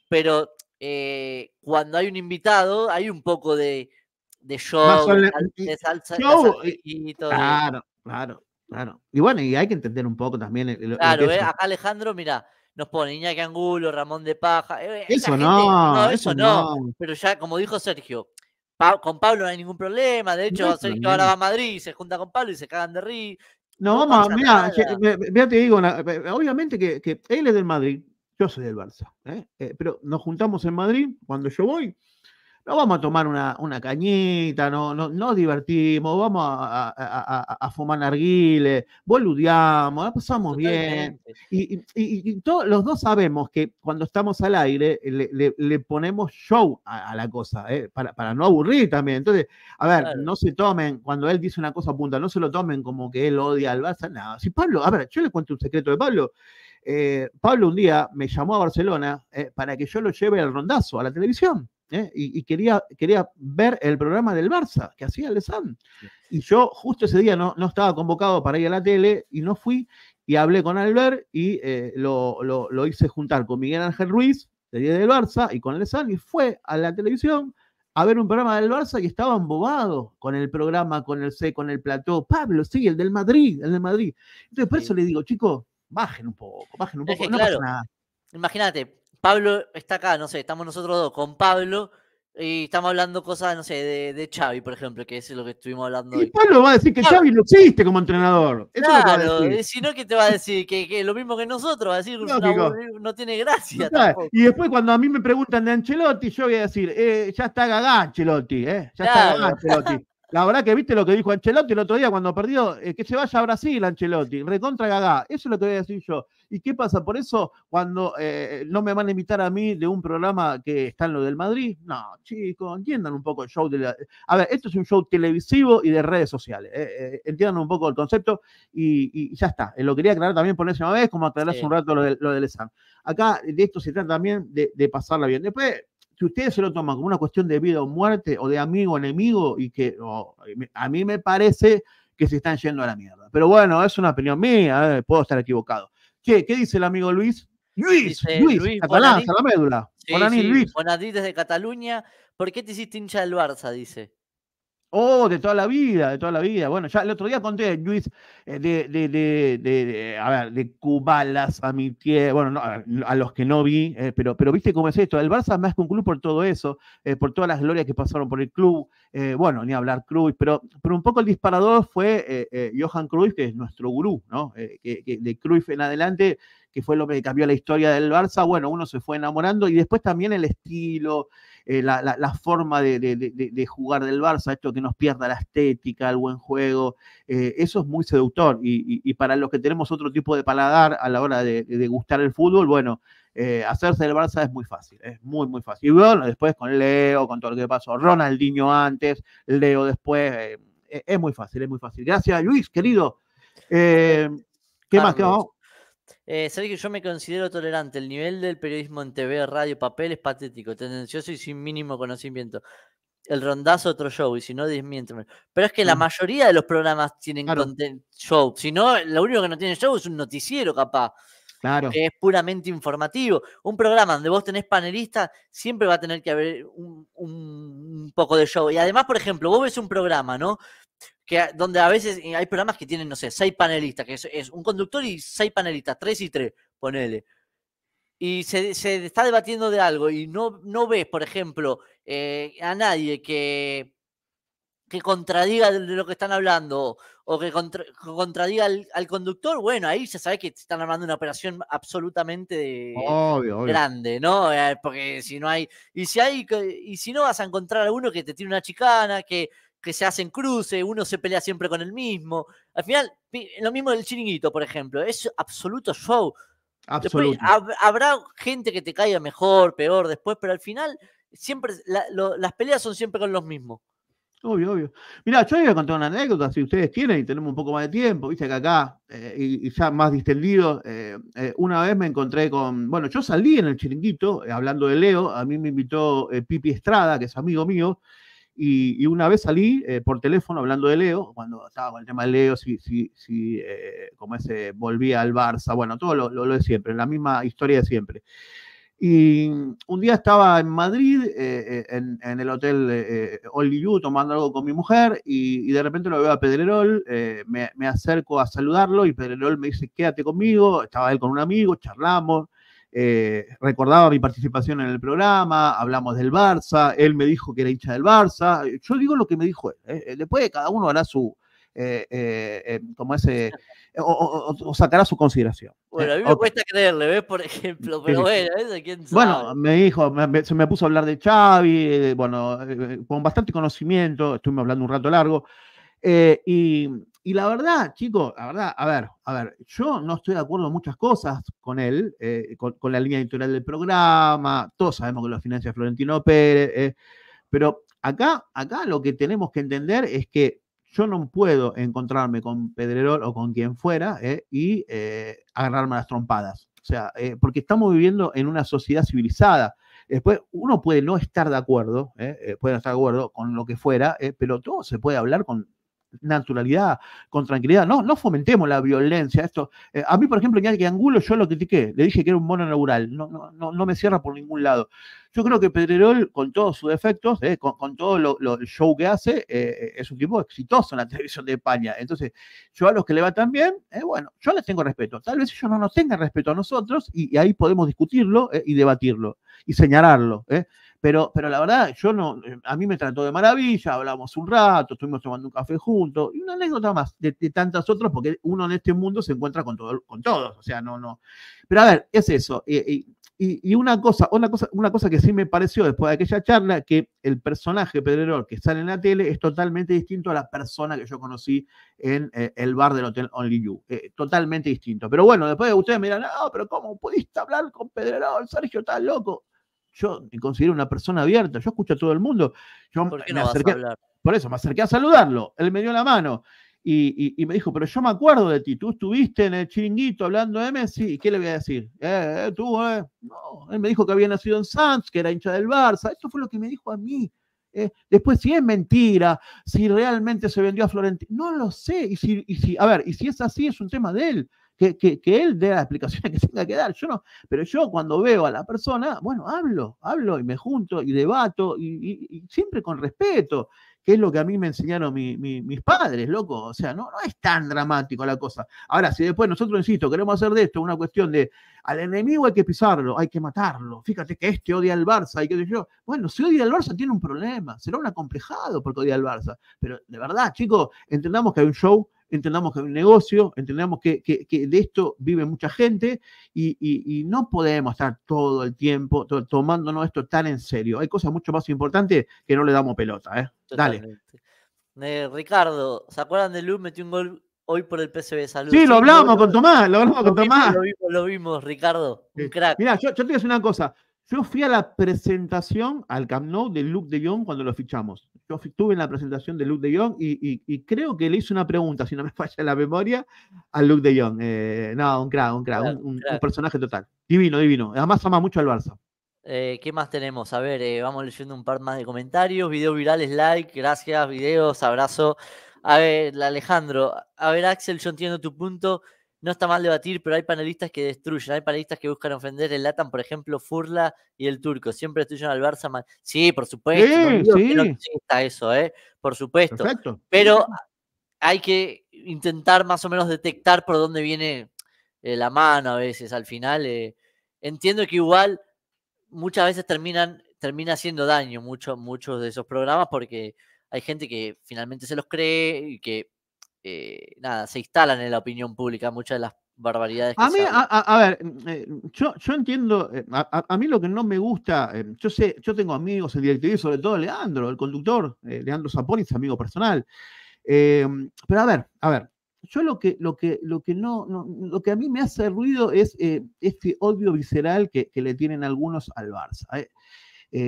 Pero eh, cuando hay un invitado, hay un poco de, show, de, salsa, Y todo claro, claro, claro. Y bueno, y hay que entender un poco también. claro, ¿eh? acá Alejandro, mira nos pone que Angulo, Ramón de Paja. Eh, eso no, eso no. Pero ya, como dijo Sergio, con Pablo no hay ningún problema. De hecho, ahora va a Madrid, se junta con Pablo y se cagan de risa. No, vamos, mira, mira, te digo, obviamente que, él es del Madrid, yo soy del Barça, ¿eh? Eh, pero nos juntamos en Madrid cuando yo voy no vamos a tomar una, cañita, no, nos divertimos, vamos a, fumar narguiles, boludeamos, pasamos bien. Y, todos los dos sabemos que cuando estamos al aire le, ponemos show a, la cosa, ¿eh? para, no aburrir también. Entonces, a ver, no se tomen, cuando él dice una cosa punta, no se lo tomen como que él odia al Barça, nada. Si Pablo, a ver, yo le cuento un secreto de Pablo. Eh, Pablo un día me llamó a Barcelona eh, para que yo lo lleve al rondazo, a la televisión. ¿eh? y, quería, quería ver el programa del Barça que hacía el Y yo justo ese día no, no estaba convocado para ir a la tele y no fui y hablé con Albert y eh, lo, hice juntar con Miguel Ángel Ruiz, del día del Barça, y con Lesan, y fue a la televisión a ver un programa del Barça y estaba embobado con el programa, con el C, con el plató. Pablo, sí, el del Madrid, el del Madrid. Entonces, por eso le digo, chicos, bajen un poco, bajen un poco. Imagínate, Pablo está acá, no sé, estamos nosotros dos con Pablo y estamos hablando cosas, no sé, de, de Xavi, por ejemplo, que es lo que estuvimos hablando. Y Pablo va a decir que Xavi no existe como entrenador. Eso claro, eh, si no, que te va a decir? Que, que, lo mismo que nosotros, va a decir, no, tiene gracia. Y después cuando a mí me preguntan de Ancelotti, yo voy a decir, eh, ya está Gagá Ancelotti, eh, ya está Gagá Ancelotti. (laughs) La verdad que viste lo que dijo Ancelotti el otro día cuando perdió, eh, que se vaya a Brasil Ancelotti, recontra Gagá. Eso es lo que voy a decir yo. ¿Y qué pasa? Por eso cuando eh, no me van a invitar a mí de un programa que está en lo del Madrid, no, chicos, entiendan un poco el show. De A ver, esto es un show televisivo y de redes sociales. Eh, entiendan un poco el concepto y, ya está. lo quería aclarar también por última vez, como aclarás un rato lo, del SAM. Acá de esto se trata también de, de pasarla bien. Después ustedes se lo toman como una cuestión de vida o muerte o de amigo o enemigo, y que a mí me parece que se están yendo a la mierda. Pero bueno, es una opinión mía, eh, puedo estar equivocado. ¿Qué, ¿Qué dice el amigo Luis? Luis, Luis, Luis Catalán, a la médula. Luis. desde Cataluña. ¿Por qué te hiciste hincha del Barça? Dice. Oh, de toda la vida, de toda la vida. Bueno, ya el otro día conté, Luis, eh, de, de, de, de a ver, de Cubalas, a mi tía, bueno, a, los que no vi, eh, pero, pero viste cómo es esto. El Barça es más que un club por todo eso, eh, por todas las glorias que pasaron por el club. bueno, ni hablar Cruz pero, pero un poco el disparador fue Johan Cruyff, que es nuestro gurú, ¿no? de Cruyff en adelante, que fue lo que cambió la historia del Barça. Bueno, uno se fue enamorando y después también el estilo, eh, la, forma de, jugar del Barça, esto que nos pierda la estética, el buen juego, eh, eso es muy seductor. Y, para los que tenemos otro tipo de paladar a la hora de, gustar el fútbol, bueno, eh, hacerse del Barça es muy fácil, es muy, muy fácil. Y bueno, después con Leo, con todo lo que pasó, Ronaldinho antes, Leo después, es muy fácil, es muy fácil. Gracias, Luis, querido. ¿Qué más? ¿Qué más? Eh, Sabes que yo me considero tolerante. El nivel del periodismo en TV, radio, papel es patético, tendencioso y sin mínimo conocimiento. El rondazo otro show, y si no, desmiénteme. Pero es que la mm. mayoría de los programas tienen content show. Si no, lo único que no tiene show es un noticiero, capaz. Claro. es puramente informativo. Un programa donde vos tenés panelistas, siempre va a tener que haber un, poco de show. Y además, por ejemplo, vos ves un programa, ¿no? Que, donde a veces hay programas que tienen, no sé, seis panelistas, que es, un conductor y seis panelistas, tres y tres, ponele. Y se, está debatiendo de algo y no, ves, por ejemplo, eh, a nadie que, que contradiga de lo que están hablando o que contradiga al, conductor, bueno, ahí ya sabes que te están armando una operación absolutamente grande, ¿no? Eh, porque si no hay, y si hay, y si no vas a encontrar a uno que te tiene una chicana, que, que se hacen cruces, uno se pelea siempre con el mismo. Al final, lo mismo del chiringuito, por ejemplo, es absoluto show. habrá gente que te caiga mejor, peor después, pero al final siempre las peleas son siempre con los mismos. Obvio, obvio. Mirá, yo les voy a contar una anécdota, si ustedes tienen y tenemos un poco más de tiempo, viste que acá, eh, y, ya más distendido, eh, eh, una vez me encontré con, bueno, yo salí en el chiringuito, hablando de Leo, a mí me invitó Pipi Estrada, que es amigo mío, y, una vez salí por teléfono hablando de Leo, cuando estaba con el tema de Leo, si, si, si como ese, volvía al Barça, bueno, todo lo, lo, lo de siempre, la misma historia de siempre. Y un día estaba en Madrid, eh, eh, en, el hotel eh, eh tomando algo con mi mujer, y, de repente lo veo a Pedrerol, me, me, acerco a saludarlo, y Pedrerol me dice, quédate conmigo, estaba él con un amigo, charlamos, recordaba mi participación en el programa, hablamos del Barça, él me dijo que era hincha del Barça, yo digo lo que me dijo él, después cada uno hará su, eh, eh, eh, como ese, (laughs) o, o, su consideración. Bueno, a mí me cuesta creerle, ¿ves? Por (laughs) ejemplo, pero bueno, ¿ves? Bueno, me dijo, se me puso a hablar de Xavi, bueno, con bastante conocimiento, estuvimos hablando un rato largo, y, la verdad, chicos, la verdad, a ver, a ver, yo no estoy de acuerdo en muchas cosas con él, con, la línea editorial del programa, todos sabemos que lo financia Florentino Pérez, pero acá, acá lo que tenemos que entender es que yo no puedo encontrarme con Pedrerol o con quien fuera ¿eh? y eh, agarrarme las trompadas. O sea, eh, porque estamos viviendo en una sociedad civilizada. Después, uno puede no estar de acuerdo, ¿eh? puede no estar de acuerdo con lo que fuera, pero todo se puede hablar con naturalidad, con tranquilidad. No, no fomentemos la violencia. Esto, eh, a mí, por ejemplo, que Angulo yo lo critiqué, le dije que era un mono inaugural, no, no, no, no me cierra por ningún lado. Yo creo que Pedrerol, con todos sus defectos, eh, con, todo el show que hace, eh, es un tipo exitoso en la (laughs) televisión de España. Entonces, yo a los que le va tan bien, bueno, yo les tengo respeto. Tal vez ellos no nos tengan respeto a nosotros y, y ahí podemos discutirlo y debatirlo y señalarlo. Pero, pero la verdad, yo no, eh, a mí me trató de maravilla, hablamos un rato, estuvimos tomando un café juntos, y una anécdota más de, tantas otras, porque uno en este mundo se encuentra con, todo, con todos, o sea, no, no. Pero a ver, es eso. y, una cosa, una cosa, una cosa que sí me pareció después de aquella charla, que el personaje Pedrerol que sale en la tele es totalmente distinto a la persona que yo conocí en eh, el bar del Hotel Only You. Eh, totalmente distinto. Pero bueno, después ustedes me dirán, pero ¿cómo pudiste hablar con Pedrerol? Sergio, está loco yo me considero una persona abierta, yo escucho a todo el mundo. Yo ¿Por eso, me acerqué a saludarlo, él me dio la mano y, me dijo, pero yo me acuerdo de ti, tú estuviste en el chiringuito hablando de Messi, qué le voy a decir? Eh, eh, tú, eh". No, él me dijo que había nacido en Sanz, que era hincha del Barça, esto fue lo que me dijo a mí. después, si es mentira, si realmente se vendió a Florentino, no lo sé. Y si, y si, a ver, y si es así, es un tema de él que, que, que, él dé las explicaciones que tenga que dar, yo no, pero yo cuando veo a la persona, bueno, hablo, hablo y me junto y debato y, siempre con respeto, que es lo que a mí me enseñaron mis padres, loco, o sea, no, no es tan dramático la cosa. Ahora, si después nosotros, insisto, queremos hacer de esto una cuestión de al enemigo hay que pisarlo, hay que matarlo, fíjate que este odia al Barça, y que yo, bueno, si odia al Barça tiene un problema, será un acomplejado porque odia al Barça, pero de verdad, chicos, entendamos que hay un show entendamos que es un negocio, entendemos que, de esto vive mucha gente y, no podemos estar todo el tiempo tomándonos esto tan en serio. Hay cosas mucho más importantes que no le damos pelota. ¿eh? Dale. Eh, Ricardo, ¿se acuerdan de Luz? Metió un gol hoy por el PCB Salud. Sí, lo hablamos con Tomás, lo hablamos con vimos, Tomás. Lo vimos, Ricardo, un crack. mira yo te voy a decir una cosa. Yo fui a la presentación al Camp Nou de Luke de Jong cuando lo fichamos. Yo estuve en la presentación de Luke de Jong y, creo que le hice una pregunta, si no me (laughs) falla la memoria, al Luke de Jong. Eh, no, un crack, un un, personaje total. Divino, divino. Además ama mucho al Barça. Eh, ¿Qué más tenemos? A ver, eh, vamos leyendo un par más de comentarios. Videos virales, like, gracias, videos, abrazo. A ver, Alejandro, a ver, Axel, yo entiendo tu punto no está mal debatir, pero hay panelistas que destruyen, hay panelistas que buscan ofender el Latam, por ejemplo, Furla y el Turco, siempre destruyen al Barça. Sí, por supuesto, sí, eso, ¿eh? por supuesto. Pero hay que intentar más o menos detectar por dónde viene eh, la mano a veces. Al final, eh. entiendo que igual muchas veces terminan termina haciendo daño muchos de esos programas porque hay gente que finalmente se los cree y que eh, nada, se instalan en la opinión pública muchas de las barbaridades. Que a, mí, a, ver, mm, eh, yo, yo, entiendo, eh, a, mí lo que no me gusta, yo sé, yo tengo amigos en y sobre todo Leandro, el conductor, Leandro Zaponi es amigo personal. pero a ver, a ver, yo lo que, lo que, lo que no, lo que a mí me hace ruido es este odio visceral que, que, le tienen algunos al Barça.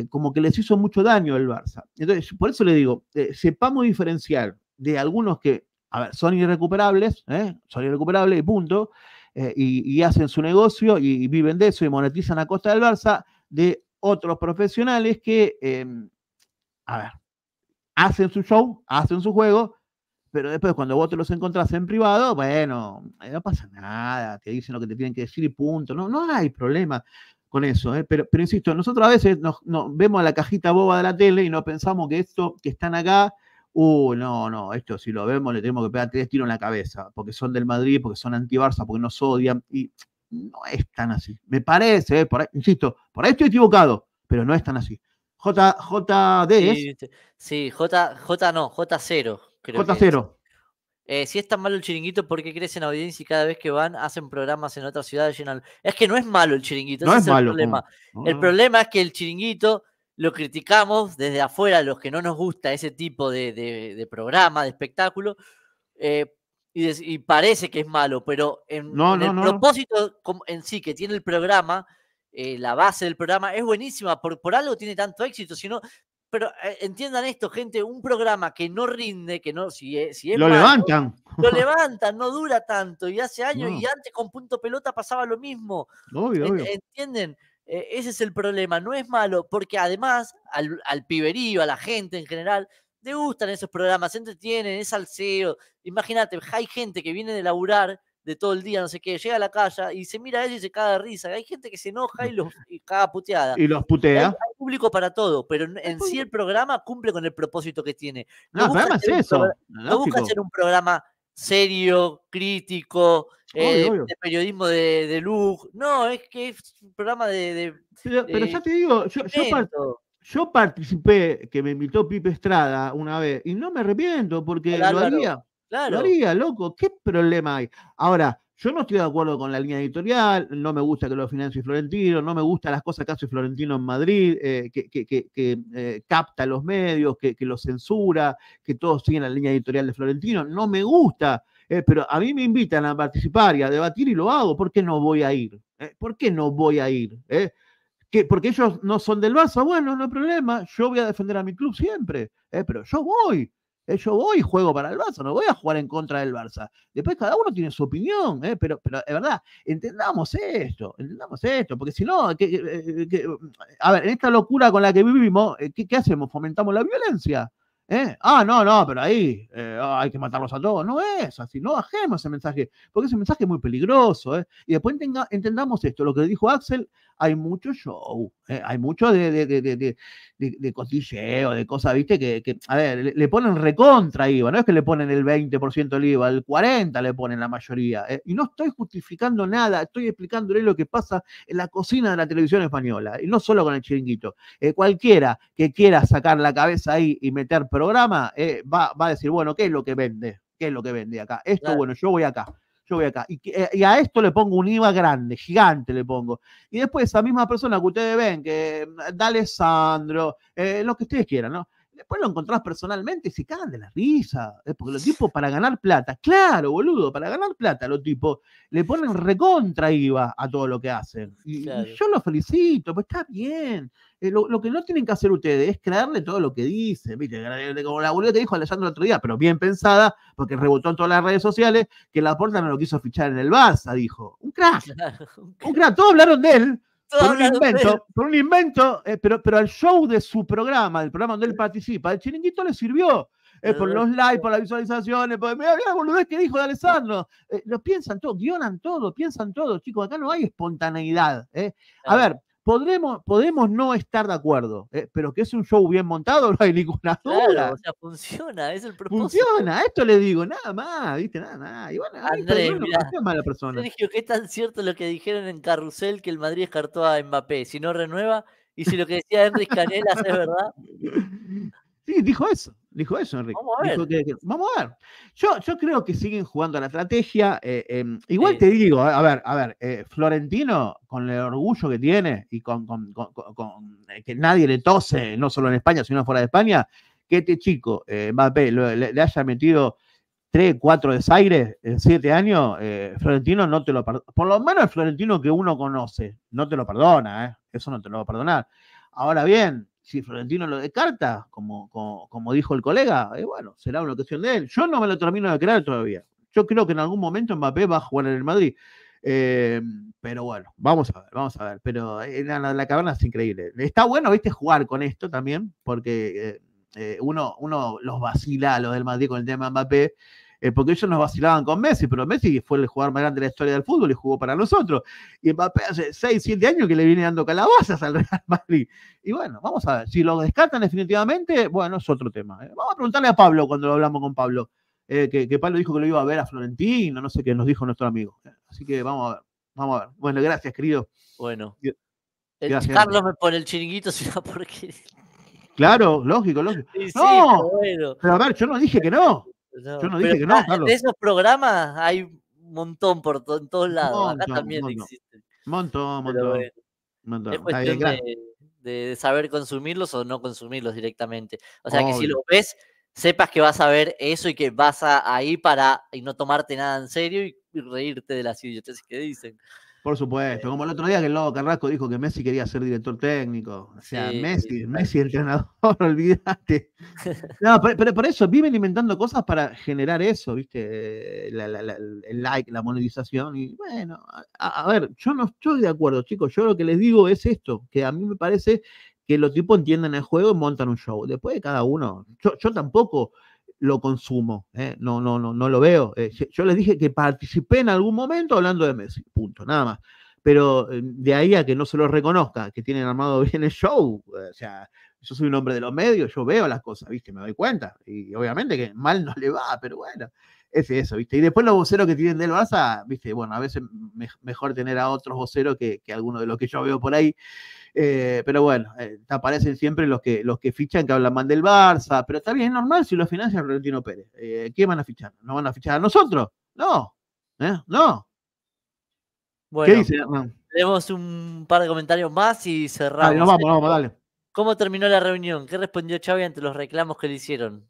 como que les hizo mucho daño el Barça. Entonces, por eso le digo, sepamos diferenciar de algunos que a ver, son irrecuperables, ¿eh? son irrecuperables y punto, eh, y, hacen su negocio y, viven de eso y monetizan a costa del Barça, de otros profesionales que, em, a ver, hacen su show, hacen su juego, pero después cuando vos te los encontrás en privado, bueno, eh, no pasa nada, te dicen lo que te tienen que decir y punto, no, no hay problema con eso, pero, insisto, nosotros a veces nos, vemos la cajita boba de la tele y no pensamos que esto que están acá uh, no, no, esto si lo vemos le tenemos que pegar tres tiros en la cabeza, porque son del Madrid, porque son anti-Barça, porque nos odian, y no es tan así. Me parece, eh, insisto, por ahí estoy equivocado, pero no es tan así. J, JD sí, es. J, J no, J0. Creo J0. Eh, si es tan malo el chiringuito, ¿por qué crecen audiencia y cada vez que van hacen programas en otras ciudades llenan? Es que no es malo el chiringuito, no es, malo, el problema. el problema es que el chiringuito lo criticamos desde afuera, los que no nos gusta ese tipo de, programa, de espectáculo, eh, y, parece que es malo, pero en, el propósito en sí que tiene el programa, eh, la base del programa, es buenísima, por, por algo tiene tanto éxito, sino... Pero eh, entiendan esto, gente, un programa que no rinde, que no, si es, si es Lo levantan. Lo (laughs) levantan, no dura tanto. Y hace años, y antes con punto pelota pasaba lo mismo. Obvio, obvio. ¿Entienden? Eh, ese es el problema, no es malo, porque además al, piberío, a la gente en general, le gustan esos programas, se entretienen, es salseo. Imagínate, hay gente que viene de laburar de todo el día, no sé qué, llega a la calle y se mira a ellos y se caga de risa. Hay gente que se enoja y los (laughs) y caga puteada. Y los putea. Hay, público para todo, pero en sí el programa cumple con el propósito que tiene. No, eso, no busca hacer un programa serio, crítico, eh, de periodismo de, luz. No, es que es un programa de. pero, ya te digo, yo, participé, que me invitó Pipe Estrada una vez, y no me arrepiento porque lo haría. Lo haría, loco. ¿Qué problema hay? Ahora, yo no estoy de acuerdo con la línea editorial, no me gusta que lo financie Florentino, no me gustan las cosas que hace Florentino en Madrid, eh, que, que, eh, capta los medios, que, los censura, que todos siguen la línea editorial de Florentino, no me gusta, eh, pero a mí me invitan a participar y a debatir y lo hago, ¿por qué no voy a ir? ¿Por qué no voy a ir? ¿Que, porque ellos no son del Barça, bueno, no hay problema, yo voy a defender a mi club siempre, pero yo voy. Yo voy y juego para el Barça, no voy a jugar en contra del Barça. Después cada uno tiene su opinión, ¿eh? pero, pero de verdad, entendamos esto, entendamos esto, porque si no, eh, eh, a ver, en esta locura con la que vivimos, ¿qué hacemos? ¿Fomentamos la violencia? ¿Eh? Ah, no, no, pero ahí eh, hay que matarlos a todos. No es así, no bajemos ese mensaje, porque ese mensaje es muy peligroso. ¿eh? Y después entendamos esto, lo que dijo Axel, hay mucho show, hay mucho de, de, de, cotilleo, de cosas, viste, que, a ver, le, ponen recontra IVA, no es que le ponen el 20% el IVA, el 40% le ponen la mayoría. Y no estoy justificando nada, estoy explicándole lo que pasa en la cocina de la televisión española, y no solo con el chiringuito. cualquiera que quiera sacar la cabeza ahí y meter programa, eh, va, a decir, bueno, ¿qué es lo que vende? ¿Qué es lo que vende acá? Esto, bueno, yo voy acá, yo voy acá. Y, eh, a esto le pongo un IVA grande, gigante le pongo. Y después esa misma persona que ustedes ven, que mm, D'Alessandro, eh, lo que ustedes quieran, ¿no? Después lo encontrás personalmente y se cagan de la risa. ¿eh? Porque los tipos para ganar plata, claro, boludo, para ganar plata los tipos le ponen recontra IVA a todo lo que hacen. Y, yo los felicito, pues está bien. Eh, lo, que no tienen que hacer ustedes es creerle todo lo que dice. Como la boluda te dijo Alejandro el otro día, pero bien pensada, porque rebotó en todas las redes sociales, que la puerta no lo quiso fichar en el Barça, dijo. un crack. (laughs) Un crack. Todos hablaron de él por un invento, por un invento pero, pero al show de su programa, el programa donde él participa, el chiringuito le sirvió. Eh, por los likes, por las visualizaciones, por mira, mira que dijo de Alessandro. Eh, lo piensan todo, guionan todo, piensan todo, chicos. Acá no hay espontaneidad. Eh. A ver, Podremos, podemos no estar de acuerdo, eh, pero que es un show bien montado, (laughs) no hay ninguna duda. o sea, funciona, es el propósito. Funciona, esto le digo, nada más, viste, nada más. Y bueno, es persona. Sergio, ¿qué es tan cierto lo que dijeron en Carrusel que el Madrid descartó a Mbappé. Si no renueva, y si lo que decía Enrique Canelas es verdad. (laughs) Sí, dijo eso, dijo eso, Enrique. Vamos a ver. Yo, yo creo que siguen jugando a la estrategia. Eh, em, igual te digo, a ver, a ver, eh, Florentino, con el orgullo que tiene y con, eh, que nadie le tose, no solo en España, sino fuera de España, que este chico, Mbappé, le, haya metido tres, cuatro desaires en siete años, Florentino no te lo perdona. Por lo menos el Florentino que uno conoce, no te lo perdona, Eso no te lo va a perdonar. Ahora bien, si Florentino lo descarta, como, como, dijo el colega, eh, bueno, será una cuestión de él. Yo no me lo termino de creer todavía. Yo creo que en algún momento Mbappé va a jugar en el Madrid. Eh, pero bueno, vamos a ver, vamos a ver. Pero eh, la, la, caverna es increíble. Está bueno, viste, jugar con esto también, porque uno, uno los vacila a los del Madrid con el tema Mbappé eh, porque ellos nos vacilaban con Messi, pero Messi fue el jugador más grande de la historia del fútbol y jugó para nosotros. Y Mbappé hace 6, 7 años que le viene dando calabazas al Real (laughs) Madrid. Y bueno, vamos a ver, si lo descartan definitivamente, bueno, es otro tema. ¿eh? Vamos a preguntarle a Pablo cuando lo hablamos con Pablo, eh, que, Pablo dijo que lo iba a ver a Florentino, no sé qué nos dijo nuestro amigo. Así que vamos a ver, vamos a ver. Bueno, gracias, querido. Bueno. Carlos me pone el chiringuito, por (laughs) porque... Claro, lógico, lógico. no, pero a ver, yo no dije que no. Yo no dije que no, De esos programas hay un montón por en todos lados. Acá también montón. existen. Montón, montón. montón. Es cuestión de, saber consumirlos o no consumirlos directamente. O sea que si lo ves, sepas que vas a ver eso y que vas a, ahí para y no tomarte nada en serio y, reírte de las idioteces que dicen. Por supuesto, como el otro día que el Lobo Carrasco dijo que Messi quería ser director técnico. O sea, Messi, Messi entrenador, (laughs) olvídate. No, pero, por eso vive inventando cosas para generar eso, ¿viste? Eh, el like, la monetización. Y bueno, a, ver, yo no estoy de acuerdo, chicos. Yo lo que les digo es esto, que a mí me parece que los tipos entienden el juego y montan un show. Después de cada uno. Yo, yo tampoco lo consumo. ¿eh? No, no, no, no lo veo. Eh, yo les dije que participé en algún momento hablando de Messi, punto, nada más. Pero eh, de ahí a que no se lo reconozca, que tienen armado (laughs) bien el show, o sea, yo soy un hombre de los medios, yo veo las cosas, ¿viste? Me doy cuenta. Y obviamente que mal no le va, pero bueno, es eso, ¿viste? Y después los voceros que tienen del Barça, ¿viste? Bueno, a veces mejor tener a otros voceros que, que alguno de los que yo veo por ahí. Eh, pero bueno, eh, aparecen siempre los que, los que fichan, que hablan mal del Barça, pero está bien, es normal si lo financia Florentino Pérez. Eh, ¿Quién van a fichar? ¿No van a fichar a nosotros? No, ¿eh? no. Bueno, ah. Tenemos un par de comentarios más y cerramos. ¿Cómo terminó la reunión? ¿Qué respondió Xavi ante los reclamos que le hicieron?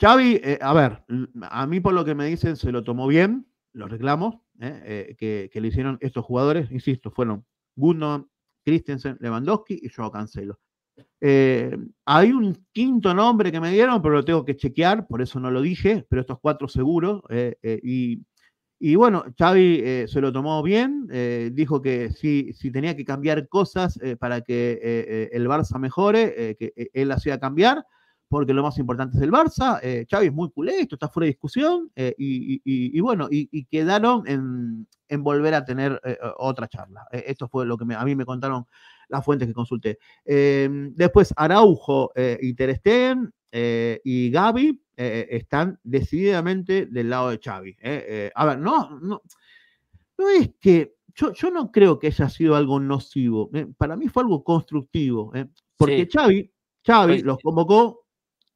Xavi, a ver, a mí por lo que me dicen se lo tomó bien, los reclamos que, le hicieron estos jugadores, insisto, fueron Gundogan, Christensen, Lewandowski y yo Cancelo. Eh, hay un quinto nombre que me dieron, pero lo tengo que chequear, por eso no lo dije, pero estos cuatro seguros. Eh, eh, y, bueno, Xavi se lo tomó bien, dijo que si, si, tenía que cambiar cosas para que el Barça mejore, que él hacía iba cambiar porque lo más importante es el Barça, eh, Xavi es muy culé, esto está fuera de discusión, eh, y, bueno, y, quedaron en, volver a tener eh, eh, otra charla. esto fue lo que a mí me contaron las fuentes que consulté. Em, después, Araujo y y Gaby están decididamente del lado de Xavi. a ver, no, no, no es que... Yo, yo, no creo que haya sido algo nocivo. Para mí fue algo constructivo. Porque los convocó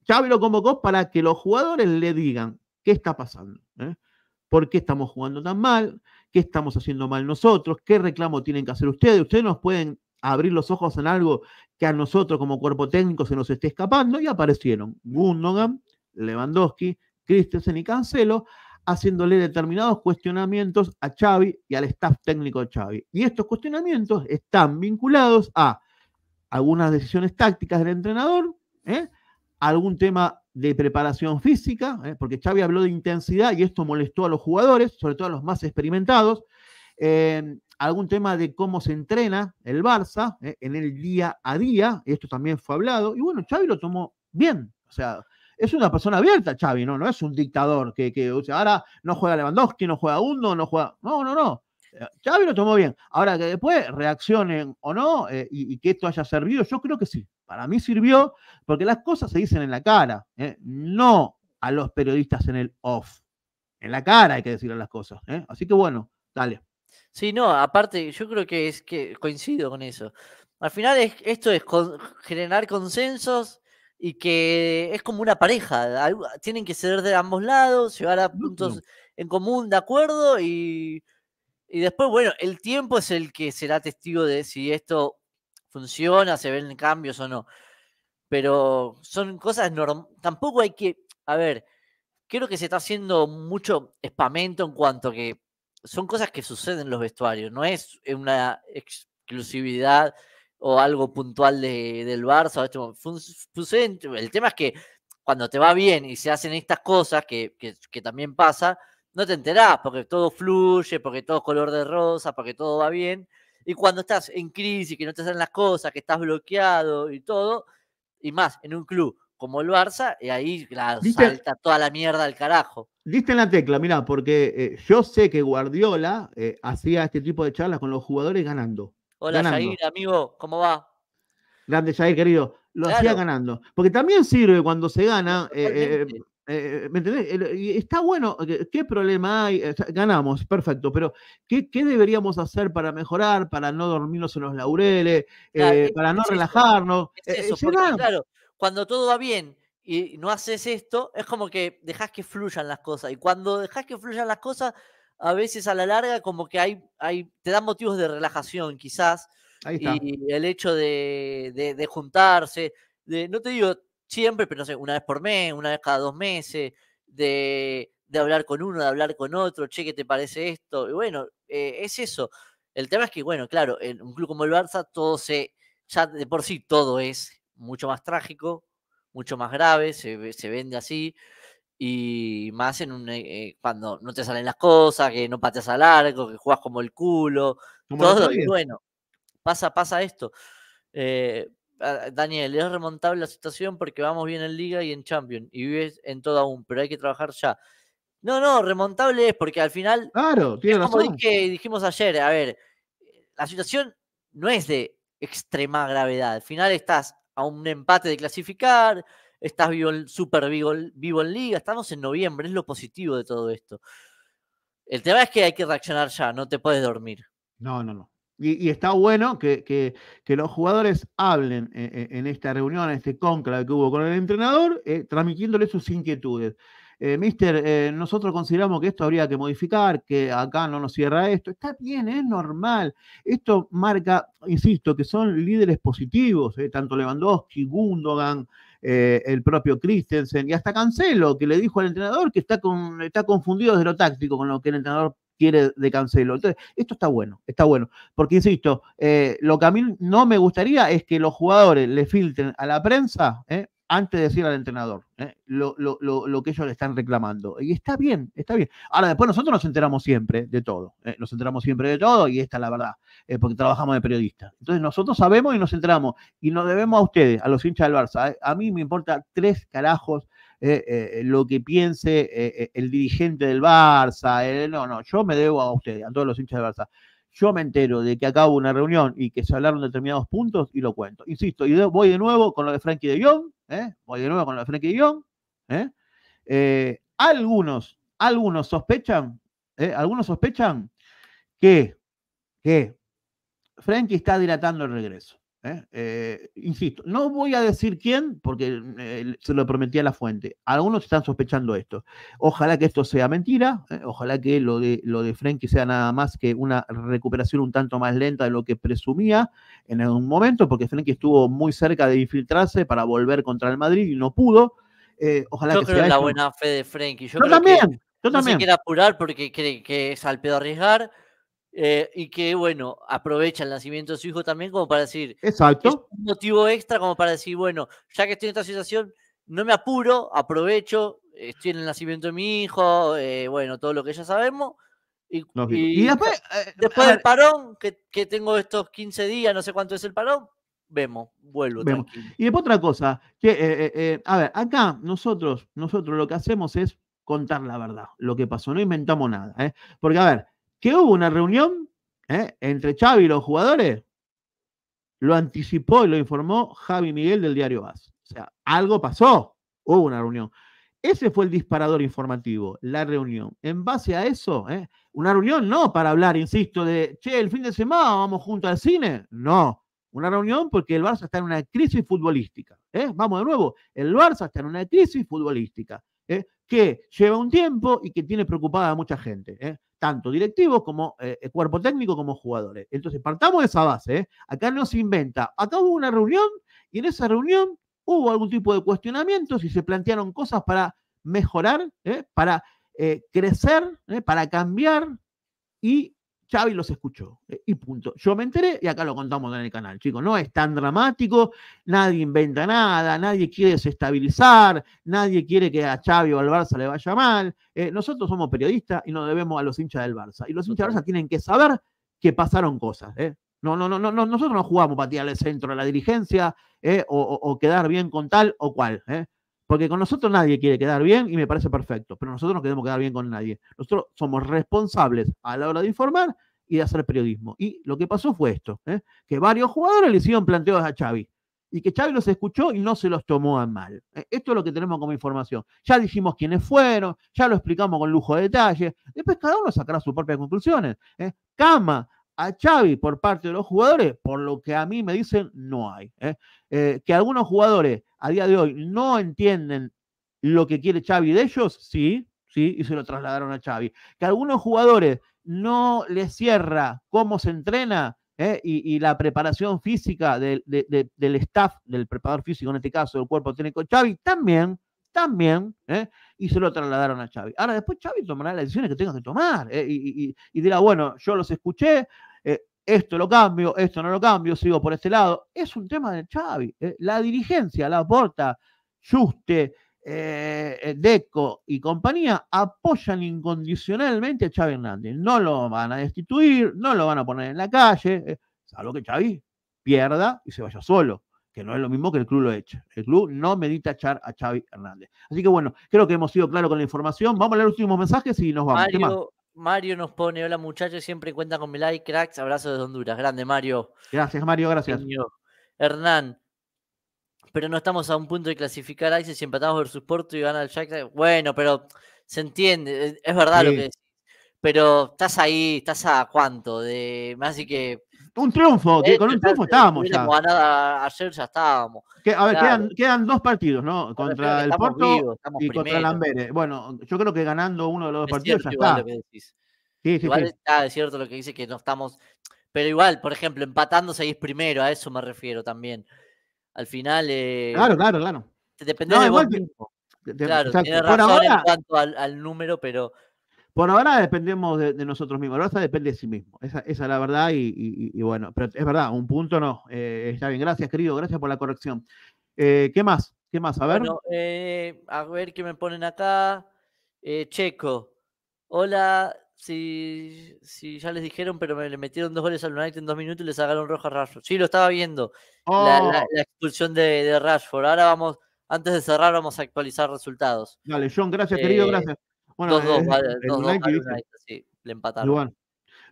Xavi lo convocó para que los jugadores le digan qué está pasando, ¿eh? por qué estamos jugando tan mal, qué estamos haciendo mal nosotros, qué reclamo tienen que hacer ustedes. Ustedes nos pueden abrir los ojos en algo que a nosotros como cuerpo técnico se nos esté escapando y aparecieron Gundogan, Lewandowski, Christensen y Cancelo haciéndole determinados cuestionamientos a Xavi y al staff técnico de Xavi. Y estos cuestionamientos están vinculados a algunas decisiones tácticas del entrenador, ¿eh? algún tema de preparación física, ¿eh? porque Xavi habló de intensidad y esto molestó a los jugadores, sobre todo a los más experimentados. Eh, algún tema de cómo se entrena el Barça ¿eh? en el día a día, esto también fue hablado, y bueno, Xavi lo tomó bien, o sea, es una persona abierta Xavi, ¿no? No es un dictador que, que ahora no juega Lewandowski, no juega Undo, no juega, no, no, no, Chávez lo tomó bien. Ahora, que después reaccionen o no eh, y, que esto haya servido, yo creo que sí. Para mí sirvió porque las cosas se dicen en la cara, ¿eh? no a los periodistas en el off. En la cara hay que decir las cosas. ¿eh? Así que bueno, dale. Sí, no, aparte, yo creo que es que coincido con eso. Al final es, esto es generar consensos y que es como una pareja. Tienen que ceder de ambos lados, llegar a puntos en común de acuerdo y y después, bueno, el tiempo es el que será testigo de si esto funciona, se ven cambios o no. Pero son cosas normales. Tampoco hay que. A ver, creo que se está haciendo mucho espamento en cuanto a que son cosas que suceden en los vestuarios. No es una exclusividad o algo puntual de, del Barça. El tema es que cuando te va bien y se hacen estas cosas, que, que también pasa, no te enterás, porque todo fluye, porque todo es color de rosa, porque todo va bien. Y cuando estás en crisis, que no te salen las cosas, que estás bloqueado y todo, y más en un club como el Barça, y eh, ahí claro, salta toda la mierda al carajo. Diste en la tecla, mira, porque eh, yo sé que Guardiola eh, hacía este tipo de charlas con los jugadores ganando. Hola, amigo, ¿cómo va? Grande, Jair, querido. Lo hacía ganando. Porque también sirve cuando se gana eh, eh, ¿Me entendés? Está bueno, eh, ¿qué problema hay? Ganamos, perfecto, pero ¿qué, deberíamos hacer para mejorar, para no dormirnos en los laureles, para no relajarnos? Eso, es claro, cuando todo va bien y no haces esto, es como que dejas que fluyan las cosas. Y cuando dejas que fluyan las cosas, a veces a la larga como que hay, hay te dan motivos de relajación quizás. Ahí Y el hecho de, juntarse, no te digo siempre, pero no sé, una vez por mes, una vez cada dos meses, de, hablar con uno, de hablar con otro, che, ¿qué te parece esto? Y bueno, eh, es eso. El tema es que, bueno, claro, en un club como el Barça, todo se, ya de por sí todo es mucho más trágico, mucho más grave, se, vende así, y más en un, eh, eh, cuando no te salen las cosas, que no pateas al arco, que juegas como el culo, todo, y bueno, pasa, pasa esto. Daniel, es remontable la situación porque vamos bien en Liga y en Champions y vives en todo aún, pero hay que trabajar ya. No, no, remontable es porque al final. Claro, como dijimos ayer, a ver, la situación no es de extrema gravedad. Al final estás a un empate de clasificar, estás vivo, súper vivo en Liga, estamos en noviembre, es lo positivo de todo esto. El tema es que hay que reaccionar ya, no te puedes dormir. No, no, no. Y, está bueno que, los jugadores hablen eh, eh, en, esta reunión, en este conclave que hubo con el entrenador, eh, transmitiéndole sus inquietudes. mister, nosotros consideramos que esto habría que modificar, que acá no nos cierra esto. Está bien, es normal. Esto marca, insisto, que son líderes positivos, tanto Lewandowski, Gundogan, el propio Christensen y hasta Cancelo, que le dijo al entrenador que está, con, está confundido desde lo táctico con lo que el entrenador quiere de Cancelo. Entonces, esto está bueno, está bueno. Porque, insisto, eh, lo que a mí no me gustaría es que los jugadores le filtren a la prensa eh, antes de decir al entrenador eh, lo, lo, que ellos le están reclamando. Y está bien, está bien. Ahora, después nosotros nos enteramos siempre de todo. nos enteramos siempre de todo y esta es la verdad, porque trabajamos de periodistas. Entonces, nosotros sabemos y nos enteramos. Y nos debemos a ustedes, a los hinchas del Barça. a mí me importa tres carajos eh, eh, lo que piense eh, el dirigente del Barça. no, no, yo me debo a ustedes, a todos los hinchas del Barça. Yo me entero de que acabo una reunión y que se hablaron determinados puntos y lo cuento. Insisto, y voy de nuevo con lo de Frankie de Jong, voy de nuevo con lo de Frankie de Jong. algunos, algunos sospechan, algunos sospechan que, que Frankie está dilatando el regreso. ¿eh? Eh, insisto, no voy a decir quién, porque mm, se lo prometía a la fuente. Algunos están sospechando esto. Ojalá que esto sea mentira, ¿eh? ojalá que lo de, lo de Frenkie sea nada más que una recuperación un tanto más lenta de lo que presumía en algún momento, porque Frenkie estuvo muy cerca de infiltrarse para volver contra el Madrid y no pudo. ojalá yo que creo sea la buena fe de Frenkie. Yo, también, yo también. No se quiere apurar porque cree que es al pedo arriesgar eh, y que, bueno, aprovecha el nacimiento de su hijo también como para decir. Exacto. un motivo extra como para decir, bueno, ya que estoy en esta situación, no me apuro, aprovecho, estoy en el nacimiento de mi hijo, eh, bueno, todo lo que ya sabemos. Y, después, eh, después del parón, que, que, tengo estos 15 días, no sé cuánto es el parón, vemos, vuelvo. Y después otra cosa, que, a ver, acá nosotros, nosotros lo que hacemos es contar la verdad, lo que pasó, no inventamos nada. Porque, a ver, que hubo una reunión ¿eh? entre Xavi y los jugadores, lo anticipó y lo informó Javi Miguel del diario AS. O sea, algo pasó, hubo una reunión. Ese fue el disparador informativo, la reunión. En base a eso, ¿eh? una reunión no para hablar, insisto, de, che, el fin de semana vamos juntos al cine. No, una reunión porque el Barça está en una crisis futbolística. ¿eh? Vamos de nuevo, el Barça está en una crisis futbolística que lleva un tiempo y que tiene preocupada a mucha gente tanto directivos como eh, eh, cuerpo técnico como jugadores. Entonces, partamos de esa base. ¿eh? Acá no se inventa. Acá hubo una reunión y en esa reunión hubo algún tipo de cuestionamientos y se plantearon cosas para mejorar, para crecer, para cambiar y Xavi los escuchó eh, y punto. Yo me enteré y acá lo contamos en el canal, chicos. No es tan dramático, nadie inventa nada, nadie quiere desestabilizar, nadie quiere que a Xavi o al Barça le vaya mal. Eh, nosotros somos periodistas y nos debemos a los hinchas del Barça. Y los hinchas del Barça tienen que saber que pasaron cosas. ¿eh? No, no, no, no, nosotros no jugamos para el centro a la dirigencia eh, o, o, quedar bien con tal o cual. Porque con nosotros nadie quiere quedar bien y me parece perfecto, pero nosotros no queremos quedar bien con nadie. Nosotros somos responsables a la hora de informar y de hacer periodismo. Y lo que pasó fue esto, ¿eh? que varios jugadores le hicieron planteos a Xavi y que Xavi los escuchó y no se los tomó a mal. ¿eh? Esto es lo que tenemos como información. Ya dijimos quiénes fueron, ya lo explicamos con lujo de detalle. Después cada uno sacará sus propias conclusiones. ¿eh? Cama a Xavi por parte de los jugadores, por lo que a mí me dicen, no hay. ¿eh? Eh, que algunos jugadores a día de hoy no entienden lo que quiere Xavi de ellos, sí, sí, y se lo trasladaron a Xavi. Que algunos jugadores no les cierra cómo se entrena ¿eh? y, la preparación física del staff, del preparador físico en este caso, del cuerpo técnico Xavi, también, también, ¿eh? y se lo trasladaron a Chávez. Ahora después Chávez tomará las decisiones que tenga que tomar ¿eh? y, dirá, bueno, yo los escuché, eh, esto lo cambio, esto no lo cambio, sigo por este lado. Es un tema de Xavi. La dirigencia, la porta, Juste, Deco y compañía apoyan incondicionalmente a Chávez Hernández. No lo van a destituir, no lo van a poner en la calle, salvo que Xavi pierda y se vaya solo que no es lo mismo que el club lo eche. El club no medita echar a Xavi Hernández. Así que bueno, creo que hemos sido claros con la información. Vamos a leer los últimos mensajes y nos vamos. Mario, Mario nos pone, hola muchachos, siempre cuenta con mi like, cracks, abrazos desde Honduras. Grande, Mario. Gracias, Mario, gracias. Hernán, pero no estamos a un punto de clasificar a si empatamos versus Porto y gana el Jack. Bueno, pero se entiende, es verdad lo que decís. Pero estás ahí, estás a cuánto, de más así que un triunfo, eh, con un triunfo estábamos ya. ayer ya estábamos. a ver, quedan, quedan, dos partidos, ¿no? Contra el Porto y contra el Amberes. Bueno, yo creo que ganando uno de los dos partidos ya está. Sí, sí, igual está, es cierto lo que dice que no estamos. Pero igual, por ejemplo, empatando seguís primero, a eso me refiero también. Al final. Eh, claro, claro, claro. Depende de vos claro, tiene razón en cuanto al número, pero por ahora dependemos de, nosotros mismos, Barça depende de sí mismo, esa, es la verdad y, bueno, pero es verdad, un punto no, eh, está bien, gracias querido, gracias por la corrección. Eh, ¿Qué más? ¿Qué más? A ver. Eh, a ver qué me ponen acá. Checo, hola, si, ya les dijeron, pero me le metieron dos goles al United en dos minutos y les sacaron rojo a Rashford. Sí, lo estaba viendo, la, oh. expulsión de, Rashford. Ahora vamos, antes de cerrar, vamos a actualizar resultados. Dale, John, gracias querido, gracias. Bueno, eh, dos, United, dos, sí, le empataron. Igual.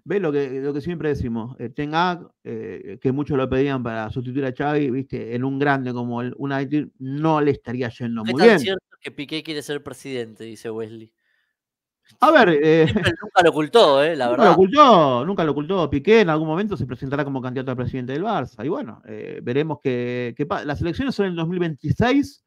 Ve lo que, lo que siempre decimos, tenga eh, Ten Hag, eh, que muchos lo pedían para sustituir a Xavi, viste, en un grande como el United no le estaría yendo muy bien. Es cierto que Piqué quiere ser presidente, dice Wesley. A ver, nunca lo ocultó, eh, (laughs) la verdad. Lo ocultó, nunca lo ocultó. Piqué en algún momento se presentará como candidato a presidente del Barça. Y bueno, veremos qué pasa. Las elecciones son en el 2026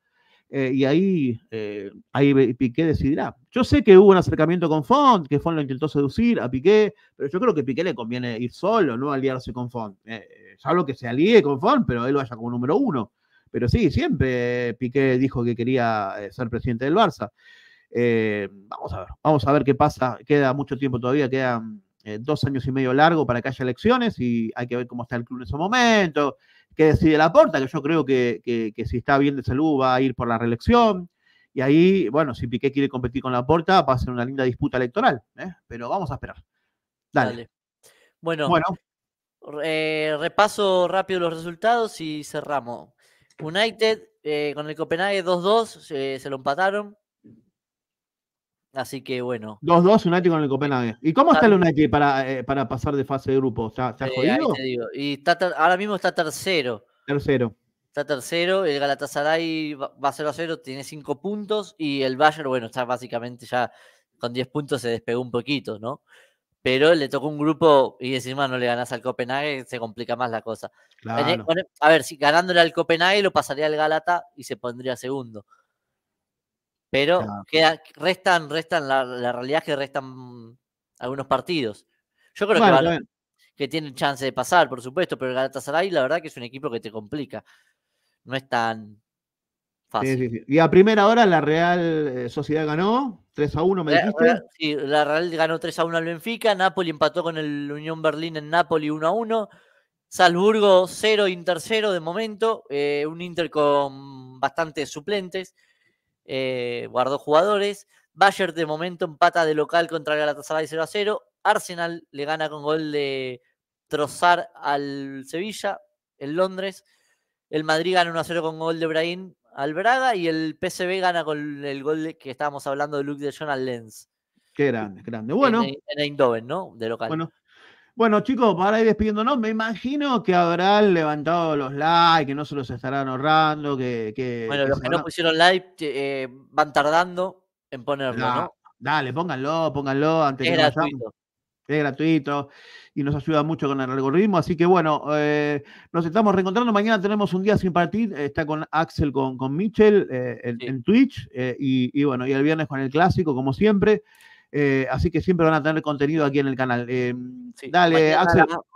eh, y ahí, eh, ahí Piqué decidirá. Yo sé que hubo un acercamiento con Font, que Font lo intentó seducir a Piqué, pero yo creo que a Piqué le conviene ir solo, no aliarse con Font. Eh, hablo eh, que se alíe con Font, pero él vaya como número uno. Pero sí, siempre Piqué dijo que quería ser presidente del Barça. vamos a ver, vamos a ver qué pasa. Queda mucho tiempo todavía, quedan dos años y medio largo para que haya elecciones y hay que ver cómo está el club en ese momento que decide la porta, que yo creo que, si está bien de salud va a ir por la reelección. Y ahí, bueno, si Piqué quiere competir con la porta, va a ser una linda disputa electoral. ¿eh? Pero vamos a esperar. Dale. Bueno, repaso rápido los resultados y cerramos. United eh, con el Copenhague 2-2, eh, se lo empataron. Así que bueno. 2-2 United con el Copenhague. ¿Y cómo está el United para, eh, para pasar de fase de grupo? ¿Se eh, jodido? Y ahora mismo está tercero. Tercero. Está tercero. El Galatasaray va 0-0, tiene 5 puntos. Y el Bayern, bueno, está básicamente ya con 10 puntos, se despegó un poquito, ¿no? Pero le tocó un grupo y decir, no le ganas al Copenhague, se complica más la cosa. Eh, claro. A ver, si ganándole al Copenhague lo pasaría al Galata y se pondría segundo. Pero restan, restan la, realidad es que restan algunos partidos. Yo creo que, tienen chance de pasar, por supuesto, pero el Galatasaray la verdad que es un equipo que te complica. No es tan fácil. Y a primera hora la Real eh, Sociedad ganó 3 a 1, me dijiste. Eh, sí, la Real ganó 3 a 1 al Benfica, Napoli empató con el Unión Berlín en Napoli 1 a 1. Salzburgo 0, Inter 0 de momento, eh, un Inter con bastantes suplentes, eh, guardó jugadores. Bayer de momento empata de local contra Galatasaray 0 a 0. Arsenal le gana con gol de Trozar al Sevilla en Londres. El Madrid gana 1 a 0 con gol de Brahim al Braga y el PSV gana con el gol de, que estábamos hablando de Luke de John Lenz Qué grande, grande. Bueno. en Eindhoven, ¿no? De local. Bueno, bueno, chicos, para ir despidiéndonos, me imagino que habrán levantado los likes, que no se los estarán ahorrando, que... bueno, los que no pusieron like eh, van tardando en ponerlo, ¿no? Dale, pónganlo, pónganlo antes es que gratuito. Es gratuito y nos ayuda mucho con el algoritmo. Así que bueno, eh, nos estamos reencontrando. Mañana tenemos un día sin partir. Está con Axel, con, con Mitchell eh, en, Twitch y bueno, y el viernes con el clásico, como siempre. Eh, así que siempre van a tener contenido aquí en el canal. Eh,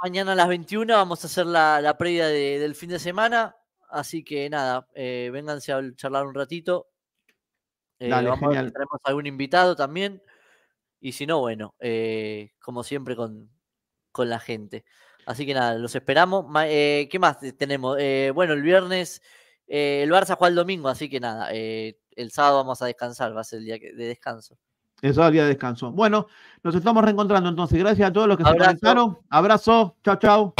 mañana, a las 21 vamos a hacer la, la previa del fin de semana. Así que nada, eh, vénganse a charlar un ratito. Dale, vamos A ver, algún invitado también. Y si no, bueno, como siempre con, la gente. Así que nada, los esperamos. ¿Qué más tenemos? bueno, el viernes el Barça juega el domingo, así que nada, el sábado vamos a descansar, va a ser el día de descanso. Eso había descanso. Bueno, nos estamos reencontrando entonces. Gracias a todos los que se conectaron. Abrazo. Chao, chao.